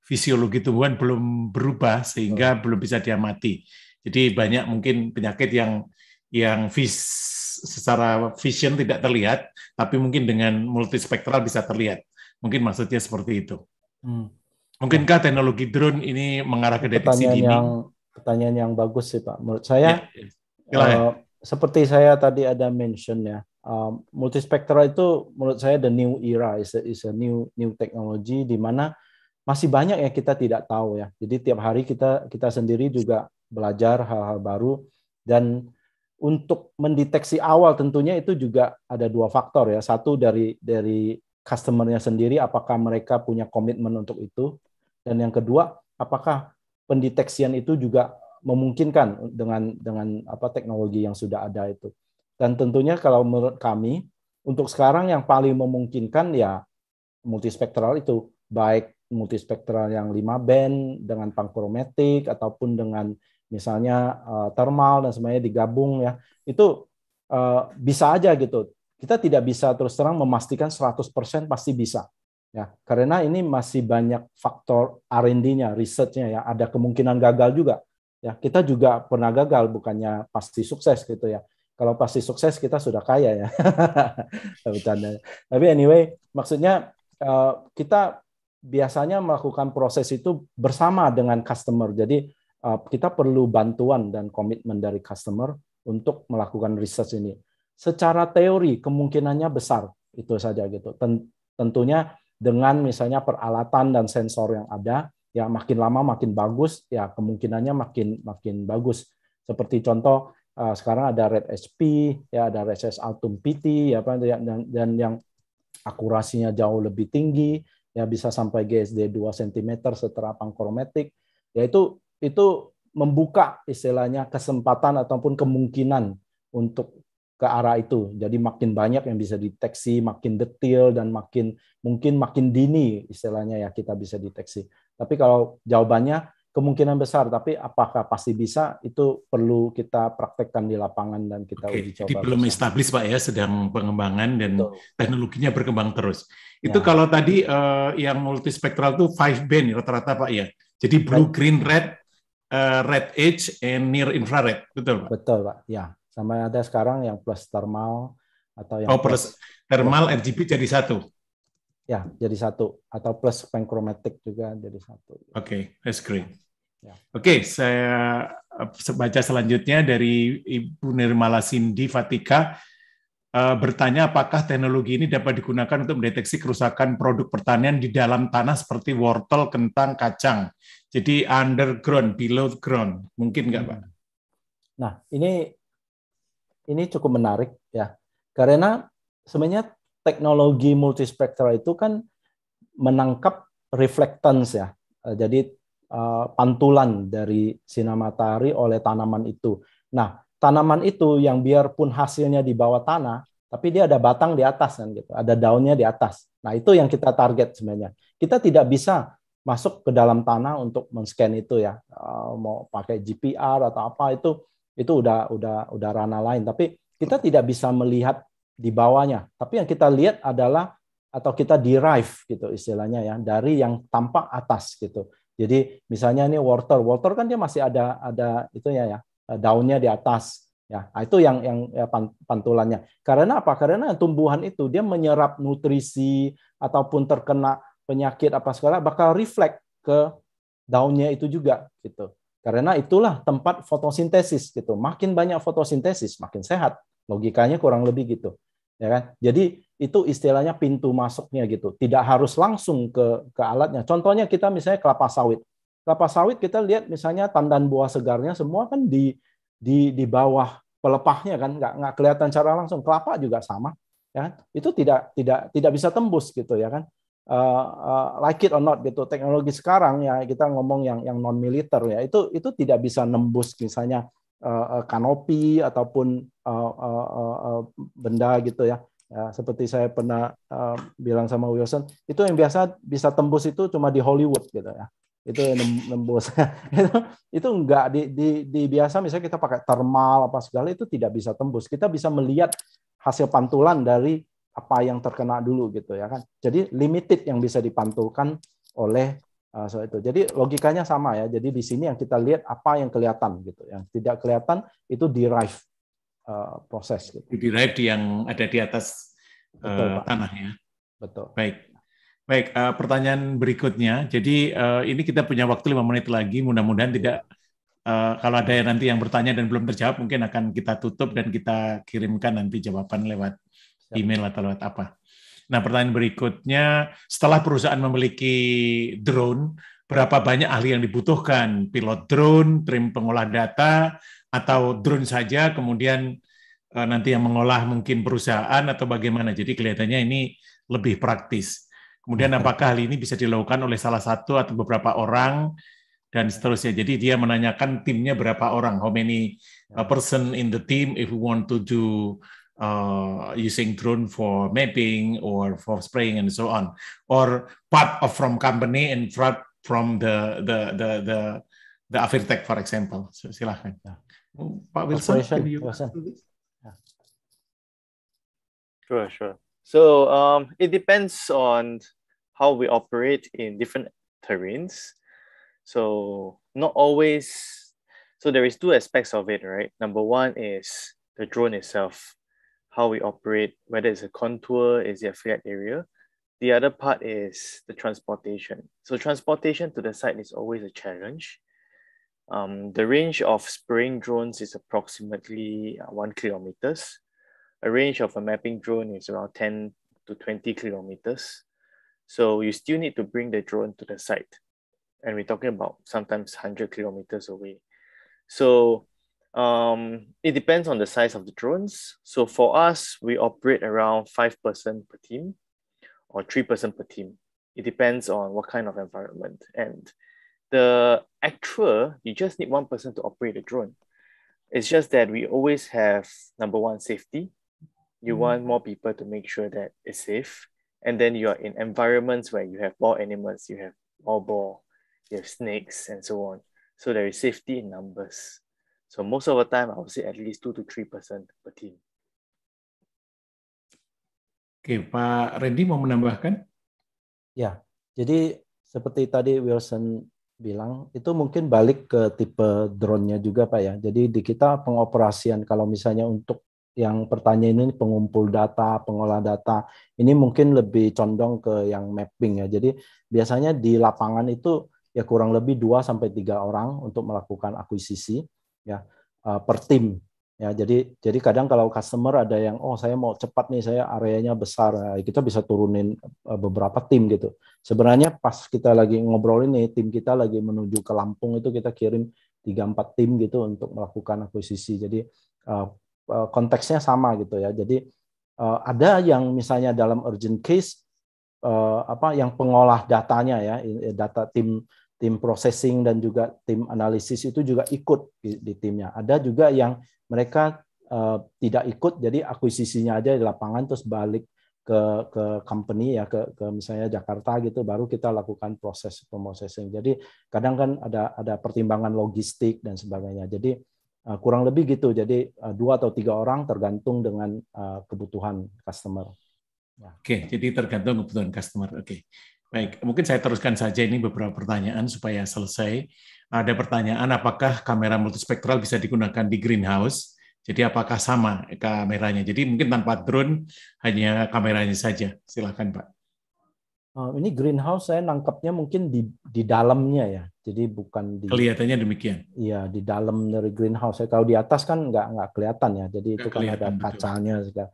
fisiologi tumbuhan belum berubah sehingga belum bisa diamati. Jadi banyak mungkin penyakit yang yang vis secara vision tidak terlihat, tapi mungkin dengan multispektral bisa terlihat. Mungkin maksudnya seperti itu. Hmm. Mungkinkah teknologi drone ini mengarah ke deteksi pertanyaan dini? Yang, pertanyaan yang bagus sih Pak. Menurut saya, ya, ya. Uh, seperti saya tadi ada mention ya, um, multispektral itu menurut saya the new era, is a, a new new technology di mana masih banyak yang kita tidak tahu ya. Jadi tiap hari kita kita sendiri juga belajar hal-hal baru dan untuk mendeteksi awal tentunya itu juga ada dua faktor ya. Satu dari dari customernya sendiri apakah mereka punya komitmen untuk itu dan yang kedua apakah pendeteksian itu juga memungkinkan dengan dengan apa teknologi yang sudah ada itu. Dan tentunya kalau menurut kami untuk sekarang yang paling memungkinkan ya multispektral itu baik multispektral yang 5 band dengan panchromatic ataupun dengan misalnya uh, eh, thermal dan semuanya digabung ya itu uh, bisa aja gitu kita tidak bisa terus terang memastikan 100% pasti bisa ya karena ini masih banyak faktor R&D-nya risetnya ya ada kemungkinan gagal juga ya kita juga pernah gagal bukannya pasti sukses gitu ya kalau pasti sukses kita sudah kaya ya [laughs] tapi anyway maksudnya uh, kita biasanya melakukan proses itu bersama dengan customer jadi Eh, kita perlu bantuan dan komitmen dari customer untuk melakukan research ini. Secara teori kemungkinannya besar itu saja gitu. Tentunya dengan misalnya peralatan dan sensor yang ada ya makin lama makin bagus ya kemungkinannya makin makin bagus. Seperti contoh eh, sekarang ada Red SP ya ada Red Altum PT ya, ya dan, dan yang akurasinya jauh lebih tinggi ya bisa sampai GSD 2 cm setelah ya yaitu itu membuka istilahnya kesempatan ataupun kemungkinan untuk ke arah itu. Jadi makin banyak yang bisa deteksi, makin detil dan makin mungkin makin dini istilahnya ya kita bisa deteksi. Tapi kalau jawabannya kemungkinan besar, tapi apakah pasti bisa itu perlu kita praktekkan di lapangan dan kita Oke, uji coba. Jadi belum established Pak ya, sedang pengembangan dan Betul. teknologinya berkembang terus. Ya. Itu ya. kalau tadi uh, yang multispektral itu five band ya, rata-rata Pak ya. Jadi blue, green, red, uh, red edge and near infrared, betul Pak? Betul Pak, ya. Sama ada sekarang yang plus thermal atau yang oh, plus, plus thermal RGB jadi satu. Ya, jadi satu atau plus panchromatic juga jadi satu. Oke, okay, that's great. Ya. Oke, okay, saya eh, baca selanjutnya dari Ibu Nirmala Sindi Fatika eh, bertanya apakah teknologi ini dapat digunakan untuk mendeteksi kerusakan produk pertanian di dalam tanah seperti wortel, kentang, kacang. Jadi underground, below ground, mungkin nggak Pak? Hmm. Nah, ini ini cukup menarik ya, karena sebenarnya teknologi multispektral itu kan menangkap reflectance ya, eh, jadi eh, pantulan dari sinar matahari oleh tanaman itu. Nah, tanaman itu yang biarpun hasilnya di bawah tanah, tapi dia ada batang di atas kan gitu, ada daunnya di atas. Nah, itu yang kita target sebenarnya. Kita tidak bisa masuk ke dalam tanah untuk men-scan itu ya eh, mau pakai GPR atau apa itu itu udah udah udah ranah lain tapi kita tidak bisa melihat di bawahnya tapi yang kita lihat adalah atau kita derive gitu istilahnya ya dari yang tampak atas gitu jadi misalnya ini water water kan dia masih ada ada itunya ya eh, daunnya di atas ya nah, itu yang yang ya, pantulannya karena apa karena tumbuhan itu dia menyerap nutrisi ataupun terkena penyakit apa segala bakal reflect ke daunnya itu juga gitu. Karena itulah tempat fotosintesis gitu. Makin banyak fotosintesis, makin sehat. Logikanya kurang lebih gitu. Ya kan? Jadi itu istilahnya pintu masuknya gitu. Tidak harus langsung ke ke alatnya. Contohnya kita misalnya kelapa sawit. Kelapa sawit kita lihat misalnya tandan buah segarnya semua kan di di di bawah pelepahnya kan nggak nggak kelihatan cara langsung kelapa juga sama ya kan? itu tidak tidak tidak bisa tembus gitu ya kan Eh, eh, like it or not gitu teknologi sekarang ya kita ngomong yang yang non militer ya itu itu tidak bisa nembus misalnya uh, kanopi ataupun uh, uh, uh, benda gitu ya. ya seperti saya pernah uh, bilang sama Wilson itu yang biasa bisa tembus itu cuma di Hollywood gitu ya itu yang nembus [laughs] itu itu enggak di, di, di biasa misalnya kita pakai thermal apa segala itu tidak bisa tembus kita bisa melihat hasil pantulan dari apa yang terkena dulu gitu ya kan. Jadi limited yang bisa dipantulkan oleh uh, eh, soal itu. Jadi logikanya sama ya. Jadi di sini yang kita lihat apa yang kelihatan gitu. Yang tidak kelihatan itu derive uh, eh, proses gitu. Derive di yang ada di atas eh, Betul, uh, tanah ya. Betul. Baik. Baik, uh, pertanyaan berikutnya. Jadi uh, ini kita punya waktu lima menit lagi. Mudah-mudahan tidak uh, kalau ada yang nanti yang bertanya dan belum terjawab mungkin akan kita tutup dan kita kirimkan nanti jawaban lewat email atau lewat apa. Nah, pertanyaan berikutnya, setelah perusahaan memiliki drone, berapa banyak ahli yang dibutuhkan? Pilot drone, trim pengolah data, atau drone saja kemudian eh, nanti yang mengolah mungkin perusahaan atau bagaimana? Jadi kelihatannya ini lebih praktis. Kemudian apakah hal ini bisa dilakukan oleh salah satu atau beberapa orang dan seterusnya. Jadi dia menanyakan timnya berapa orang, how many ya. eh, person in the team if we want to do uh, using drone for mapping or for spraying and so on, or part of from company and part from the the the the the Afirtech, for example. So silahkan. Oh, Pak Wilson, can you Yeah. Sure, sure. So um, it depends on how we operate in different terrains. So not always. So there is two aspects of it, right? Number one is the drone itself how we operate, whether it's a contour, is it a flat area. The other part is the transportation. So transportation to the site is always a challenge. Um, the range of spraying drones is approximately uh, one kilometers. A range of a mapping drone is around 10 to 20 kilometers. So you still need to bring the drone to the site. And we're talking about sometimes 100 kilometers away. So um, it depends on the size of the drones. So for us, we operate around five person per team or three person per team. It depends on what kind of environment. And the actual, you just need one person to operate a drone. It's just that we always have number one, safety. You mm-hmm. want more people to make sure that it's safe. And then you are in environments where you have more animals, you have more ball, you have snakes, and so on. So there is safety in numbers. So most of the time, I would say at least two to three percent per team. Oke, Pak Randy mau menambahkan? Ya, jadi seperti tadi Wilson bilang, itu mungkin balik ke tipe drone-nya juga Pak ya. Jadi di kita pengoperasian kalau misalnya untuk yang pertanyaan ini pengumpul data, pengolah data, ini mungkin lebih condong ke yang mapping ya. Jadi biasanya di lapangan itu ya kurang lebih 2 sampai 3 orang untuk melakukan akuisisi ya uh, per tim ya jadi jadi kadang kalau customer ada yang oh saya mau cepat nih saya areanya besar nah, kita bisa turunin eh, beberapa tim gitu sebenarnya pas kita lagi ngobrol ini tim kita lagi menuju ke Lampung itu kita kirim 3 empat tim gitu untuk melakukan akuisisi jadi uh, konteksnya sama gitu ya jadi uh, ada yang misalnya dalam urgent case uh, apa yang pengolah datanya ya data tim tim processing dan juga tim analisis itu juga ikut di, di timnya. Ada juga yang mereka uh, tidak ikut, jadi akuisisinya aja di lapangan terus balik ke ke company ya ke, ke misalnya Jakarta gitu baru kita lakukan proses processing. Jadi kadang kan ada ada pertimbangan logistik dan sebagainya. Jadi eh, kurang lebih gitu. Jadi eh, dua atau tiga orang tergantung dengan kebutuhan customer. Ya. Oke, jadi tergantung kebutuhan customer. Oke. Baik, mungkin saya teruskan saja ini beberapa pertanyaan supaya selesai. Ada pertanyaan apakah kamera multispektral bisa digunakan di greenhouse? Jadi apakah sama kameranya? Jadi mungkin tanpa drone hanya kameranya saja. Silakan, Pak. Oh, ini greenhouse saya nangkepnya mungkin di di dalamnya ya. Jadi bukan di kelihatannya demikian. Iya di dalam dari greenhouse. Kalau di atas kan nggak nggak kelihatan ya. Jadi itu kan ada kacanya atau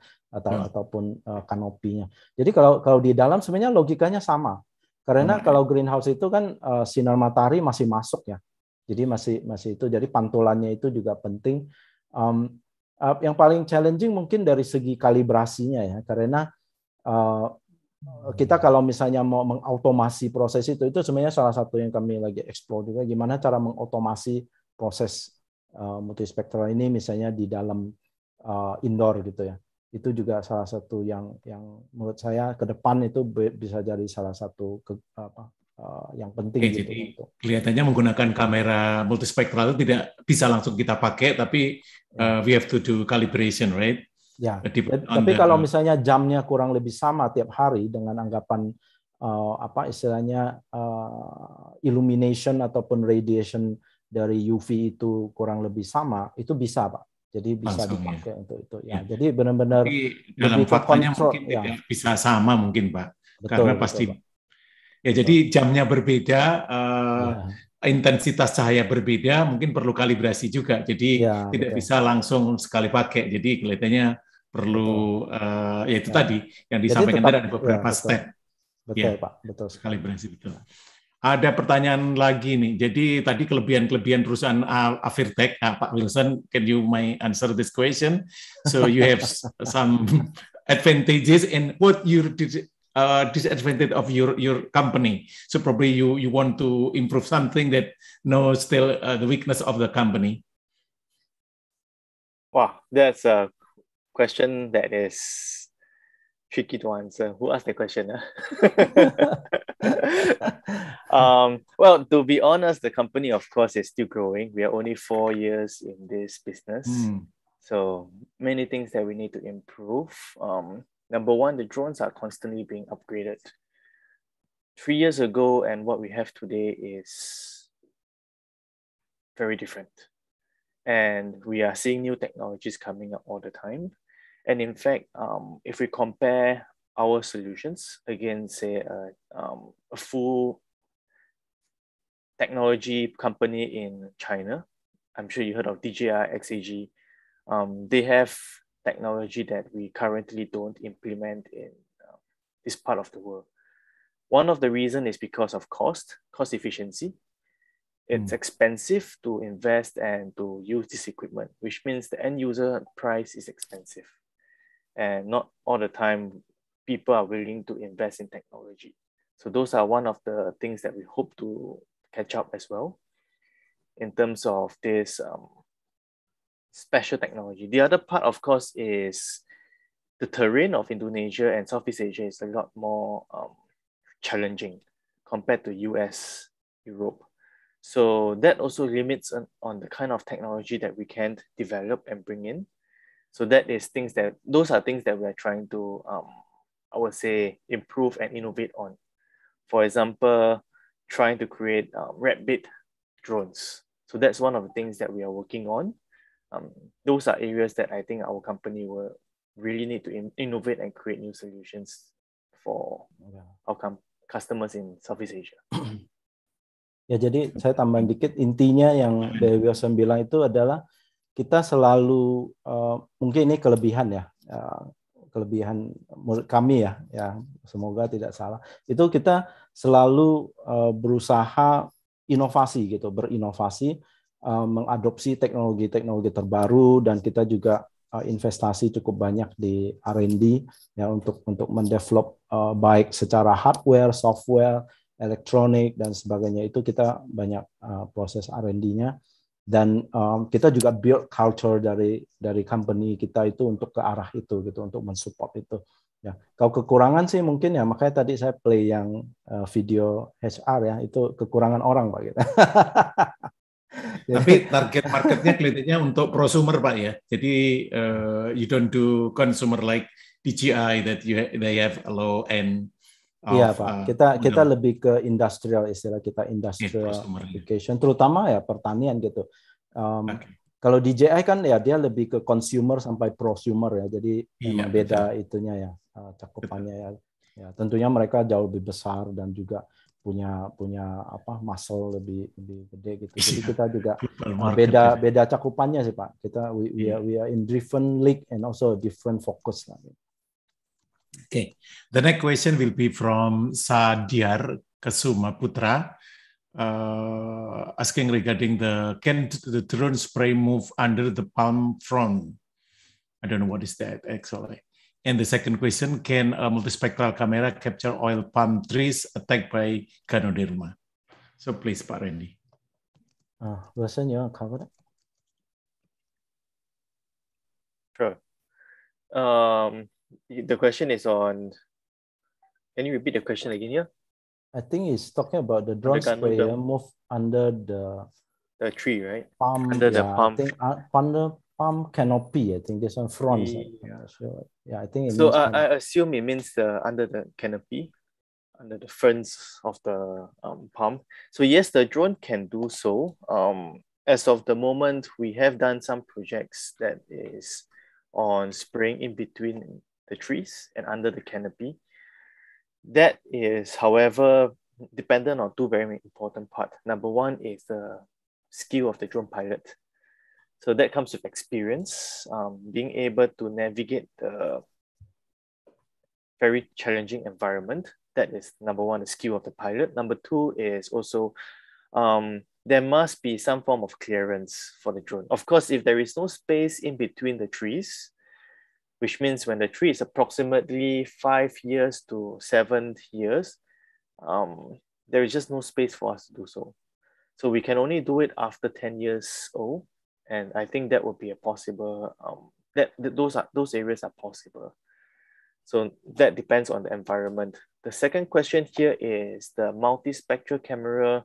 oh. ataupun eh, kanopinya. Jadi kalau kalau di dalam sebenarnya logikanya sama. Karena hmm. kalau greenhouse itu kan uh, sinar matahari masih masuk ya. Jadi masih masih itu jadi pantulannya itu juga penting. Um, uh, yang paling challenging mungkin dari segi kalibrasinya ya karena uh, kita kalau misalnya mau mengautomasi proses itu itu sebenarnya salah satu yang kami lagi explore juga gimana cara mengautomasi proses uh, multispektral ini misalnya di dalam uh, indoor gitu ya itu juga salah satu yang yang menurut saya ke depan itu bisa jadi salah satu ke, apa, eh, yang penting. Oke, gitu, jadi kelihatannya menggunakan kamera multispektral itu tidak bisa langsung kita pakai, tapi uh, we have to do calibration, right? Ya. tapi kalau misalnya jamnya kurang lebih sama tiap hari dengan anggapan uh, apa istilahnya uh, illumination ataupun radiation dari UV itu kurang lebih sama, itu bisa pak jadi bisa Langsung, ya. dipakai ya. untuk itu. Ya, hmm. jadi benar-benar dalam faktanya mungkin ya. tidak bisa sama mungkin Pak. Betul, Karena pasti Pak. Ya, jadi jamnya berbeda, uh, ya. intensitas cahaya berbeda, mungkin perlu kalibrasi juga. Jadi ya, tidak betul. bisa langsung sekali pakai. Jadi kelihatannya perlu uh, ya itu ya. tadi yang disampaikan tetap, tadi ada beberapa ya, step. Betul, ya. Pak. Betul. Kalibrasi betul. Ya ada pertanyaan lagi nih. Jadi tadi kelebihan-kelebihan perusahaan Avirtech, uh, Pak Wilson, can you my answer this question? So you have some advantages and what your uh, disadvantage of your your company. So probably you you want to improve something that no still uh, the weakness of the company. Wow, that's a question that is tricky to answer. Who asked the question? Huh? [laughs] um, well, to be honest, the company, of course, is still growing. We are only four years in this business. Mm. So many things that we need to improve. Um, number one, the drones are constantly being upgraded. Three years ago and what we have today is very different. And we are seeing new technologies coming up all the time. And in fact, um, if we compare our solutions against, say, a, um, a full technology company in China, I'm sure you heard of DJI, XAG, um, they have technology that we currently don't implement in uh, this part of the world. One of the reason is because of cost, cost efficiency. It's mm. expensive to invest and to use this equipment, which means the end user price is expensive and not all the time people are willing to invest in technology. So those are one of the things that we hope to catch up as well in terms of this um, special technology. The other part, of course, is the terrain of Indonesia and Southeast Asia is a lot more um, challenging compared to US, Europe. So that also limits on, on the kind of technology that we can develop and bring in. So that is things that those are things that we're trying to um, I would say improve and innovate on. For example, trying to create uh, red bit drones. So that's one of the things that we are working on. Um, those are areas that I think our company will really need to in- innovate and create new solutions for yeah. our com- customers in Southeast Asia. [coughs] ya jadi saya tambahin dikit intinya yang Dewi Wilson bilang itu adalah kita selalu uh, mungkin ini kelebihan ya uh, kelebihan kami ya ya semoga tidak salah itu kita selalu uh, berusaha inovasi gitu berinovasi uh, mengadopsi teknologi-teknologi terbaru dan kita juga uh, investasi cukup banyak di R&D ya untuk untuk mendevelop uh, baik secara hardware software elektronik dan sebagainya itu kita banyak uh, proses R&D-nya dan um, kita juga build culture dari dari company kita itu untuk ke arah itu gitu untuk mensupport itu ya kalau kekurangan sih mungkin ya makanya tadi saya play yang uh, video HR ya itu kekurangan orang pak gitu [laughs] tapi target marketnya kelihatannya untuk prosumer pak ya jadi uh, you don't do consumer like DJI that you they have a low end Iya Pak, kita uh, kita lebih ke industrial istilah kita industrial yeah, application, terutama ya pertanian gitu. Um, okay. Kalau DJI kan ya dia lebih ke consumer sampai prosumer ya, jadi yeah, memang beda betul. itunya ya eh, cakupannya ya. ya. Tentunya mereka jauh lebih besar dan juga punya punya apa muscle lebih lebih gede gitu. Jadi yeah. kita juga eh, beda ya. beda cakupannya sih pak. Kita we, yeah. are, we are in different league and also different focus lah. Gitu. Okay. The next question will be from Sadiar Kasuma Putra, uh, asking regarding the can the drone spray move under the palm frond? I don't know what is that actually. And the second question, can a multispectral camera capture oil palm trees attacked by Ganoderma? So please, Pak Randy. Uh, Wilson, you want to cover that? Sure. Um, the question is on. Can you repeat the question again here? I think it's talking about the drone where sprayer the, move under the the tree, right? Palm, under yeah, the palm. I think uh, under palm canopy. I think this one front. Yeah. Sure. yeah, I think. so uh, I assume it means the under the canopy, under the ferns of the um, palm. So yes, the drone can do so. Um, as of the moment, we have done some projects that is on spraying in between the trees and under the canopy. That is, however, dependent on two very important parts. Number one is the skill of the drone pilot. So that comes with experience, um, being able to navigate the very challenging environment. That is number one, the skill of the pilot. Number two is also um, there must be some form of clearance for the drone. Of course, if there is no space in between the trees, which means when the tree is approximately five years to seven years, um, there is just no space for us to do so. So we can only do it after 10 years old. And I think that would be a possible, um, that, that those, are, those areas are possible. So that depends on the environment. The second question here is the multispectral camera,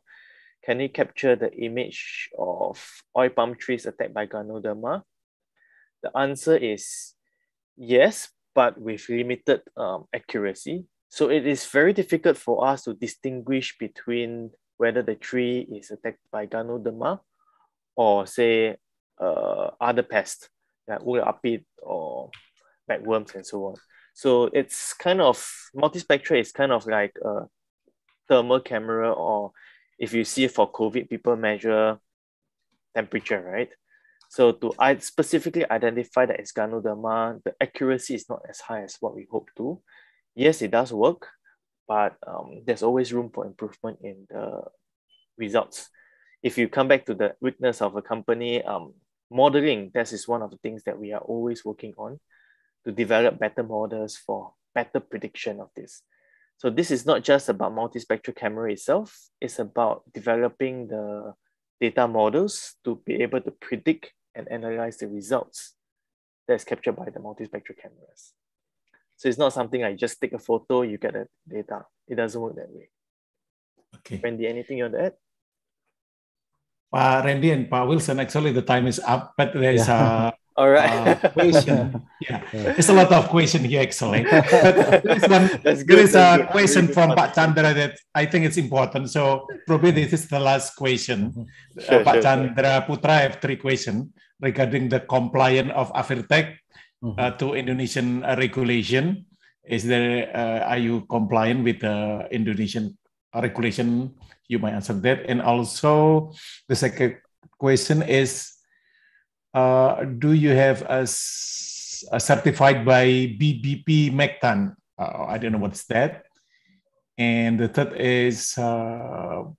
can it capture the image of oil palm trees attacked by Ganoderma? The answer is yes, but with limited um, accuracy. So it is very difficult for us to distinguish between whether the tree is attacked by Ganoderma or say uh, other pests like woolly apid or bagworms and so on. So it's kind of multispectral. It's kind of like a thermal camera or if you see for COVID, people measure temperature, right? So to I specifically identify the escanoderma, the accuracy is not as high as what we hope to. Yes, it does work, but um, there's always room for improvement in the results. If you come back to the weakness of a company, um, modeling, that is one of the things that we are always working on to develop better models for better prediction of this. So this is not just about multispectral camera itself, it's about developing the data models to be able to predict and analyze the results that's captured by the multispectral cameras. So it's not something I like just take a photo, you get the data. It doesn't work that way. Okay. Randy, anything you want to add? Uh, Randy and Pa Wilson, actually the time is up, but there's yeah. a All right. Uh, question. yeah. it's [laughs] a lot of question here actually. [laughs] there is, one, That's good. There is That's a good. question really from Pak Chandra that I think it's important. So probably this is the last question. Mm-hmm. Uh, sure, uh, Pak sure, Chandra sure. Putra have three questions regarding the compliance of Afirtech mm -hmm. uh, to Indonesian regulation. Is there uh, are you compliant with the Indonesian regulation? You might answer that. And also the second question is Uh, do you have a, a certified by BBP MECTAN? Uh, I don't know what's that. And the third is, uh,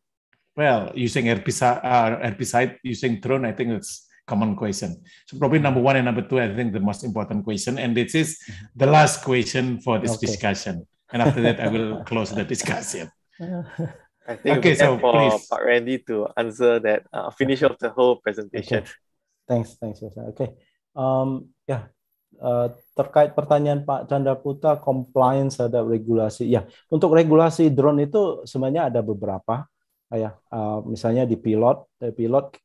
well, using herbicide, uh, herbicide using drone, I think it's common question. So probably number one and number two, I think the most important question. And this is the last question for this okay. discussion. And after that, I will [laughs] close the discussion. I think okay, so for please. Randy to answer that, uh, finish off the whole presentation. Okay. Thanks, thanks. Oke, okay. um, ya uh, terkait pertanyaan Pak Chandra Putra compliance terhadap regulasi. Ya, untuk regulasi drone itu sebenarnya ada beberapa. Ya, uh, misalnya di pilot, di eh, pilot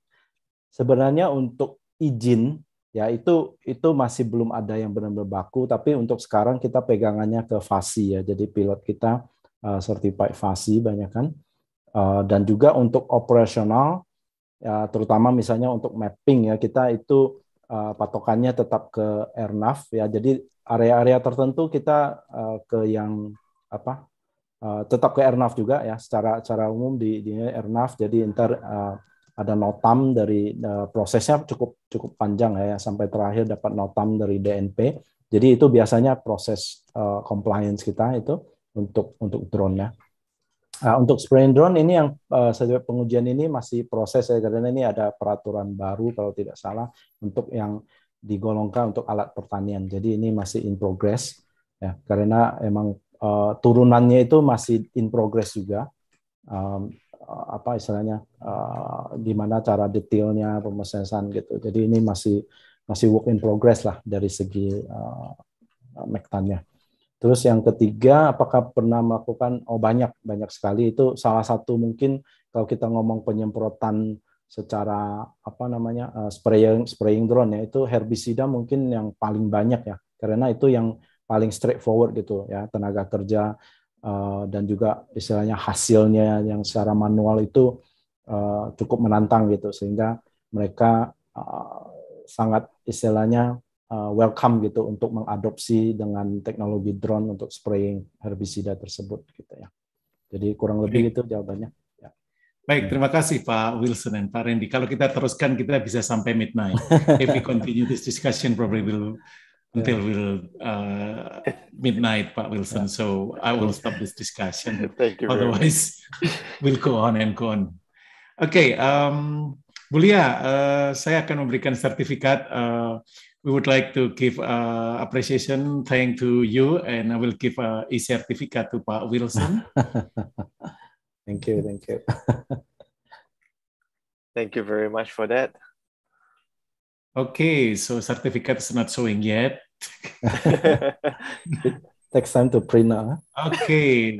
sebenarnya untuk izin ya itu itu masih belum ada yang benar-benar baku tapi untuk sekarang kita pegangannya ke fasi ya jadi pilot kita uh, certified fasi banyak kan uh, dan juga untuk operasional ya, terutama misalnya untuk mapping ya kita itu uh, patokannya tetap ke airnav ya jadi area-area tertentu kita uh, ke yang apa uh, tetap ke airnav juga ya secara secara umum di, di airnav jadi inter uh, ada notam dari uh, prosesnya cukup cukup panjang ya sampai terakhir dapat notam dari DNP. Jadi itu biasanya proses uh, compliance kita itu untuk untuk drone ya. Nah, untuk spraying drone ini yang uh, sejak pengujian ini masih proses ya karena ini ada peraturan baru kalau tidak salah untuk yang digolongkan untuk alat pertanian. Jadi ini masih in progress ya karena emang uh, turunannya itu masih in progress juga. Um, apa istilahnya uh, gimana cara detailnya pemesanan gitu. Jadi ini masih masih work in progress lah dari segi uh, mektannya. Terus yang ketiga, apakah pernah melakukan oh banyak banyak sekali itu salah satu mungkin kalau kita ngomong penyemprotan secara apa namanya uh, spraying spraying drone ya itu herbisida mungkin yang paling banyak ya karena itu yang paling straightforward gitu ya tenaga kerja uh, dan juga istilahnya hasilnya yang secara manual itu uh, cukup menantang gitu sehingga mereka uh, sangat istilahnya Uh, welcome gitu untuk mengadopsi dengan teknologi drone untuk spraying herbisida tersebut gitu ya. Jadi kurang lebih Baik. itu jawabannya. Ya. Baik, terima kasih Pak Wilson dan Pak Randy. Kalau kita teruskan kita bisa sampai midnight. [laughs] If we continue this discussion probably will until yeah. we'll uh, midnight, Pak Wilson. Yeah. So I will stop this discussion. [laughs] Thank you. Otherwise, we'll go on and go on. Oke, okay, um, Bulia, uh, saya akan memberikan sertifikat uh, we would like to give uh, appreciation, thank to you, and I will give a e certificate to Pak Wilson. [laughs] thank you, thank you. thank you very much for that. Okay, so certificate is not showing yet. it [laughs] takes time to print now. Huh? Okay.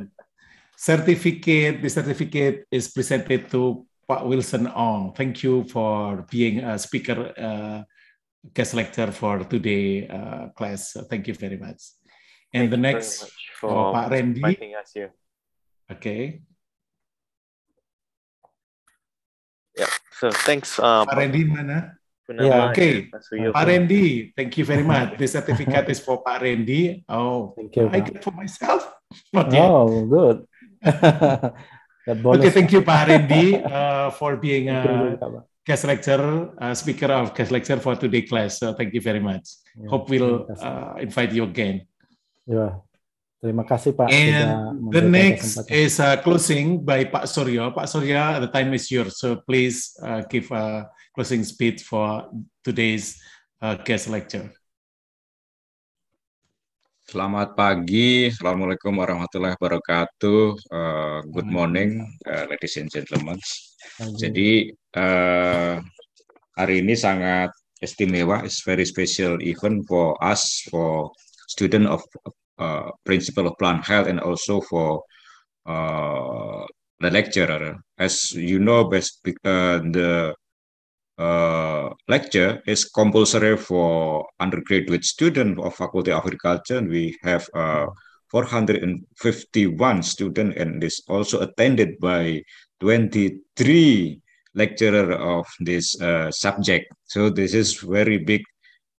Certificate, the certificate is presented to Pak Wilson Ong. Thank you for being a speaker uh, guest lecture for today uh, class. So thank you very much. And thank the next uh, for oh, Pak Randy. Us here. Okay. Yeah. So thanks. Uh, Pak Randy mana? Yeah, okay. Pak Randy, thank you very much. This certificate is for Pak Randy. Oh, thank you. I get for myself. Not yet. Oh, good. [laughs] okay, thank you, Pak [laughs] Randy, uh, for being a guest lecturer, uh, speaker of guest lecture for today class. So thank you very much. Yeah, Hope we'll uh, invite you again. Yeah. Terima kasih Pak. And the next is uh, closing by Pak Suryo. Pak Suryo, the time is yours. So please uh, give a closing speech for today's uh, guest lecture. Selamat pagi, assalamualaikum warahmatullahi wabarakatuh. Uh, good morning, uh, ladies and gentlemen. Jadi uh, hari ini sangat istimewa, it's very special event for us, for student of uh, eh, principle of plant health and also for uh, the lecturer. As you know, best, uh, the uh, lecture is compulsory for undergraduate student of Faculty of Agriculture. We have uh, 451 students and is also attended by 23 lecturer of this uh, subject. So this is very big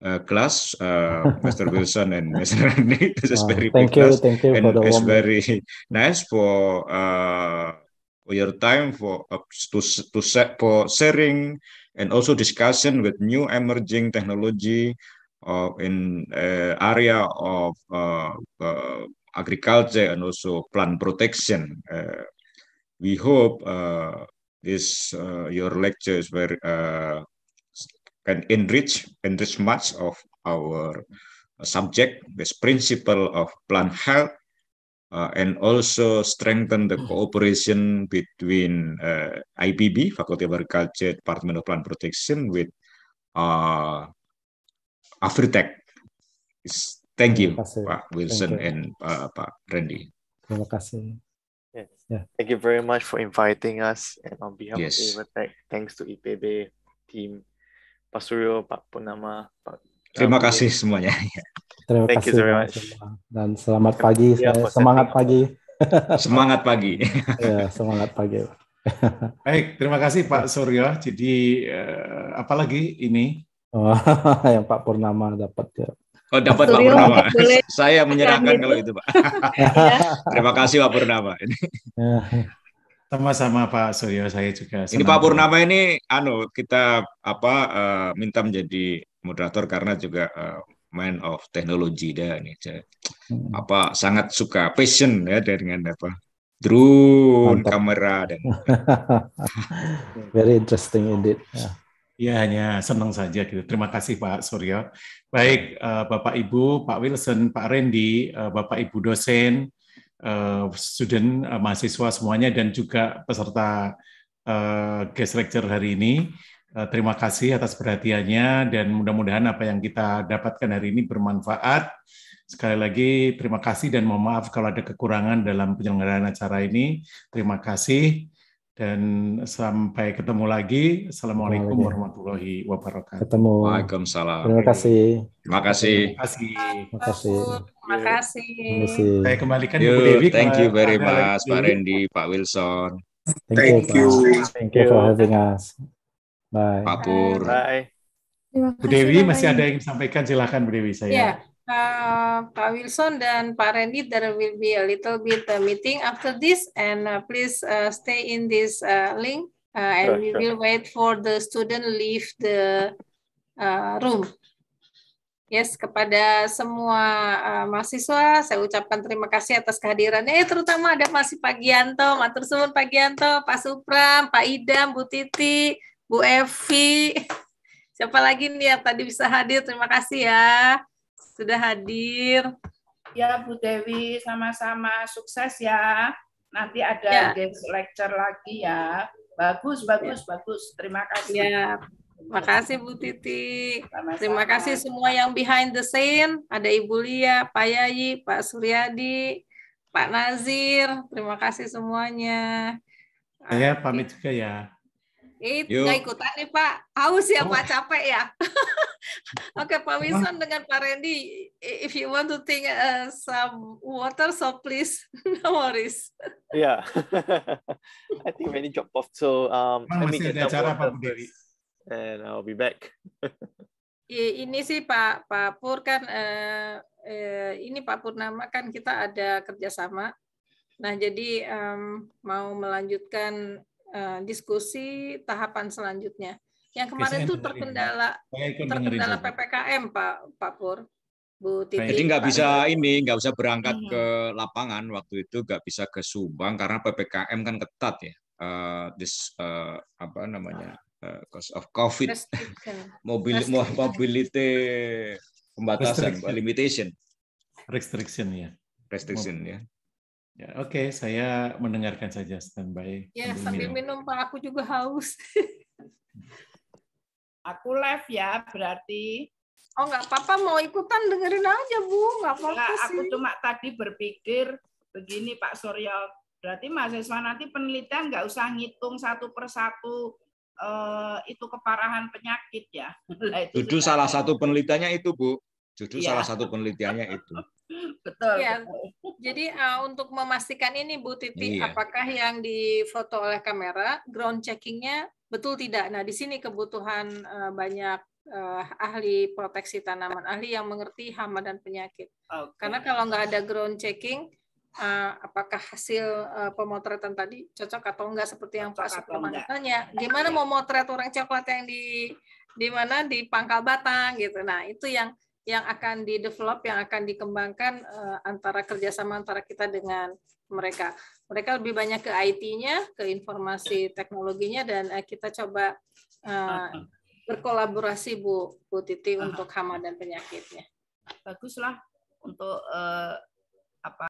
uh, class, uh, [laughs] Mr. Wilson and Mr. Randy. [laughs] This is very thank big you, class, thank you and it's very [laughs] nice for uh, for your time for uh, to to for sharing and also discussion with new emerging technology uh, in area of agriculture and also plant protection we hope uh, this uh, your lectures were uh, can enrich enrich much of our subject, this principle of plant health, uh, and also strengthen the cooperation between uh, IPB, Faculty of Agriculture, Department of Plant Protection, with uh, Afritech. Thank you, Pak Wilson and uh, Pak Randy. Terima kasih. Yes. Yeah. Thank you very much for inviting us. And on behalf yes. of Evertech, thanks to IPB team, Pak Suryo, Pak Punama, Pak Terima kasih semuanya. [laughs] Terima Thank kasih. You very much. Dan selamat pagi, ya, [laughs] semangat pagi. [laughs] Iya, semangat pagi. ya, semangat pagi. Baik, terima kasih Pak Suryo. Jadi eh, apalagi ini? Oh, yang Pak Purnama dapat ya. Oh dapat Pak Purnama. [laughs] Saya menyerahkan gitu. kalau itu Pak. [laughs] [laughs] Terima kasih Pak Purnama. Sama-sama Pak Suryo, saya juga. Senang ini Pak Purnama ini, anu kita apa uh, minta menjadi moderator karena juga uh, man of technology dah ini. Hmm. Apa sangat suka passion ya dengan apa drone, Mantap. kamera dan. Very interesting indeed. Yeah. Ya, hanya senang saja gitu. Terima kasih Pak Suryo. Baik, eh, Bapak Ibu, Pak Wilson, Pak Randy, eh, Bapak Ibu dosen, eh, student, mahasiswa semuanya dan juga peserta guest lecture hari ini. terima kasih atas perhatiannya dan mudah-mudahan apa yang kita dapatkan hari ini bermanfaat. Sekali lagi terima kasih dan mohon maaf kalau ada kekurangan dalam penyelenggaraan acara ini. Terima kasih dan sampai ketemu lagi. Assalamualaikum warahmatullahi wabarakatuh. Ketemu. Waalaikumsalam. Terima kasih. Terima kasih. Terima kasih. Terima kasih. Terima kasih. Saya kembalikan Yo, ke Bu Devi. Thank you very much, Pak Randy, Pak Wilson. Thank, thank you. you. Thank you for having us. Bye. Pak Pur. Bye. Bu Dewi masih ada yang disampaikan, silakan Bu Dewi saya. Yeah. Uh, Pak Wilson dan Pak Randy, there will be a little bit uh, meeting after this, and uh, please uh, stay in this uh, link, uh, and sure, we sure. will wait for the student leave the uh, room. Yes, kepada semua uh, mahasiswa, saya ucapkan terima kasih atas kehadirannya. Eh, terutama ada masih Pak Gianto, Matur Suwun Pak Gianto, Pak Supram, Pak Idam, Bu Titi, Bu Evi. [laughs] Siapa lagi nih yang tadi bisa hadir? Terima kasih ya sudah hadir. Ya, Bu Dewi, sama-sama sukses ya. Nanti ada ya. guest lecture lagi ya. Bagus, bagus, ya. bagus. Terima kasih. Ya. Terima kasih Bu Titi. Sama-sama. Terima kasih semua yang behind the scene. Ada Ibu Lia, Pak Yayi, Pak Suryadi, Pak Nazir. Terima kasih semuanya. Saya pamit juga ya. Eh, nggak ikutan nih Pak. Haus ya oh. Pak, capek ya. [laughs] Oke okay, Pak Wilson dengan Pak Randy, if you want to take uh, some water, so please [laughs] no worries. yeah, [laughs] I think Randy job off, so um, Man, let me get some water and I'll be back. ini sih Pak Pak Pur kan uh, uh, ini Pak nama kan kita ada kerjasama. Nah jadi um, mau melanjutkan Eh, diskusi tahapan selanjutnya. Yang kemarin itu terkendala terkendala PPKM Pak Pak Pur. Bu Titi. Jadi nggak bisa ini, nggak bisa berangkat hmm. ke lapangan waktu itu, nggak bisa ke Subang karena ppkm kan ketat ya. Uh, this uh, apa namanya uh, cause of COVID, [laughs] mobil mobility pembatasan, Restriction. limitation, restriction ya, restriction ya. Ya, Oke, okay. saya mendengarkan saja standby. Ya, sambil, sambil minum. minum, Pak. Aku juga haus. [laughs] aku live ya, berarti. Oh, nggak apa-apa. Mau ikutan dengerin aja, Bu. Nggak apa-apa sih. Aku cuma tadi berpikir begini, Pak Suryo. Berarti mahasiswa nanti penelitian nggak usah ngitung satu persatu eh, itu keparahan penyakit ya. [laughs] Nah, itu Judul salah satu penelitiannya itu, Bu. Judul ya. salah satu penelitiannya itu. [laughs] betul. Ya. Betul. Jadi uh, untuk memastikan ini Bu Titi, iya. apakah yang difoto oleh kamera ground checkingnya betul tidak? Nah di sini kebutuhan uh, banyak uh, ahli proteksi tanaman, ahli yang mengerti hama dan penyakit. Okay. Karena kalau nggak ada ground checking, uh, apakah hasil uh, pemotretan tadi cocok atau enggak seperti yang cocok Pak Suparman tanya. Gimana mau motret orang coklat yang di di mana di Pangkal Batang gitu. Nah, itu yang yang akan di develop, yang akan dikembangkan uh, antara kerjasama antara kita dengan mereka. Mereka lebih banyak ke IT-nya, ke informasi teknologinya, dan uh, kita coba uh, berkolaborasi Bu Bu Titi untuk hama dan penyakitnya. Baguslah untuk uh, apa